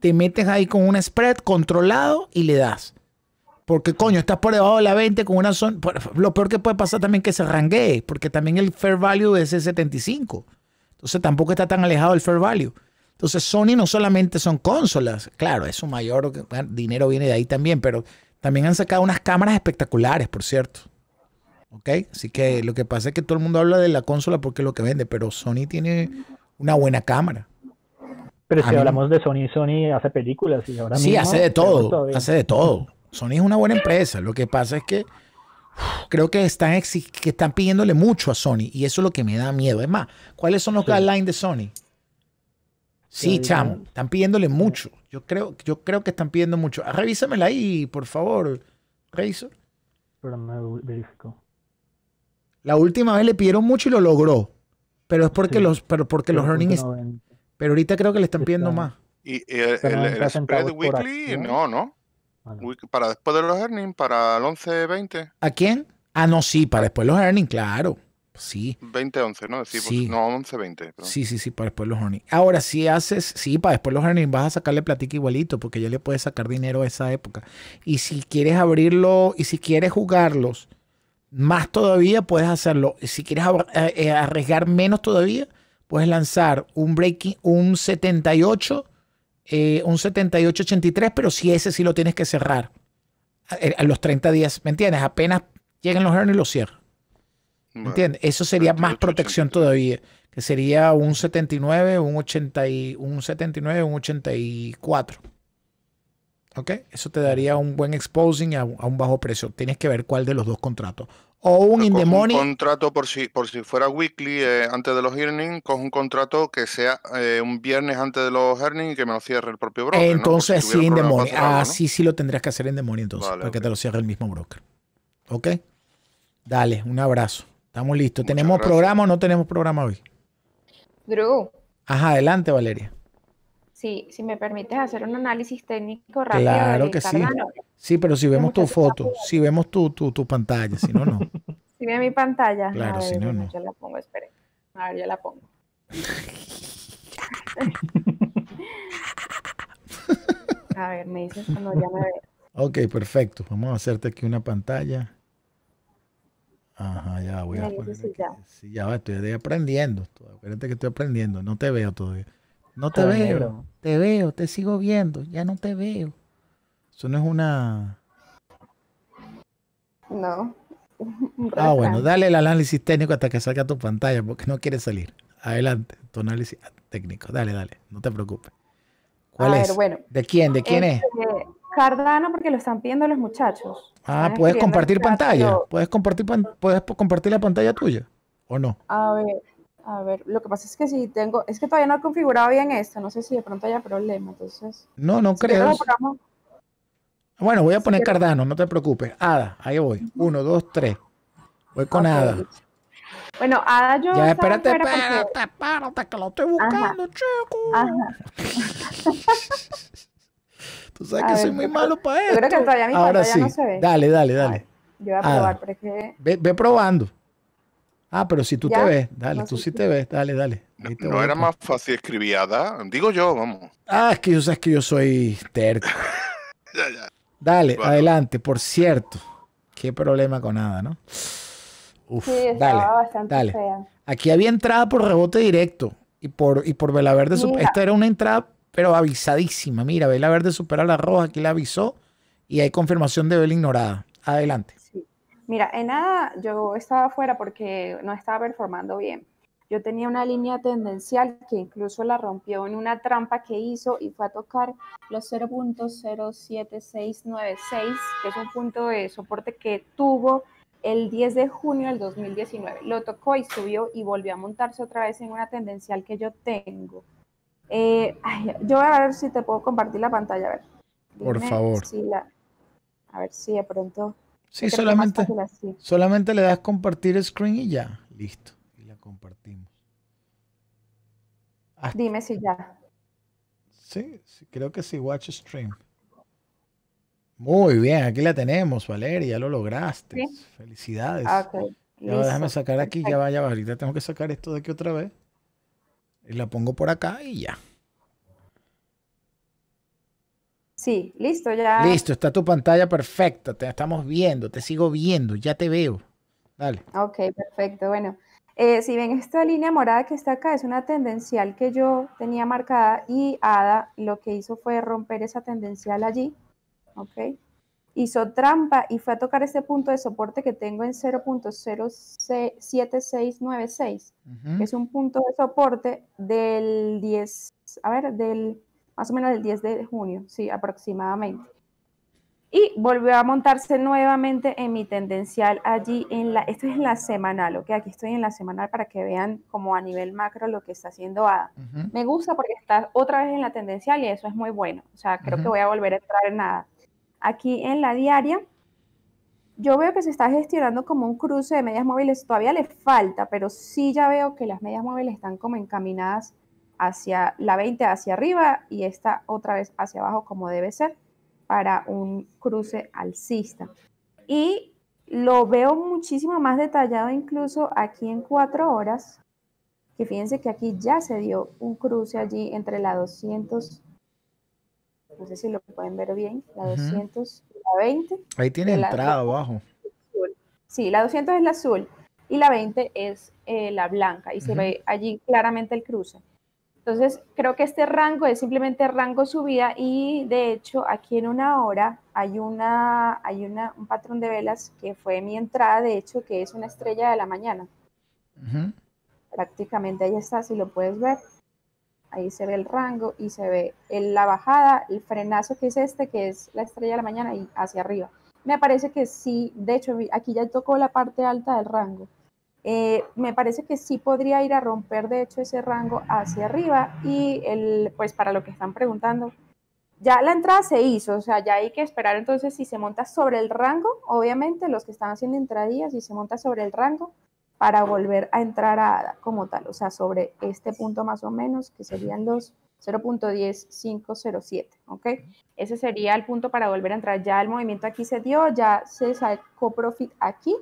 te metes ahí con un spread controlado y le das porque, coño, estás por debajo de la 20 con una son Lo peor que puede pasar también es que se ranguee, porque también el fair value es el 75. Entonces tampoco está tan alejado del fair value. Entonces Sony no solamente son consolas, claro, es mayor dinero viene de ahí también, pero también han sacado unas cámaras espectaculares, por cierto. ¿Ok? Así que lo que pasa es que todo el mundo habla de la consola porque es lo que vende, pero Sony tiene una buena cámara. Pero si hablamos de Sony, Sony hace películas y ahora Sí, hace de todo, hace de todo. Sony es una buena empresa. Lo que pasa es que creo que están, que están pidiéndole mucho a Sony y eso es lo que me da miedo. Es más, ¿cuáles son los guidelines de Sony? Sí, chamo, están pidiéndole mucho. Yo creo, yo creo que están pidiendo mucho. Ah, revísamela ahí, por favor, Razor. Pero no verifico. La última vez le pidieron mucho y lo logró. Pero es porque los, pero porque los earnings. Pero ahorita creo que le están pidiendo más. Y eh, el, el, weekly, no, ¿no? Para después de los earnings, para el 11-20. ¿A quién? Ah, no, sí, para después los earnings, claro. Sí. 20-11, ¿no? no, 11-20. Sí, sí, sí, para después los earnings. Ahora, si haces, sí, para después los earnings vas a sacarle platica igualito, porque ya le puedes sacar dinero a esa época. Y si quieres abrirlo, y si quieres jugarlos, más todavía puedes hacerlo. Si quieres eh, eh, arriesgar menos todavía, puedes lanzar un breaking, un 78 eh, un 78-83, pero si ese sí lo tienes que cerrar a, eh, los 30 días, ¿me entiendes? Apenas llegan los earnings, lo cierras. ¿Me entiendes? Eso sería más protección todavía, que sería un 79, un, 80 un 79, un 84. ¿Ok? Eso te daría un buen exposing a, a un bajo precio. Tienes que ver cuál de los dos contratos o un in the Un contrato por si, por si fuera weekly eh, antes de los earnings, coge un contrato que sea eh, un viernes antes de los earnings y que me lo cierre el propio broker. Entonces, sí, sí, lo tendrías que hacer en the entonces, para que te lo cierre el mismo broker. ¿Ok? Dale, un abrazo. Estamos listos. ¿Tenemos programa o no tenemos programa hoy? Drew. adelante, Valeria si, si me permites hacer un análisis técnico rápido. Claro que sí. ¿eh? Sí, pero si vemos tu foto, si vemos tu, tu, pantalla, si no, no. si ve mi pantalla. Claro, si no, no. Yo la pongo, espere. A ver, yo la pongo. a ver, me dices cuando ya me veo. Ok, perfecto. Vamos a hacerte aquí una pantalla. Ajá, ya voy a poner. Sí, ya va, estoy aprendiendo. Acuérdate que estoy aprendiendo. No te veo todavía. No te veo, te veo, te sigo viendo, ya no te veo. Eso no es una... No. Ah, bueno, dale el análisis técnico hasta que salga tu pantalla porque no quiere salir. Adelante, tu análisis técnico. Dale, dale, no te preocupes. ¿Cuál es? bueno, ¿De quién? ¿De quién es? Este, Cardano porque lo están pidiendo los muchachos. Ah, puedes compartir pantalla. Puedes compartir, puedes compartir la pantalla tuya o no. A ver, a ver, lo que pasa es que si tengo, es que todavía no he configurado bien esto, no sé si de pronto haya problema, entonces. No, no creo. Bueno, voy a poner Cardano, no te preocupes. Ada, ahí voy. Uno, dos, tres. Voy con Ada. Bueno, Ada yo. Ya, espérate, espérate, espérate, que lo estoy buscando, chico. Tú sabes que soy muy malo para eso. Yo creo que todavía mi Ahora sí. no se ve. Dale, dale, dale. Yo voy a probar, pero es que. Ve, ve probando. Ah, pero si tú te ves, dale, tú sí te ves, dale, dale. No era más fácil escribir ¿da? digo yo, vamos. Ah, es que yo sabes que yo soy terco. ya, ya. Dale, adelante, por cierto. Qué problema con nada, ¿no? Uf, dale, dale. Aquí había entrada por rebote directo y por, y por Esta era una entrada, pero avisadísima. Mira, verde supera la roja, aquí le avisó y hay confirmación de Vela ignorada. Adelante. Mira, en nada, yo estaba afuera porque no estaba performando bien. Yo tenía una línea tendencial que incluso la rompió en una trampa que hizo y fue a tocar los 0.07696, que es un punto de soporte que tuvo el 10 de junio del 2019. Lo tocó y subió y volvió a montarse otra vez en una tendencial que yo tengo. Eh, ay, yo voy a ver si te puedo compartir la pantalla, a ver. Por favor. a ver si de pronto Sí, solamente, solamente le das compartir screen y ya. Listo. Y la compartimos. Dime si ya. Sí, creo que sí, watch stream. Muy bien, aquí la tenemos, Valeria, ya lo lograste. Felicidades. Ah, déjame sacar aquí, ya vaya, ahorita tengo que sacar esto de aquí otra vez. Y la pongo por acá y ya. Sí, listo, ya. Listo, está tu pantalla perfecta, te estamos viendo, te sigo viendo, ya te veo. Dale. Ok, perfecto, bueno. Eh, si ven esta línea morada que está acá, es una tendencial que yo tenía marcada y Ada lo que hizo fue romper esa tendencial allí, ¿ok? Hizo trampa y fue a tocar este punto de soporte que tengo en 0.07696, que es un punto de soporte del 10, a ver, del más o menos el 10 de junio, sí, aproximadamente. Y volvió a montarse nuevamente en mi tendencial allí en la, esto es en la semanal, ok, aquí estoy en la semanal para que vean como a nivel macro lo que está haciendo ADA. Me gusta porque está otra vez en la tendencial y eso es muy bueno, o sea, creo que voy a volver a entrar en nada. Aquí en la diaria, yo veo que se está gestionando como un cruce de medias móviles, todavía le falta, pero sí ya veo que las medias móviles están como encaminadas hacia la 20 hacia arriba y esta otra vez hacia abajo como debe ser para un cruce alcista. Y lo veo muchísimo más detallado incluso aquí en cuatro horas, que fíjense que aquí ya se dio un cruce allí entre la 200, no sé si lo pueden ver bien, la 200 y la 20. Ahí tiene entrada abajo. Sí, la 200 es la azul y la 20 es eh, la blanca y se ve allí claramente el cruce. Entonces, creo que este rango es simplemente rango subida y de hecho aquí en una hora hay, una, hay un patrón de velas que fue mi entrada, de hecho, que es una estrella de la mañana. Prácticamente ahí está, si lo puedes ver. Ahí se ve el rango y se ve la bajada, el frenazo que es este, que es la estrella de la mañana y hacia arriba. Me parece que sí, de hecho, aquí ya tocó la parte alta del rango. Eh, me parece que sí podría ir a romper, de hecho, ese rango hacia arriba y el, pues para lo que están preguntando, ya la entrada se hizo, o sea, ya hay que esperar entonces si se monta sobre el rango, obviamente los que están haciendo entradillas, y se monta sobre el rango para volver a entrar a como tal, o sea, sobre este punto más o menos, que serían los 0.10507, ¿ok? Ese sería el punto para volver a entrar. Ya el movimiento aquí se dio, ya se sacó profit aquí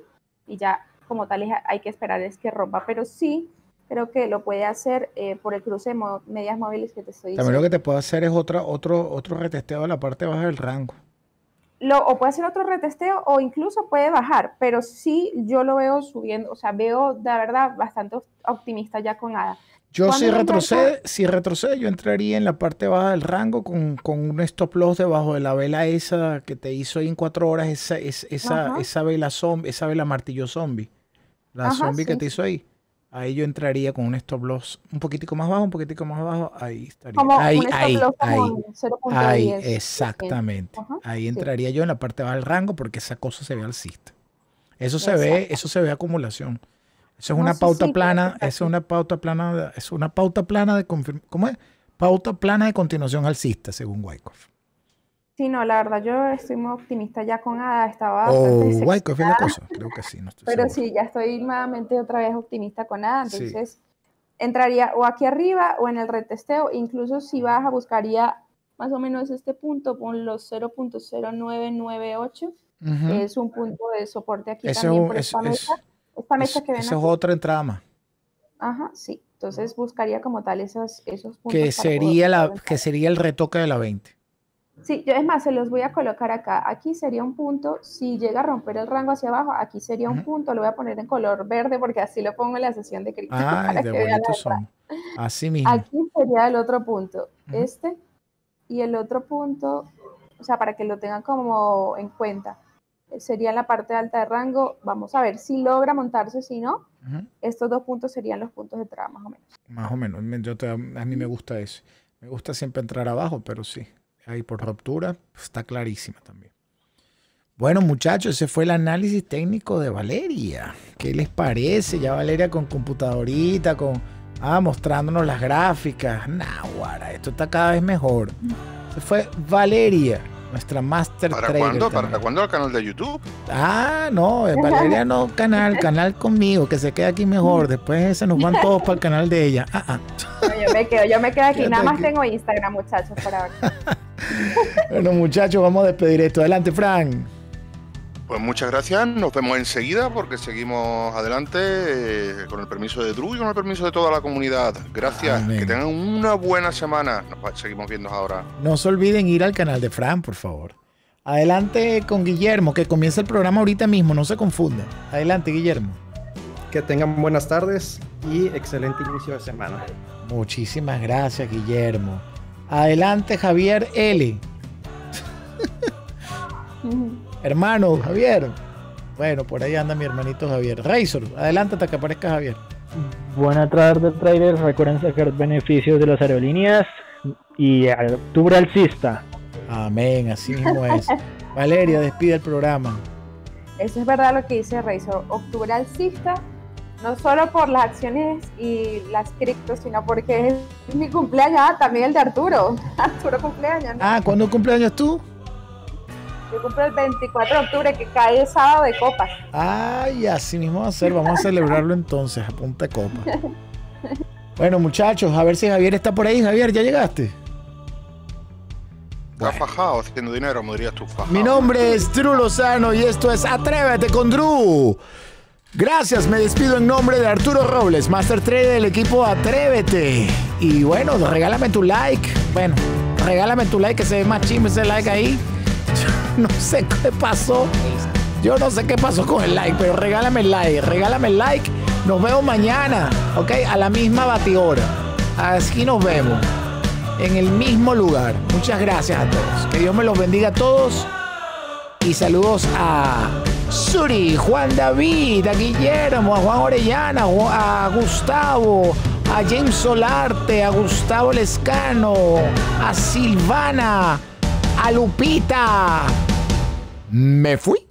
y ya como tal hay que esperar es que rompa, pero sí creo que lo puede hacer eh, por el cruce de medias móviles que te estoy diciendo. También lo que te puede hacer es otra, otro, otro retesteo de la parte baja del rango. Lo, o puede hacer otro retesteo o incluso puede bajar, pero sí yo lo veo subiendo, o sea, veo de verdad bastante optimista ya con nada. Yo si retrocede, si retrocede, yo entraría en la parte baja del rango con, con, un stop loss debajo de la vela esa que te hizo ahí en cuatro horas, esa, esa, esa vela zombie, esa vela martillo zombie la zombie que te hizo ahí, ahí yo entraría con un stop loss un poquitico más bajo, un poquitico más abajo, ahí estaría. ahí, ahí, ahí, exactamente. ahí entraría yo en la parte baja del rango porque esa cosa se ve alcista. Eso se ve, eso se ve acumulación. Eso es una pauta plana, eso es una pauta plana, es una pauta plana de ¿cómo es? Pauta plana de continuación alcista, según Wyckoff. Sí, no, la verdad, yo estoy muy optimista ya con Ada, estaba... Oh, cosa, creo que sí, Pero sí, ya estoy nuevamente otra vez optimista con Ada, entonces entraría o aquí arriba o en el retesteo, incluso si baja buscaría más o menos este punto, con los 0.0998, es un punto de soporte aquí también Esa es otra entrada más. Ajá, sí, entonces buscaría como tal esos, esos puntos. Que sería, la, que sería el retoque de la 20. Sí, yo es más, se los voy a colocar acá. Aquí sería un punto, si llega a romper el rango hacia abajo, aquí sería un punto, lo voy a poner en color verde porque así lo pongo en la sesión de crítica. de son. Así mismo. Aquí sería el otro punto, este, y el otro punto, o sea, para que lo tengan como en cuenta, sería la parte alta de rango. Vamos a ver si logra montarse, si no, estos dos puntos serían los puntos de entrada, más o menos. Más o menos, a mí me gusta eso. Me gusta siempre entrar abajo, pero sí ahí por ruptura, pues, está clarísima también. Bueno, muchachos, ese fue el análisis técnico de Valeria. ¿Qué les parece? Ya Valeria con computadorita, con ah, mostrándonos las gráficas. Nah, guara, esto está cada vez mejor. Se fue Valeria. Nuestra Master ¿Para cuándo? ¿Para cuándo el canal de YouTube? Ah, no, eh, Valeria no, canal, canal conmigo, que se quede aquí mejor. Después se nos van todos para el canal de ella. Ah, ah. yo me quedo, yo me quedo aquí. Nada más tengo Instagram, muchachos, para ver. bueno, muchachos, vamos a despedir esto. Adelante, Frank. Pues muchas gracias, nos vemos enseguida porque seguimos adelante eh, con el permiso de Drew y con el permiso de toda la comunidad. Gracias, que tengan una buena semana. Nos seguimos viendo ahora. No se olviden ir al canal de Fran, por favor. Adelante con Guillermo, que comienza el programa ahorita mismo, no se confunda. Adelante, Guillermo. Que tengan buenas tardes y excelente inicio de semana. Muchísimas gracias, Guillermo. Adelante, Javier L. Hermano, Javier. Bueno, por ahí anda mi hermanito Javier. Razor, adelante hasta que aparezca Javier. Buenas de traders. Recuerden sacar beneficios de las aerolíneas y octubre alcista. Amén, así mismo es. Valeria, despide el programa. Eso es verdad lo que dice Razor. Octubre alcista, no solo por las acciones y las criptos, sino porque es mi cumpleaños, ah, también el de Arturo. Arturo cumpleaños. Ah, ¿cuándo cumpleaños tú? Yo cumplo el 24 de octubre, que cae el sábado de copas. Ay, así mismo va a ser. Vamos a celebrarlo entonces, a punta copa. Bueno, muchachos, a ver si Javier está por ahí. Javier, ¿ya llegaste? Bueno. fajado haciendo dinero, me dirías tú. Fajado. Mi nombre es Drew Lozano y esto es Atrévete con Drew. Gracias, me despido en nombre de Arturo Robles, Master Trader del equipo Atrévete. Y bueno, regálame tu like. Bueno, regálame tu like que se ve más chisme ese like ahí. no sé qué pasó. Yo no sé qué pasó con el like, pero regálame el like, regálame el like. Nos vemos mañana, ¿ok? A la misma batidora. Así nos vemos, en el mismo lugar. Muchas gracias a todos. Que Dios me los bendiga a todos. Y saludos a Suri, Juan David, a Guillermo, a Juan Orellana, a Gustavo, a James Solarte, a Gustavo Lescano, a Silvana a Lupita. Me fui.